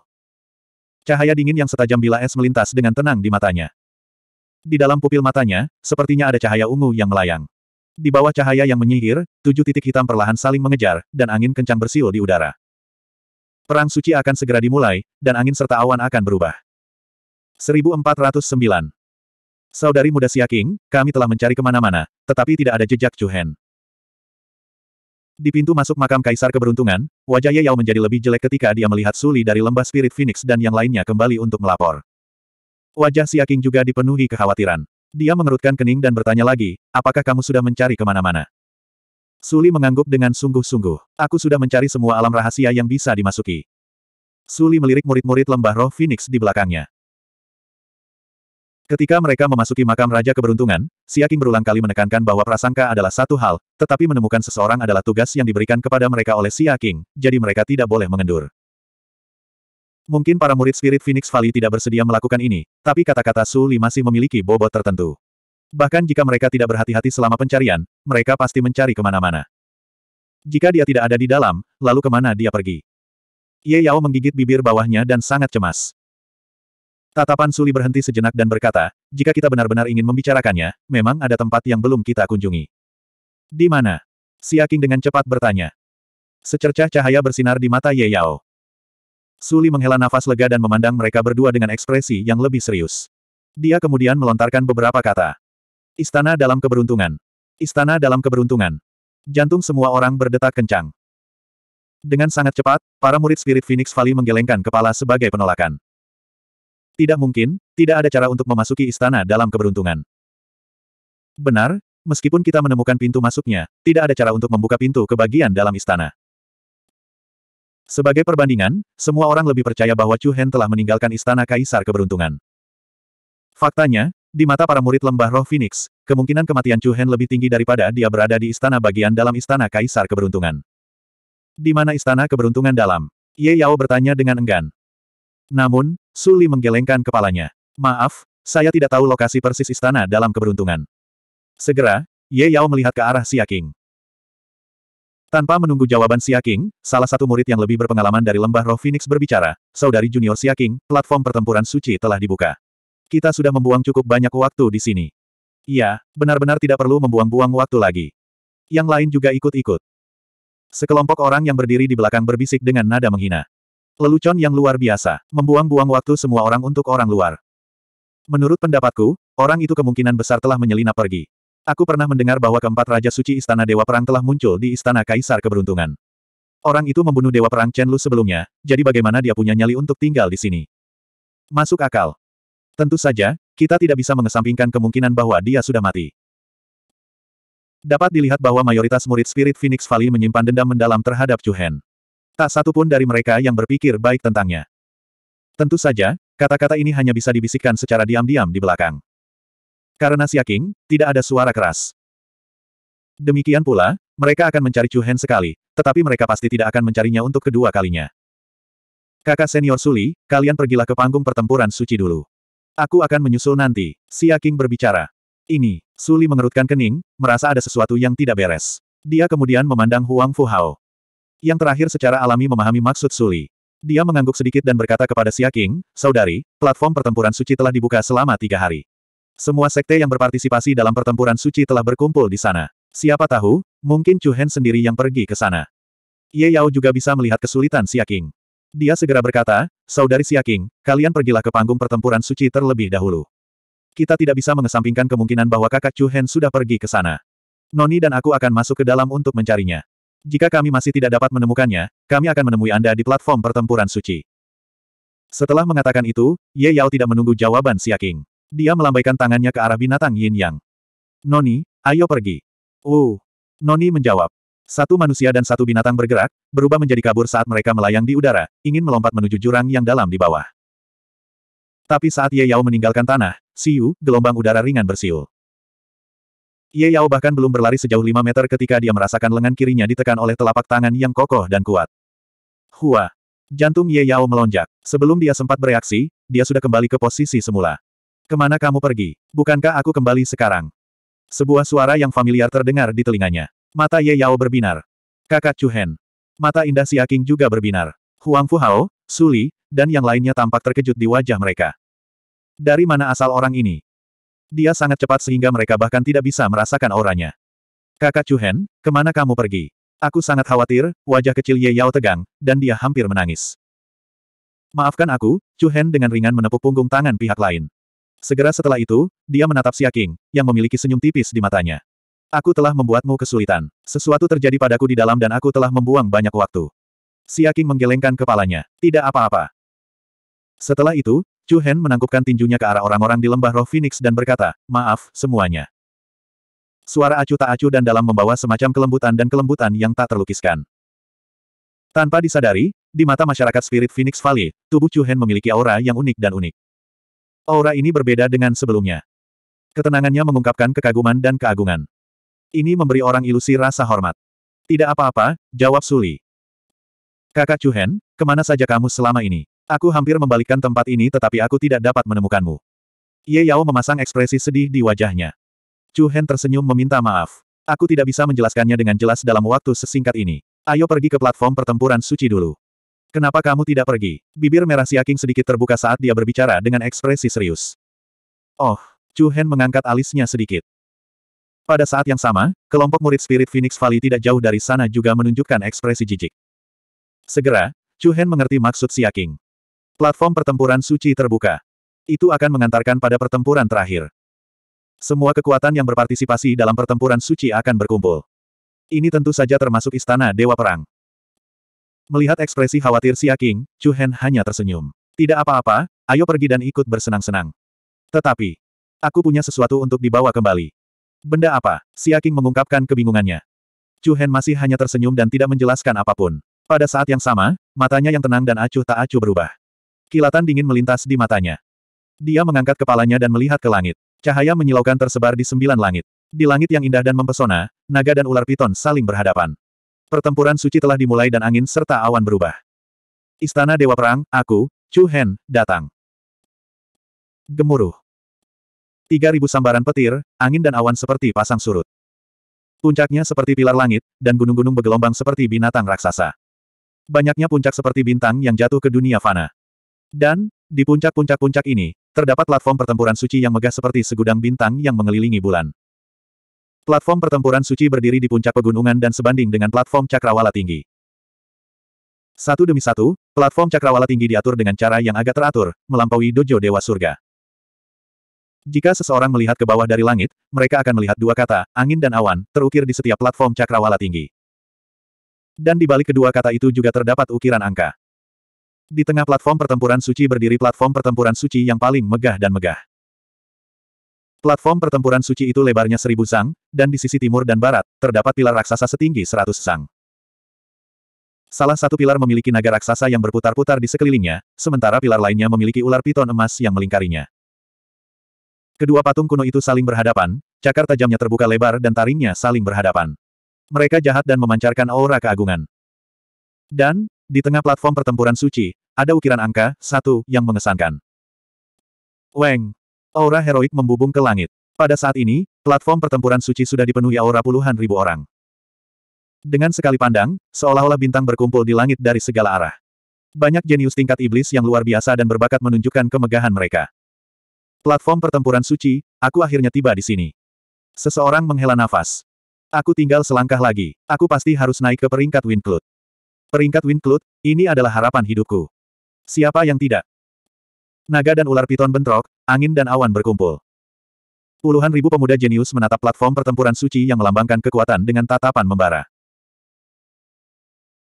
Cahaya dingin yang setajam bila es melintas dengan tenang di matanya. Di dalam pupil matanya, sepertinya ada cahaya ungu yang melayang. Di bawah cahaya yang menyihir, tujuh titik hitam perlahan saling mengejar, dan angin kencang bersiul di udara. Perang suci akan segera dimulai, dan angin serta awan akan berubah. 1409 Saudari muda Siaking, kami telah mencari kemana-mana, tetapi tidak ada jejak Chuhen. Di pintu masuk makam Kaisar Keberuntungan, wajah Ye Yao menjadi lebih jelek ketika dia melihat Suli dari lembah Spirit Phoenix dan yang lainnya kembali untuk melapor. Wajah Siaking juga dipenuhi kekhawatiran. Dia mengerutkan kening dan bertanya lagi, apakah kamu sudah mencari kemana-mana? Suli mengangguk dengan sungguh-sungguh. Aku sudah mencari semua alam rahasia yang bisa dimasuki. Suli melirik murid-murid lembah roh Phoenix di belakangnya. Ketika mereka memasuki makam Raja Keberuntungan, Siaking berulang kali menekankan bahwa prasangka adalah satu hal, tetapi menemukan seseorang adalah tugas yang diberikan kepada mereka oleh Siaking, jadi mereka tidak boleh mengendur. Mungkin para murid Spirit Phoenix Valley tidak bersedia melakukan ini, tapi kata-kata Su Li masih memiliki bobot tertentu. Bahkan jika mereka tidak berhati-hati selama pencarian, mereka pasti mencari kemana-mana. Jika dia tidak ada di dalam, lalu kemana dia pergi? Ye Yao menggigit bibir bawahnya dan sangat cemas. Tatapan Suli berhenti sejenak dan berkata, jika kita benar-benar ingin membicarakannya, memang ada tempat yang belum kita kunjungi. Di mana? Si Aking dengan cepat bertanya. Secercah cahaya bersinar di mata Ye Yao. Suli menghela nafas lega dan memandang mereka berdua dengan ekspresi yang lebih serius. Dia kemudian melontarkan beberapa kata. Istana dalam keberuntungan. Istana dalam keberuntungan. Jantung semua orang berdetak kencang. Dengan sangat cepat, para murid Spirit Phoenix Valley menggelengkan kepala sebagai penolakan. Tidak mungkin, tidak ada cara untuk memasuki istana dalam keberuntungan. Benar, meskipun kita menemukan pintu masuknya, tidak ada cara untuk membuka pintu ke bagian dalam istana. Sebagai perbandingan, semua orang lebih percaya bahwa Chu Hen telah meninggalkan istana kaisar keberuntungan. Faktanya, di mata para murid lembah roh Phoenix, kemungkinan kematian Chu Hen lebih tinggi daripada dia berada di istana bagian dalam istana kaisar keberuntungan. Di mana istana keberuntungan dalam? Ye Yao bertanya dengan enggan. Namun, Suli menggelengkan kepalanya. Maaf, saya tidak tahu lokasi persis istana dalam keberuntungan. Segera, Ye Yao melihat ke arah Xia King. Tanpa menunggu jawaban Xia King, salah satu murid yang lebih berpengalaman dari lembah roh Phoenix berbicara, saudari junior Xia King, platform pertempuran suci telah dibuka. Kita sudah membuang cukup banyak waktu di sini. Iya, benar-benar tidak perlu membuang-buang waktu lagi. Yang lain juga ikut-ikut. Sekelompok orang yang berdiri di belakang berbisik dengan nada menghina. Lelucon yang luar biasa, membuang-buang waktu semua orang untuk orang luar. Menurut pendapatku, orang itu kemungkinan besar telah menyelinap pergi. Aku pernah mendengar bahwa keempat Raja Suci Istana Dewa Perang telah muncul di Istana Kaisar Keberuntungan. Orang itu membunuh Dewa Perang Chen Lu sebelumnya, jadi bagaimana dia punya nyali untuk tinggal di sini? Masuk akal. Tentu saja, kita tidak bisa mengesampingkan kemungkinan bahwa dia sudah mati. Dapat dilihat bahwa mayoritas murid Spirit Phoenix Valley menyimpan dendam mendalam terhadap Chu Hen. Tak satu pun dari mereka yang berpikir baik tentangnya. Tentu saja, kata-kata ini hanya bisa dibisikkan secara diam-diam di belakang. Karena siaking, tidak ada suara keras. Demikian pula, mereka akan mencari Chu Hen sekali, tetapi mereka pasti tidak akan mencarinya untuk kedua kalinya. Kakak senior Suli, kalian pergilah ke panggung pertempuran suci dulu. Aku akan menyusul nanti, Siaking berbicara. Ini, Suli mengerutkan kening, merasa ada sesuatu yang tidak beres. Dia kemudian memandang Huang Fu Hao yang terakhir secara alami memahami maksud Suli. Dia mengangguk sedikit dan berkata kepada Xia King, Saudari, platform pertempuran suci telah dibuka selama tiga hari. Semua sekte yang berpartisipasi dalam pertempuran suci telah berkumpul di sana. Siapa tahu, mungkin Chu Hen sendiri yang pergi ke sana. Ye Yao juga bisa melihat kesulitan Xia King. Dia segera berkata, Saudari Xia King, kalian pergilah ke panggung pertempuran suci terlebih dahulu. Kita tidak bisa mengesampingkan kemungkinan bahwa kakak Chu Hen sudah pergi ke sana. Noni dan aku akan masuk ke dalam untuk mencarinya. Jika kami masih tidak dapat menemukannya, kami akan menemui Anda di platform pertempuran suci. Setelah mengatakan itu, Ye Yao tidak menunggu jawaban Siaking. Dia melambaikan tangannya ke arah binatang Yin Yang. Noni, ayo pergi. Uh. Noni menjawab. Satu manusia dan satu binatang bergerak, berubah menjadi kabur saat mereka melayang di udara, ingin melompat menuju jurang yang dalam di bawah. Tapi saat Ye Yao meninggalkan tanah, Siu, gelombang udara ringan bersiul. Ye Yao bahkan belum berlari sejauh 5 meter ketika dia merasakan lengan kirinya ditekan oleh telapak tangan yang kokoh dan kuat. Hua! Jantung Ye Yao melonjak. Sebelum dia sempat bereaksi, dia sudah kembali ke posisi semula. Kemana kamu pergi? Bukankah aku kembali sekarang? Sebuah suara yang familiar terdengar di telinganya. Mata Ye Yao berbinar. Kakak Chu Hen. Mata indah Xia juga berbinar. Huang Fu Hao, Suli, dan yang lainnya tampak terkejut di wajah mereka. Dari mana asal orang ini? Dia sangat cepat sehingga mereka bahkan tidak bisa merasakan auranya. Kakak Chuhen, kemana kamu pergi? Aku sangat khawatir, wajah kecil Ye Yao tegang, dan dia hampir menangis. Maafkan aku, Chuhen dengan ringan menepuk punggung tangan pihak lain. Segera setelah itu, dia menatap Xia King, yang memiliki senyum tipis di matanya. Aku telah membuatmu kesulitan. Sesuatu terjadi padaku di dalam dan aku telah membuang banyak waktu. Xia King menggelengkan kepalanya. Tidak apa-apa. Setelah itu, Chu Hen menangkupkan tinjunya ke arah orang-orang di lembah roh Phoenix dan berkata, maaf, semuanya. Suara acu tak acu dan dalam membawa semacam kelembutan dan kelembutan yang tak terlukiskan. Tanpa disadari, di mata masyarakat spirit Phoenix Valley, tubuh Chu Hen memiliki aura yang unik dan unik. Aura ini berbeda dengan sebelumnya. Ketenangannya mengungkapkan kekaguman dan keagungan. Ini memberi orang ilusi rasa hormat. Tidak apa-apa, jawab Suli. Kakak Chu Hen, kemana saja kamu selama ini? Aku hampir membalikkan tempat ini tetapi aku tidak dapat menemukanmu. Ye Yao memasang ekspresi sedih di wajahnya. Chu Hen tersenyum meminta maaf. Aku tidak bisa menjelaskannya dengan jelas dalam waktu sesingkat ini. Ayo pergi ke platform pertempuran suci dulu. Kenapa kamu tidak pergi? Bibir merah Siaking sedikit terbuka saat dia berbicara dengan ekspresi serius. Oh, Chu Hen mengangkat alisnya sedikit. Pada saat yang sama, kelompok murid Spirit Phoenix Valley tidak jauh dari sana juga menunjukkan ekspresi jijik. Segera, Chu Hen mengerti maksud Siaking. Platform pertempuran suci terbuka. Itu akan mengantarkan pada pertempuran terakhir. Semua kekuatan yang berpartisipasi dalam pertempuran suci akan berkumpul. Ini tentu saja termasuk istana Dewa Perang. Melihat ekspresi khawatir Xia King, Chu Hen hanya tersenyum. Tidak apa-apa, ayo pergi dan ikut bersenang-senang. Tetapi, aku punya sesuatu untuk dibawa kembali. Benda apa? Xia King mengungkapkan kebingungannya. Chu Hen masih hanya tersenyum dan tidak menjelaskan apapun. Pada saat yang sama, matanya yang tenang dan acuh tak acuh berubah. Kilatan dingin melintas di matanya. Dia mengangkat kepalanya dan melihat ke langit. Cahaya menyilaukan tersebar di sembilan langit. Di langit yang indah dan mempesona, naga dan ular piton saling berhadapan. Pertempuran suci telah dimulai dan angin serta awan berubah. Istana Dewa Perang, aku, Chu Hen, datang. Gemuruh. Tiga ribu sambaran petir, angin dan awan seperti pasang surut. Puncaknya seperti pilar langit, dan gunung-gunung bergelombang seperti binatang raksasa. Banyaknya puncak seperti bintang yang jatuh ke dunia fana. Dan, di puncak-puncak-puncak ini, terdapat platform pertempuran suci yang megah seperti segudang bintang yang mengelilingi bulan. Platform pertempuran suci berdiri di puncak pegunungan dan sebanding dengan platform cakrawala tinggi. Satu demi satu, platform cakrawala tinggi diatur dengan cara yang agak teratur, melampaui dojo dewa surga. Jika seseorang melihat ke bawah dari langit, mereka akan melihat dua kata, angin dan awan, terukir di setiap platform cakrawala tinggi. Dan di balik kedua kata itu juga terdapat ukiran angka. Di tengah platform pertempuran suci berdiri platform pertempuran suci yang paling megah dan megah. Platform pertempuran suci itu lebarnya seribu sang, dan di sisi timur dan barat, terdapat pilar raksasa setinggi seratus sang. Salah satu pilar memiliki naga raksasa yang berputar-putar di sekelilingnya, sementara pilar lainnya memiliki ular piton emas yang melingkarinya. Kedua patung kuno itu saling berhadapan, cakar tajamnya terbuka lebar dan taringnya saling berhadapan. Mereka jahat dan memancarkan aura keagungan. Dan, di tengah platform pertempuran suci, ada ukiran angka, satu, yang mengesankan. Weng! Aura heroik membubung ke langit. Pada saat ini, platform pertempuran suci sudah dipenuhi aura puluhan ribu orang. Dengan sekali pandang, seolah-olah bintang berkumpul di langit dari segala arah. Banyak jenius tingkat iblis yang luar biasa dan berbakat menunjukkan kemegahan mereka. Platform pertempuran suci, aku akhirnya tiba di sini. Seseorang menghela nafas. Aku tinggal selangkah lagi. Aku pasti harus naik ke peringkat Winclut. Peringkat Winclut, ini adalah harapan hidupku. Siapa yang tidak? Naga dan ular piton bentrok, angin dan awan berkumpul. Puluhan ribu pemuda jenius menatap platform pertempuran suci yang melambangkan kekuatan dengan tatapan membara.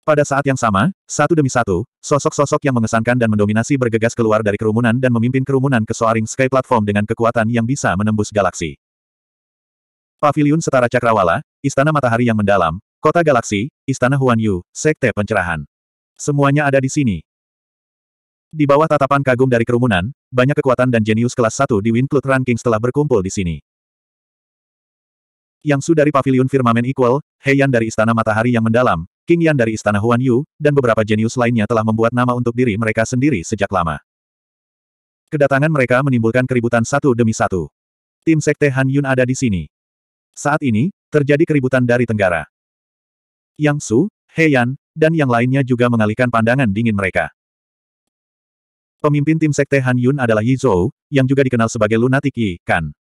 Pada saat yang sama, satu demi satu, sosok-sosok yang mengesankan dan mendominasi bergegas keluar dari kerumunan dan memimpin kerumunan ke soaring sky platform dengan kekuatan yang bisa menembus galaksi. Pavilion setara cakrawala, istana matahari yang mendalam, Kota Galaksi, Istana Huan Yu, Sekte Pencerahan. Semuanya ada di sini. Di bawah tatapan kagum dari kerumunan, banyak kekuatan dan jenius kelas 1 di Winclut Ranking telah berkumpul di sini. Yang Su dari Pavilion Firmamen Equal, Heian dari Istana Matahari yang Mendalam, King Yan dari Istana Huan Yu, dan beberapa jenius lainnya telah membuat nama untuk diri mereka sendiri sejak lama. Kedatangan mereka menimbulkan keributan satu demi satu. Tim Sekte Han Yun ada di sini. Saat ini, terjadi keributan dari Tenggara. Yang Su, He dan yang lainnya juga mengalihkan pandangan dingin mereka. Pemimpin tim sekte Han Yun adalah Yi Zhou, yang juga dikenal sebagai Lunatic Yi Kan.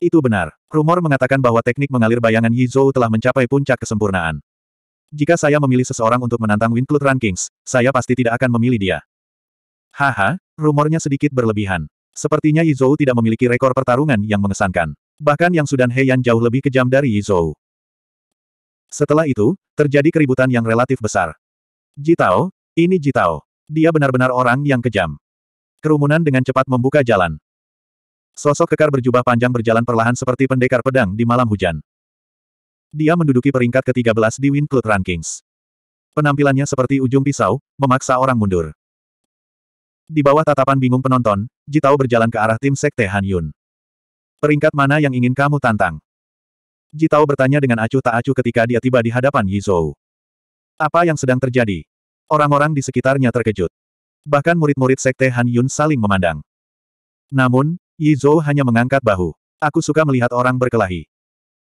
Itu benar. Rumor mengatakan bahwa teknik mengalir bayangan Yi Zhou telah mencapai puncak kesempurnaan. Jika saya memilih seseorang untuk menantang Cloud Rankings, saya pasti tidak akan memilih dia. Haha, rumornya sedikit berlebihan. Sepertinya Yi Zhou tidak memiliki rekor pertarungan yang mengesankan. Bahkan Yang Sudan Heian jauh lebih kejam dari Yi Zhou. Setelah itu, terjadi keributan yang relatif besar. Jitao, ini Jitao. Dia benar-benar orang yang kejam. Kerumunan dengan cepat membuka jalan. Sosok kekar berjubah panjang berjalan perlahan seperti pendekar pedang di malam hujan. Dia menduduki peringkat ke-13 di Wind Rankings. Penampilannya seperti ujung pisau, memaksa orang mundur. Di bawah tatapan bingung penonton, Jitao berjalan ke arah tim Sekte Han Yun. Peringkat mana yang ingin kamu tantang? Ji Tao bertanya dengan acuh tak acuh ketika dia tiba di hadapan Yizhou. Apa yang sedang terjadi? Orang-orang di sekitarnya terkejut. Bahkan murid-murid sekte Han Yun saling memandang. Namun, Yizhou hanya mengangkat bahu. Aku suka melihat orang berkelahi.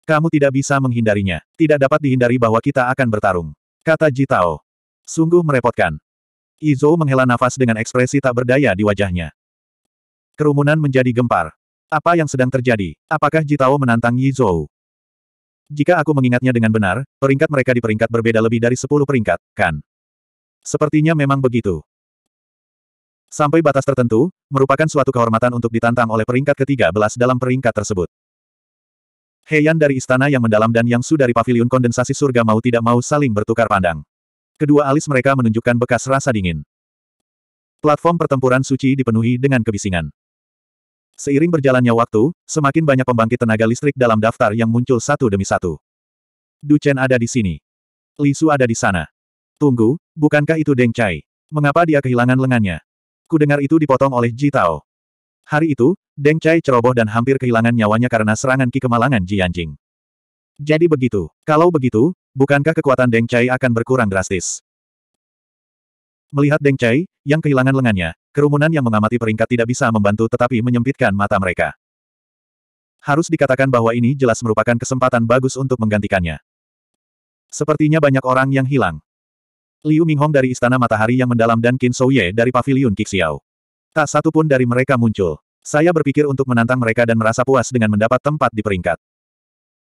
Kamu tidak bisa menghindarinya. Tidak dapat dihindari bahwa kita akan bertarung. Kata Ji Tao. Sungguh merepotkan. Yizhou menghela nafas dengan ekspresi tak berdaya di wajahnya. Kerumunan menjadi gempar. Apa yang sedang terjadi? Apakah Ji Tao menantang Yizhou? Jika aku mengingatnya dengan benar, peringkat mereka di peringkat berbeda lebih dari sepuluh peringkat, kan? Sepertinya memang begitu. Sampai batas tertentu, merupakan suatu kehormatan untuk ditantang oleh peringkat ketiga belas dalam peringkat tersebut. Heian dari istana yang mendalam dan yang Su dari pavilion kondensasi surga mau tidak mau saling bertukar pandang. Kedua alis mereka menunjukkan bekas rasa dingin. Platform pertempuran suci dipenuhi dengan kebisingan. Seiring berjalannya waktu, semakin banyak pembangkit tenaga listrik dalam daftar yang muncul satu demi satu. Du Chen ada di sini. Li Su ada di sana. Tunggu, bukankah itu Deng Chai? Mengapa dia kehilangan lengannya? Kudengar itu dipotong oleh Ji Tao. Hari itu, Deng Chai ceroboh dan hampir kehilangan nyawanya karena serangan Ki Kemalangan Ji Yanjing. Jadi begitu. Kalau begitu, bukankah kekuatan Deng Chai akan berkurang drastis? Melihat Deng Chai, yang kehilangan lengannya, Kerumunan yang mengamati peringkat tidak bisa membantu tetapi menyempitkan mata mereka. Harus dikatakan bahwa ini jelas merupakan kesempatan bagus untuk menggantikannya. Sepertinya banyak orang yang hilang. Liu Minghong dari Istana Matahari yang mendalam dan Qin Souye dari Paviliun Kixiao. Tak satu pun dari mereka muncul. Saya berpikir untuk menantang mereka dan merasa puas dengan mendapat tempat di peringkat.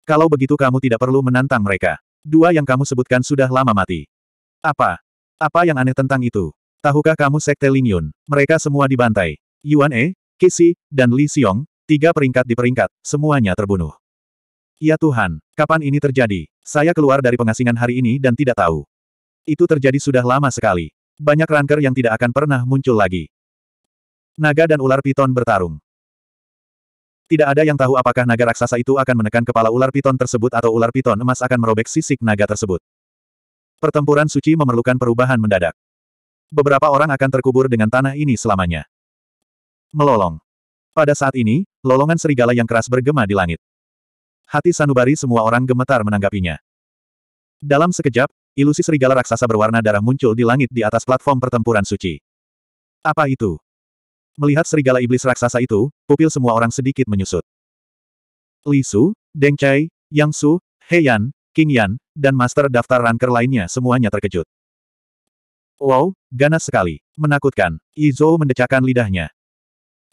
Kalau begitu kamu tidak perlu menantang mereka. Dua yang kamu sebutkan sudah lama mati. Apa? Apa yang aneh tentang itu? Tahukah kamu Sekte Ling Yun? Mereka semua dibantai. Yuan E, Kisi, dan Li Xiong, tiga peringkat di peringkat, semuanya terbunuh. Ya Tuhan, kapan ini terjadi? Saya keluar dari pengasingan hari ini dan tidak tahu. Itu terjadi sudah lama sekali. Banyak ranker yang tidak akan pernah muncul lagi. Naga dan ular piton bertarung. Tidak ada yang tahu apakah naga raksasa itu akan menekan kepala ular piton tersebut atau ular piton emas akan merobek sisik naga tersebut. Pertempuran suci memerlukan perubahan mendadak beberapa orang akan terkubur dengan tanah ini selamanya. Melolong. Pada saat ini, lolongan serigala yang keras bergema di langit. Hati sanubari semua orang gemetar menanggapinya. Dalam sekejap, ilusi serigala raksasa berwarna darah muncul di langit di atas platform pertempuran suci. Apa itu? Melihat serigala iblis raksasa itu, pupil semua orang sedikit menyusut. Li Su, Deng Chai, Yang Su, He Yan, King Yan, dan Master Daftar Ranker lainnya semuanya terkejut. Wow, ganas sekali. Menakutkan. Izo mendecakkan lidahnya.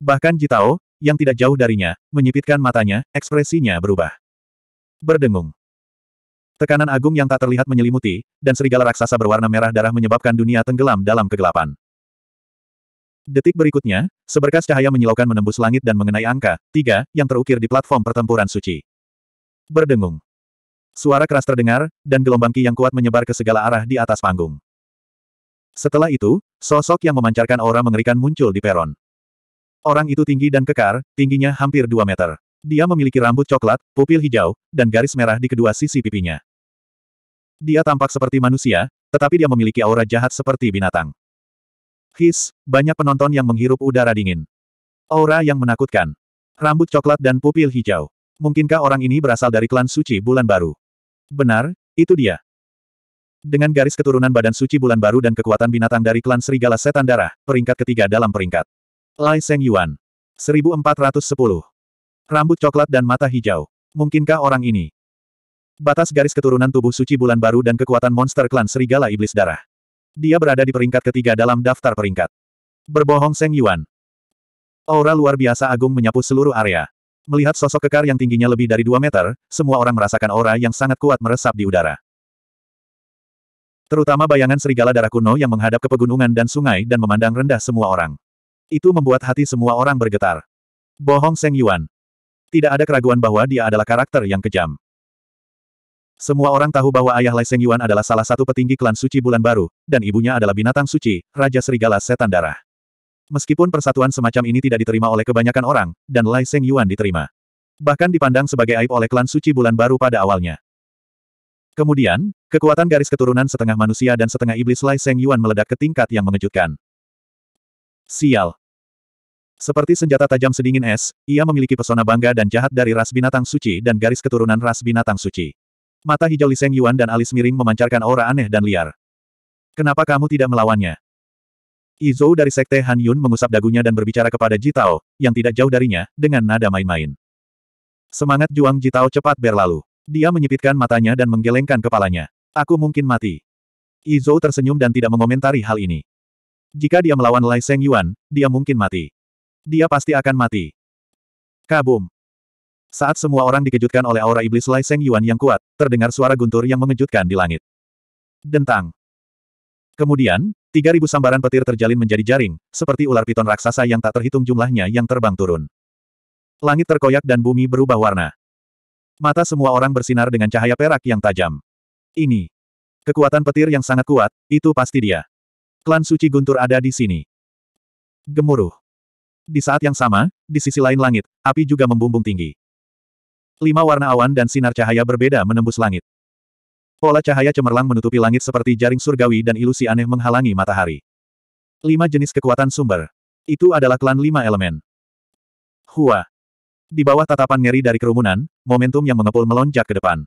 Bahkan Jitao, yang tidak jauh darinya, menyipitkan matanya, ekspresinya berubah. Berdengung. Tekanan agung yang tak terlihat menyelimuti, dan serigala raksasa berwarna merah darah menyebabkan dunia tenggelam dalam kegelapan. Detik berikutnya, seberkas cahaya menyilaukan menembus langit dan mengenai angka, tiga, yang terukir di platform pertempuran suci. Berdengung. Suara keras terdengar, dan gelombang ki yang kuat menyebar ke segala arah di atas panggung. Setelah itu, sosok yang memancarkan aura mengerikan muncul di peron. Orang itu tinggi dan kekar, tingginya hampir 2 meter. Dia memiliki rambut coklat, pupil hijau, dan garis merah di kedua sisi pipinya. Dia tampak seperti manusia, tetapi dia memiliki aura jahat seperti binatang. His, banyak penonton yang menghirup udara dingin. Aura yang menakutkan. Rambut coklat dan pupil hijau. Mungkinkah orang ini berasal dari klan suci bulan baru? Benar, itu dia. Dengan garis keturunan badan suci bulan baru dan kekuatan binatang dari klan serigala setan darah, peringkat ketiga dalam peringkat. Lai Seng Yuan. 1410. Rambut coklat dan mata hijau. Mungkinkah orang ini? Batas garis keturunan tubuh suci bulan baru dan kekuatan monster klan serigala iblis darah. Dia berada di peringkat ketiga dalam daftar peringkat. Berbohong Seng Yuan. Aura luar biasa agung menyapu seluruh area. Melihat sosok kekar yang tingginya lebih dari 2 meter, semua orang merasakan aura yang sangat kuat meresap di udara. Terutama bayangan serigala darah kuno yang menghadap ke pegunungan dan sungai dan memandang rendah semua orang. Itu membuat hati semua orang bergetar. Bohong Seng Yuan. Tidak ada keraguan bahwa dia adalah karakter yang kejam. Semua orang tahu bahwa ayah Lai Seng Yuan adalah salah satu petinggi klan suci bulan baru, dan ibunya adalah binatang suci, Raja Serigala Setan Darah. Meskipun persatuan semacam ini tidak diterima oleh kebanyakan orang, dan Lai Seng Yuan diterima. Bahkan dipandang sebagai aib oleh klan suci bulan baru pada awalnya. Kemudian, kekuatan garis keturunan setengah manusia dan setengah iblis Lai Seng Yuan meledak ke tingkat yang mengejutkan. Sial. Seperti senjata tajam sedingin es, ia memiliki pesona bangga dan jahat dari ras binatang suci dan garis keturunan ras binatang suci. Mata hijau Li Seng Yuan dan alis miring memancarkan aura aneh dan liar. Kenapa kamu tidak melawannya? Izou dari Sekte Han Yun mengusap dagunya dan berbicara kepada Jitao, yang tidak jauh darinya, dengan nada main-main. Semangat juang Jitao cepat berlalu. Dia menyipitkan matanya dan menggelengkan kepalanya. Aku mungkin mati. Izo tersenyum dan tidak mengomentari hal ini. Jika dia melawan Lai Seng Yuan, dia mungkin mati. Dia pasti akan mati. Kabum. Saat semua orang dikejutkan oleh aura iblis Lai Seng Yuan yang kuat, terdengar suara guntur yang mengejutkan di langit. Dentang. Kemudian, 3.000 sambaran petir terjalin menjadi jaring, seperti ular piton raksasa yang tak terhitung jumlahnya yang terbang turun. Langit terkoyak dan bumi berubah warna. Mata semua orang bersinar dengan cahaya perak yang tajam. Ini. Kekuatan petir yang sangat kuat, itu pasti dia. Klan suci guntur ada di sini. Gemuruh. Di saat yang sama, di sisi lain langit, api juga membumbung tinggi. Lima warna awan dan sinar cahaya berbeda menembus langit. Pola cahaya cemerlang menutupi langit seperti jaring surgawi dan ilusi aneh menghalangi matahari. Lima jenis kekuatan sumber. Itu adalah klan lima elemen. Hua. Di bawah tatapan ngeri dari kerumunan, momentum yang mengepul melonjak ke depan.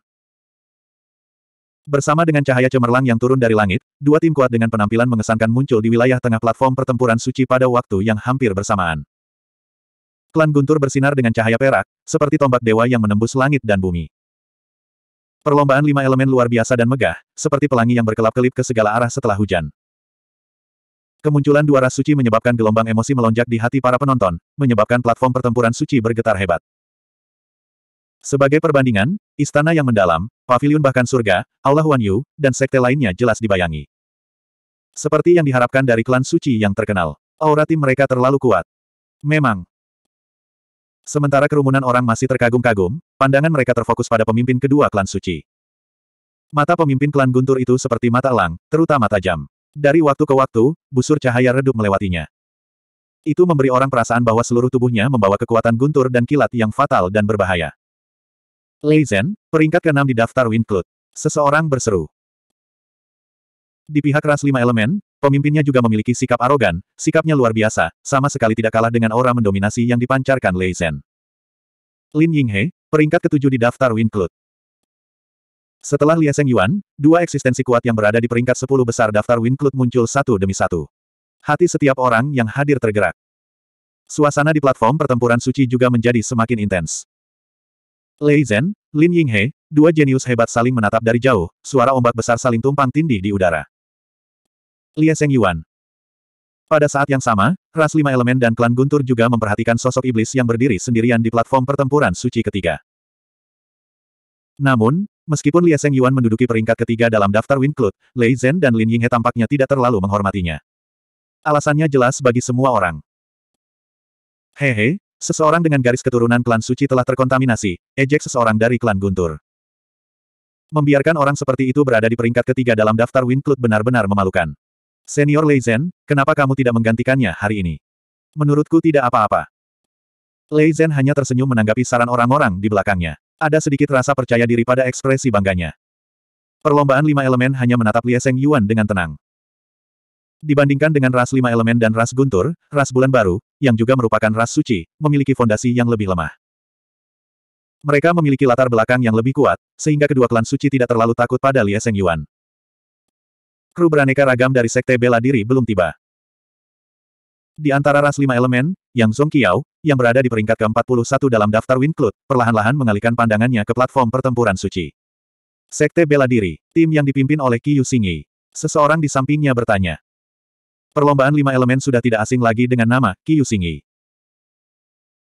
Bersama dengan cahaya cemerlang yang turun dari langit, dua tim kuat dengan penampilan mengesankan muncul di wilayah tengah platform pertempuran suci pada waktu yang hampir bersamaan. Klan Guntur bersinar dengan cahaya perak, seperti tombak dewa yang menembus langit dan bumi. Perlombaan lima elemen luar biasa dan megah, seperti pelangi yang berkelap-kelip ke segala arah setelah hujan. Kemunculan dua ras suci menyebabkan gelombang emosi melonjak di hati para penonton, menyebabkan platform pertempuran suci bergetar hebat. Sebagai perbandingan, istana yang mendalam, pavilion bahkan surga, Allahuan Wan Yu, dan sekte lainnya jelas dibayangi. Seperti yang diharapkan dari klan suci yang terkenal, aura tim mereka terlalu kuat. Memang. Sementara kerumunan orang masih terkagum-kagum, pandangan mereka terfokus pada pemimpin kedua klan suci. Mata pemimpin klan Guntur itu seperti mata elang, terutama tajam. Dari waktu ke waktu, busur cahaya redup melewatinya. Itu memberi orang perasaan bahwa seluruh tubuhnya membawa kekuatan guntur dan kilat yang fatal dan berbahaya. Lei Zhen, peringkat ke-6 di daftar Winclut. Seseorang berseru. Di pihak ras lima elemen, pemimpinnya juga memiliki sikap arogan, sikapnya luar biasa, sama sekali tidak kalah dengan aura mendominasi yang dipancarkan Lei Zhen. Lin Yinghe, peringkat ke-7 di daftar Winclut. Setelah Lia Seng Yuan, dua eksistensi kuat yang berada di peringkat 10 besar daftar Club muncul satu demi satu. Hati setiap orang yang hadir tergerak. Suasana di platform pertempuran suci juga menjadi semakin intens. Lei Zhen, Lin Yinghe, dua jenius hebat saling menatap dari jauh, suara ombak besar saling tumpang tindih di udara. Lia Seng Yuan. Pada saat yang sama, ras lima elemen dan klan Guntur juga memperhatikan sosok iblis yang berdiri sendirian di platform pertempuran suci ketiga. Namun, Meskipun Lia Seng Yuan menduduki peringkat ketiga dalam daftar Win Cloud, Lei Zhen dan Lin Yinghe tampaknya tidak terlalu menghormatinya. Alasannya jelas bagi semua orang. Hehe, seseorang dengan garis keturunan klan suci telah terkontaminasi, ejek seseorang dari klan Guntur. Membiarkan orang seperti itu berada di peringkat ketiga dalam daftar Win Cloud benar-benar memalukan. Senior Lei Zhen, kenapa kamu tidak menggantikannya hari ini? Menurutku tidak apa-apa. Lei Zhen hanya tersenyum menanggapi saran orang-orang di belakangnya. Ada sedikit rasa percaya diri pada ekspresi bangganya. Perlombaan lima elemen hanya menatap Lie Seng Yuan dengan tenang. Dibandingkan dengan ras lima elemen dan ras guntur, ras bulan baru, yang juga merupakan ras suci, memiliki fondasi yang lebih lemah. Mereka memiliki latar belakang yang lebih kuat, sehingga kedua klan suci tidak terlalu takut pada Lie Seng Yuan. Kru beraneka ragam dari sekte bela diri belum tiba. Di antara ras lima elemen, Yang Zhong Qiao, yang berada di peringkat ke-41 dalam daftar Winclut, perlahan-lahan mengalihkan pandangannya ke platform pertempuran suci. Sekte Bela Diri, tim yang dipimpin oleh Qiyu Xingyi. Seseorang di sampingnya bertanya. Perlombaan lima elemen sudah tidak asing lagi dengan nama Qiyu Xingyi.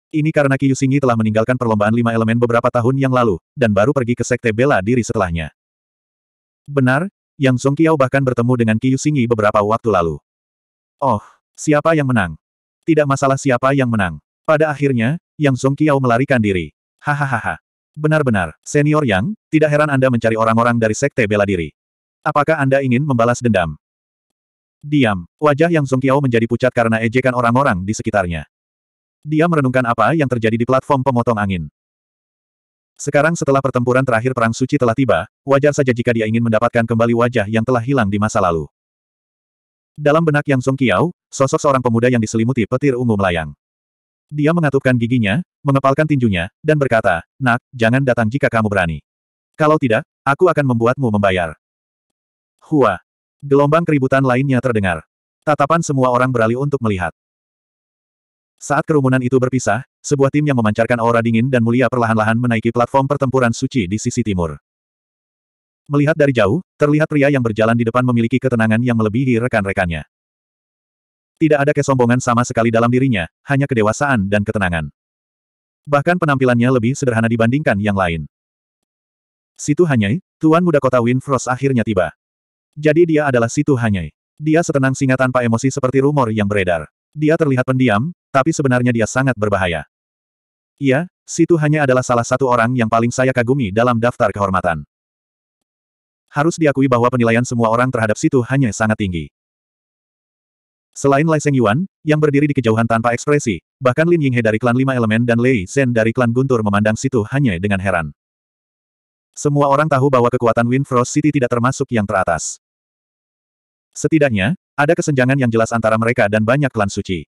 Ini karena Qiyu Xingyi telah meninggalkan perlombaan lima elemen beberapa tahun yang lalu, dan baru pergi ke Sekte Bela Diri setelahnya. Benar, Yang Song Qiao bahkan bertemu dengan Qiyu Xingyi beberapa waktu lalu. Oh, siapa yang menang? Tidak masalah siapa yang menang. Pada akhirnya, Yang Song Kiao melarikan diri. Hahaha. Benar-benar, senior Yang, tidak heran Anda mencari orang-orang dari sekte bela diri. Apakah Anda ingin membalas dendam? Diam, wajah Yang Song Kiao menjadi pucat karena ejekan orang-orang di sekitarnya. Dia merenungkan apa yang terjadi di platform pemotong angin. Sekarang setelah pertempuran terakhir Perang Suci telah tiba, wajar saja jika dia ingin mendapatkan kembali wajah yang telah hilang di masa lalu. Dalam benak Yang Song Kiao, sosok seorang pemuda yang diselimuti petir ungu melayang. Dia mengatupkan giginya, mengepalkan tinjunya, dan berkata, Nak, jangan datang jika kamu berani. Kalau tidak, aku akan membuatmu membayar. Hua. Gelombang keributan lainnya terdengar. Tatapan semua orang beralih untuk melihat. Saat kerumunan itu berpisah, sebuah tim yang memancarkan aura dingin dan mulia perlahan-lahan menaiki platform pertempuran suci di sisi timur. Melihat dari jauh, terlihat pria yang berjalan di depan memiliki ketenangan yang melebihi rekan-rekannya. Tidak ada kesombongan sama sekali dalam dirinya, hanya kedewasaan dan ketenangan. Bahkan penampilannya lebih sederhana dibandingkan yang lain. Situ Hanyai, Tuan Muda Kota Winfrost akhirnya tiba. Jadi dia adalah Situ Hanyai. Dia setenang singa tanpa emosi seperti rumor yang beredar. Dia terlihat pendiam, tapi sebenarnya dia sangat berbahaya. Iya, Situ hanya adalah salah satu orang yang paling saya kagumi dalam daftar kehormatan. Harus diakui bahwa penilaian semua orang terhadap Situ hanya sangat tinggi. Selain Lai Seng Yuan, yang berdiri di kejauhan tanpa ekspresi, bahkan Lin Yinghe dari klan Lima Elemen dan Lei Zhen dari klan Guntur memandang situ hanya dengan heran. Semua orang tahu bahwa kekuatan Wind Frost City tidak termasuk yang teratas. Setidaknya, ada kesenjangan yang jelas antara mereka dan banyak klan suci.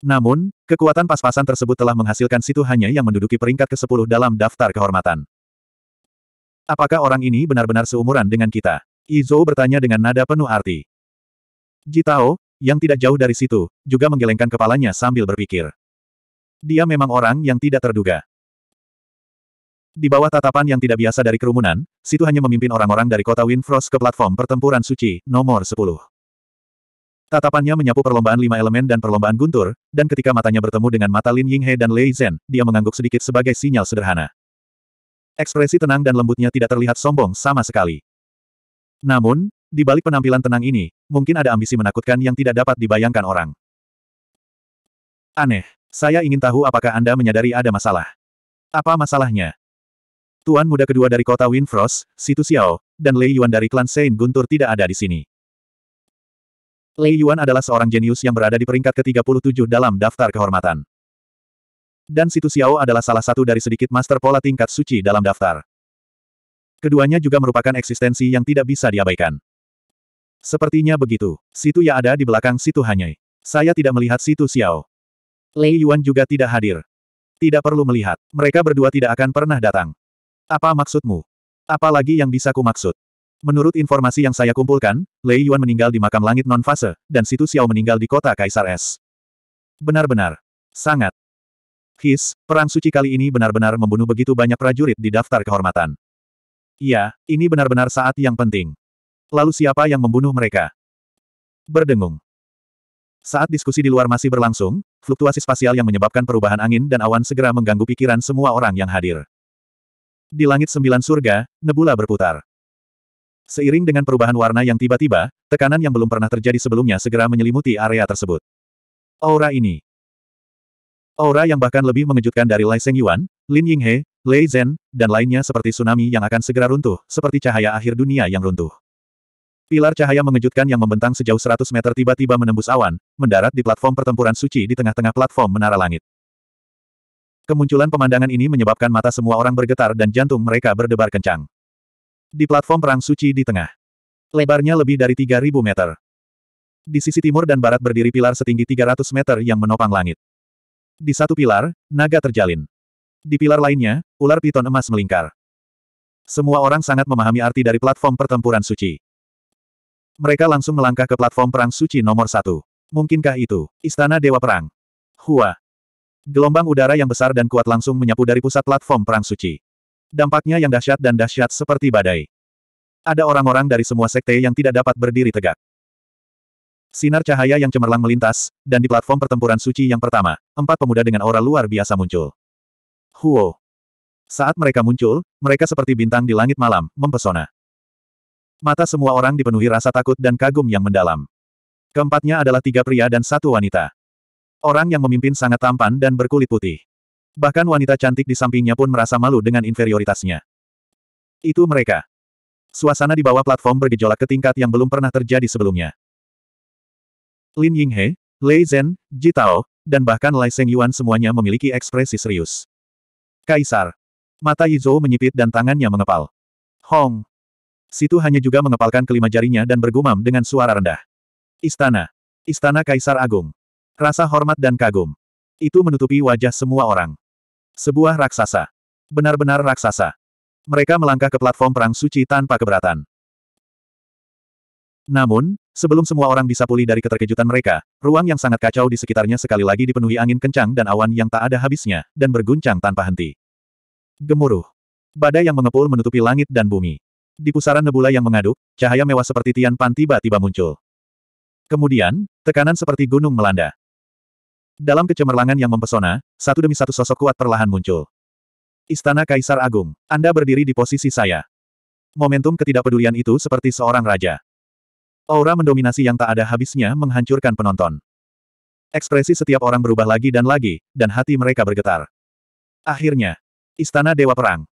Namun, kekuatan pas-pasan tersebut telah menghasilkan situ hanya yang menduduki peringkat ke-10 dalam daftar kehormatan. Apakah orang ini benar-benar seumuran dengan kita? Izo bertanya dengan nada penuh arti. Jitao, yang tidak jauh dari situ, juga menggelengkan kepalanya sambil berpikir. Dia memang orang yang tidak terduga. Di bawah tatapan yang tidak biasa dari kerumunan, Situ hanya memimpin orang-orang dari kota Windfrost ke platform pertempuran suci, nomor 10. Tatapannya menyapu perlombaan lima elemen dan perlombaan guntur, dan ketika matanya bertemu dengan mata Lin Yinghe dan Lei Zhen, dia mengangguk sedikit sebagai sinyal sederhana. Ekspresi tenang dan lembutnya tidak terlihat sombong sama sekali. Namun, di balik penampilan tenang ini, mungkin ada ambisi menakutkan yang tidak dapat dibayangkan orang. Aneh. Saya ingin tahu apakah Anda menyadari ada masalah. Apa masalahnya? Tuan muda kedua dari kota Windfrost, Situ Xiao, dan Lei Yuan dari klan Saint Guntur tidak ada di sini. Lei Yuan adalah seorang jenius yang berada di peringkat ke-37 dalam daftar kehormatan. Dan Situ Xiao adalah salah satu dari sedikit master pola tingkat suci dalam daftar. Keduanya juga merupakan eksistensi yang tidak bisa diabaikan. Sepertinya begitu. Situ Ya ada di belakang Situ Hanyai. Saya tidak melihat Situ Xiao. Lei Yuan juga tidak hadir. Tidak perlu melihat. Mereka berdua tidak akan pernah datang. Apa maksudmu? Apalagi yang bisa kumaksud? Menurut informasi yang saya kumpulkan, Lei Yuan meninggal di makam langit non-fase, dan Situ Xiao meninggal di kota Kaisar Es. Benar-benar. Sangat. His, perang suci kali ini benar-benar membunuh begitu banyak prajurit di daftar kehormatan. Iya, ini benar-benar saat yang penting. Lalu siapa yang membunuh mereka? Berdengung. Saat diskusi di luar masih berlangsung, fluktuasi spasial yang menyebabkan perubahan angin dan awan segera mengganggu pikiran semua orang yang hadir. Di langit sembilan surga, nebula berputar. Seiring dengan perubahan warna yang tiba-tiba, tekanan yang belum pernah terjadi sebelumnya segera menyelimuti area tersebut. Aura ini. Aura yang bahkan lebih mengejutkan dari Lai Seng Yuan, Lin Ying He, Lei Zhen, dan lainnya seperti tsunami yang akan segera runtuh, seperti cahaya akhir dunia yang runtuh. Pilar cahaya mengejutkan yang membentang sejauh 100 meter tiba-tiba menembus awan, mendarat di platform pertempuran suci di tengah-tengah platform menara langit. Kemunculan pemandangan ini menyebabkan mata semua orang bergetar dan jantung mereka berdebar kencang. Di platform perang suci di tengah. Lebarnya lebih dari 3.000 meter. Di sisi timur dan barat berdiri pilar setinggi 300 meter yang menopang langit. Di satu pilar, naga terjalin. Di pilar lainnya, ular piton emas melingkar. Semua orang sangat memahami arti dari platform pertempuran suci. Mereka langsung melangkah ke platform perang suci nomor satu. Mungkinkah itu? Istana Dewa Perang. Hua. Gelombang udara yang besar dan kuat langsung menyapu dari pusat platform perang suci. Dampaknya yang dahsyat dan dahsyat seperti badai. Ada orang-orang dari semua sekte yang tidak dapat berdiri tegak. Sinar cahaya yang cemerlang melintas, dan di platform pertempuran suci yang pertama, empat pemuda dengan aura luar biasa muncul. Huo. Saat mereka muncul, mereka seperti bintang di langit malam, mempesona. Mata semua orang dipenuhi rasa takut dan kagum yang mendalam. Keempatnya adalah tiga pria dan satu wanita. Orang yang memimpin sangat tampan dan berkulit putih. Bahkan wanita cantik di sampingnya pun merasa malu dengan inferioritasnya. Itu mereka. Suasana di bawah platform bergejolak ke tingkat yang belum pernah terjadi sebelumnya. Lin Yinghe, Lei Zhen, Ji Tao, dan bahkan Lai Seng Yuan semuanya memiliki ekspresi serius. Kaisar. Mata Yizhou menyipit dan tangannya mengepal. Hong. Situ hanya juga mengepalkan kelima jarinya dan bergumam dengan suara rendah. Istana. Istana Kaisar Agung. Rasa hormat dan kagum. Itu menutupi wajah semua orang. Sebuah raksasa. Benar-benar raksasa. Mereka melangkah ke platform perang suci tanpa keberatan. Namun, sebelum semua orang bisa pulih dari keterkejutan mereka, ruang yang sangat kacau di sekitarnya sekali lagi dipenuhi angin kencang dan awan yang tak ada habisnya, dan berguncang tanpa henti. Gemuruh. Badai yang mengepul menutupi langit dan bumi. Di pusaran nebula yang mengaduk, cahaya mewah seperti tian pan tiba-tiba muncul. Kemudian, tekanan seperti gunung melanda. Dalam kecemerlangan yang mempesona, satu demi satu sosok kuat perlahan muncul. Istana Kaisar Agung, Anda berdiri di posisi saya. Momentum ketidakpedulian itu seperti seorang raja. Aura mendominasi yang tak ada habisnya menghancurkan penonton. Ekspresi setiap orang berubah lagi dan lagi, dan hati mereka bergetar. Akhirnya, Istana Dewa Perang,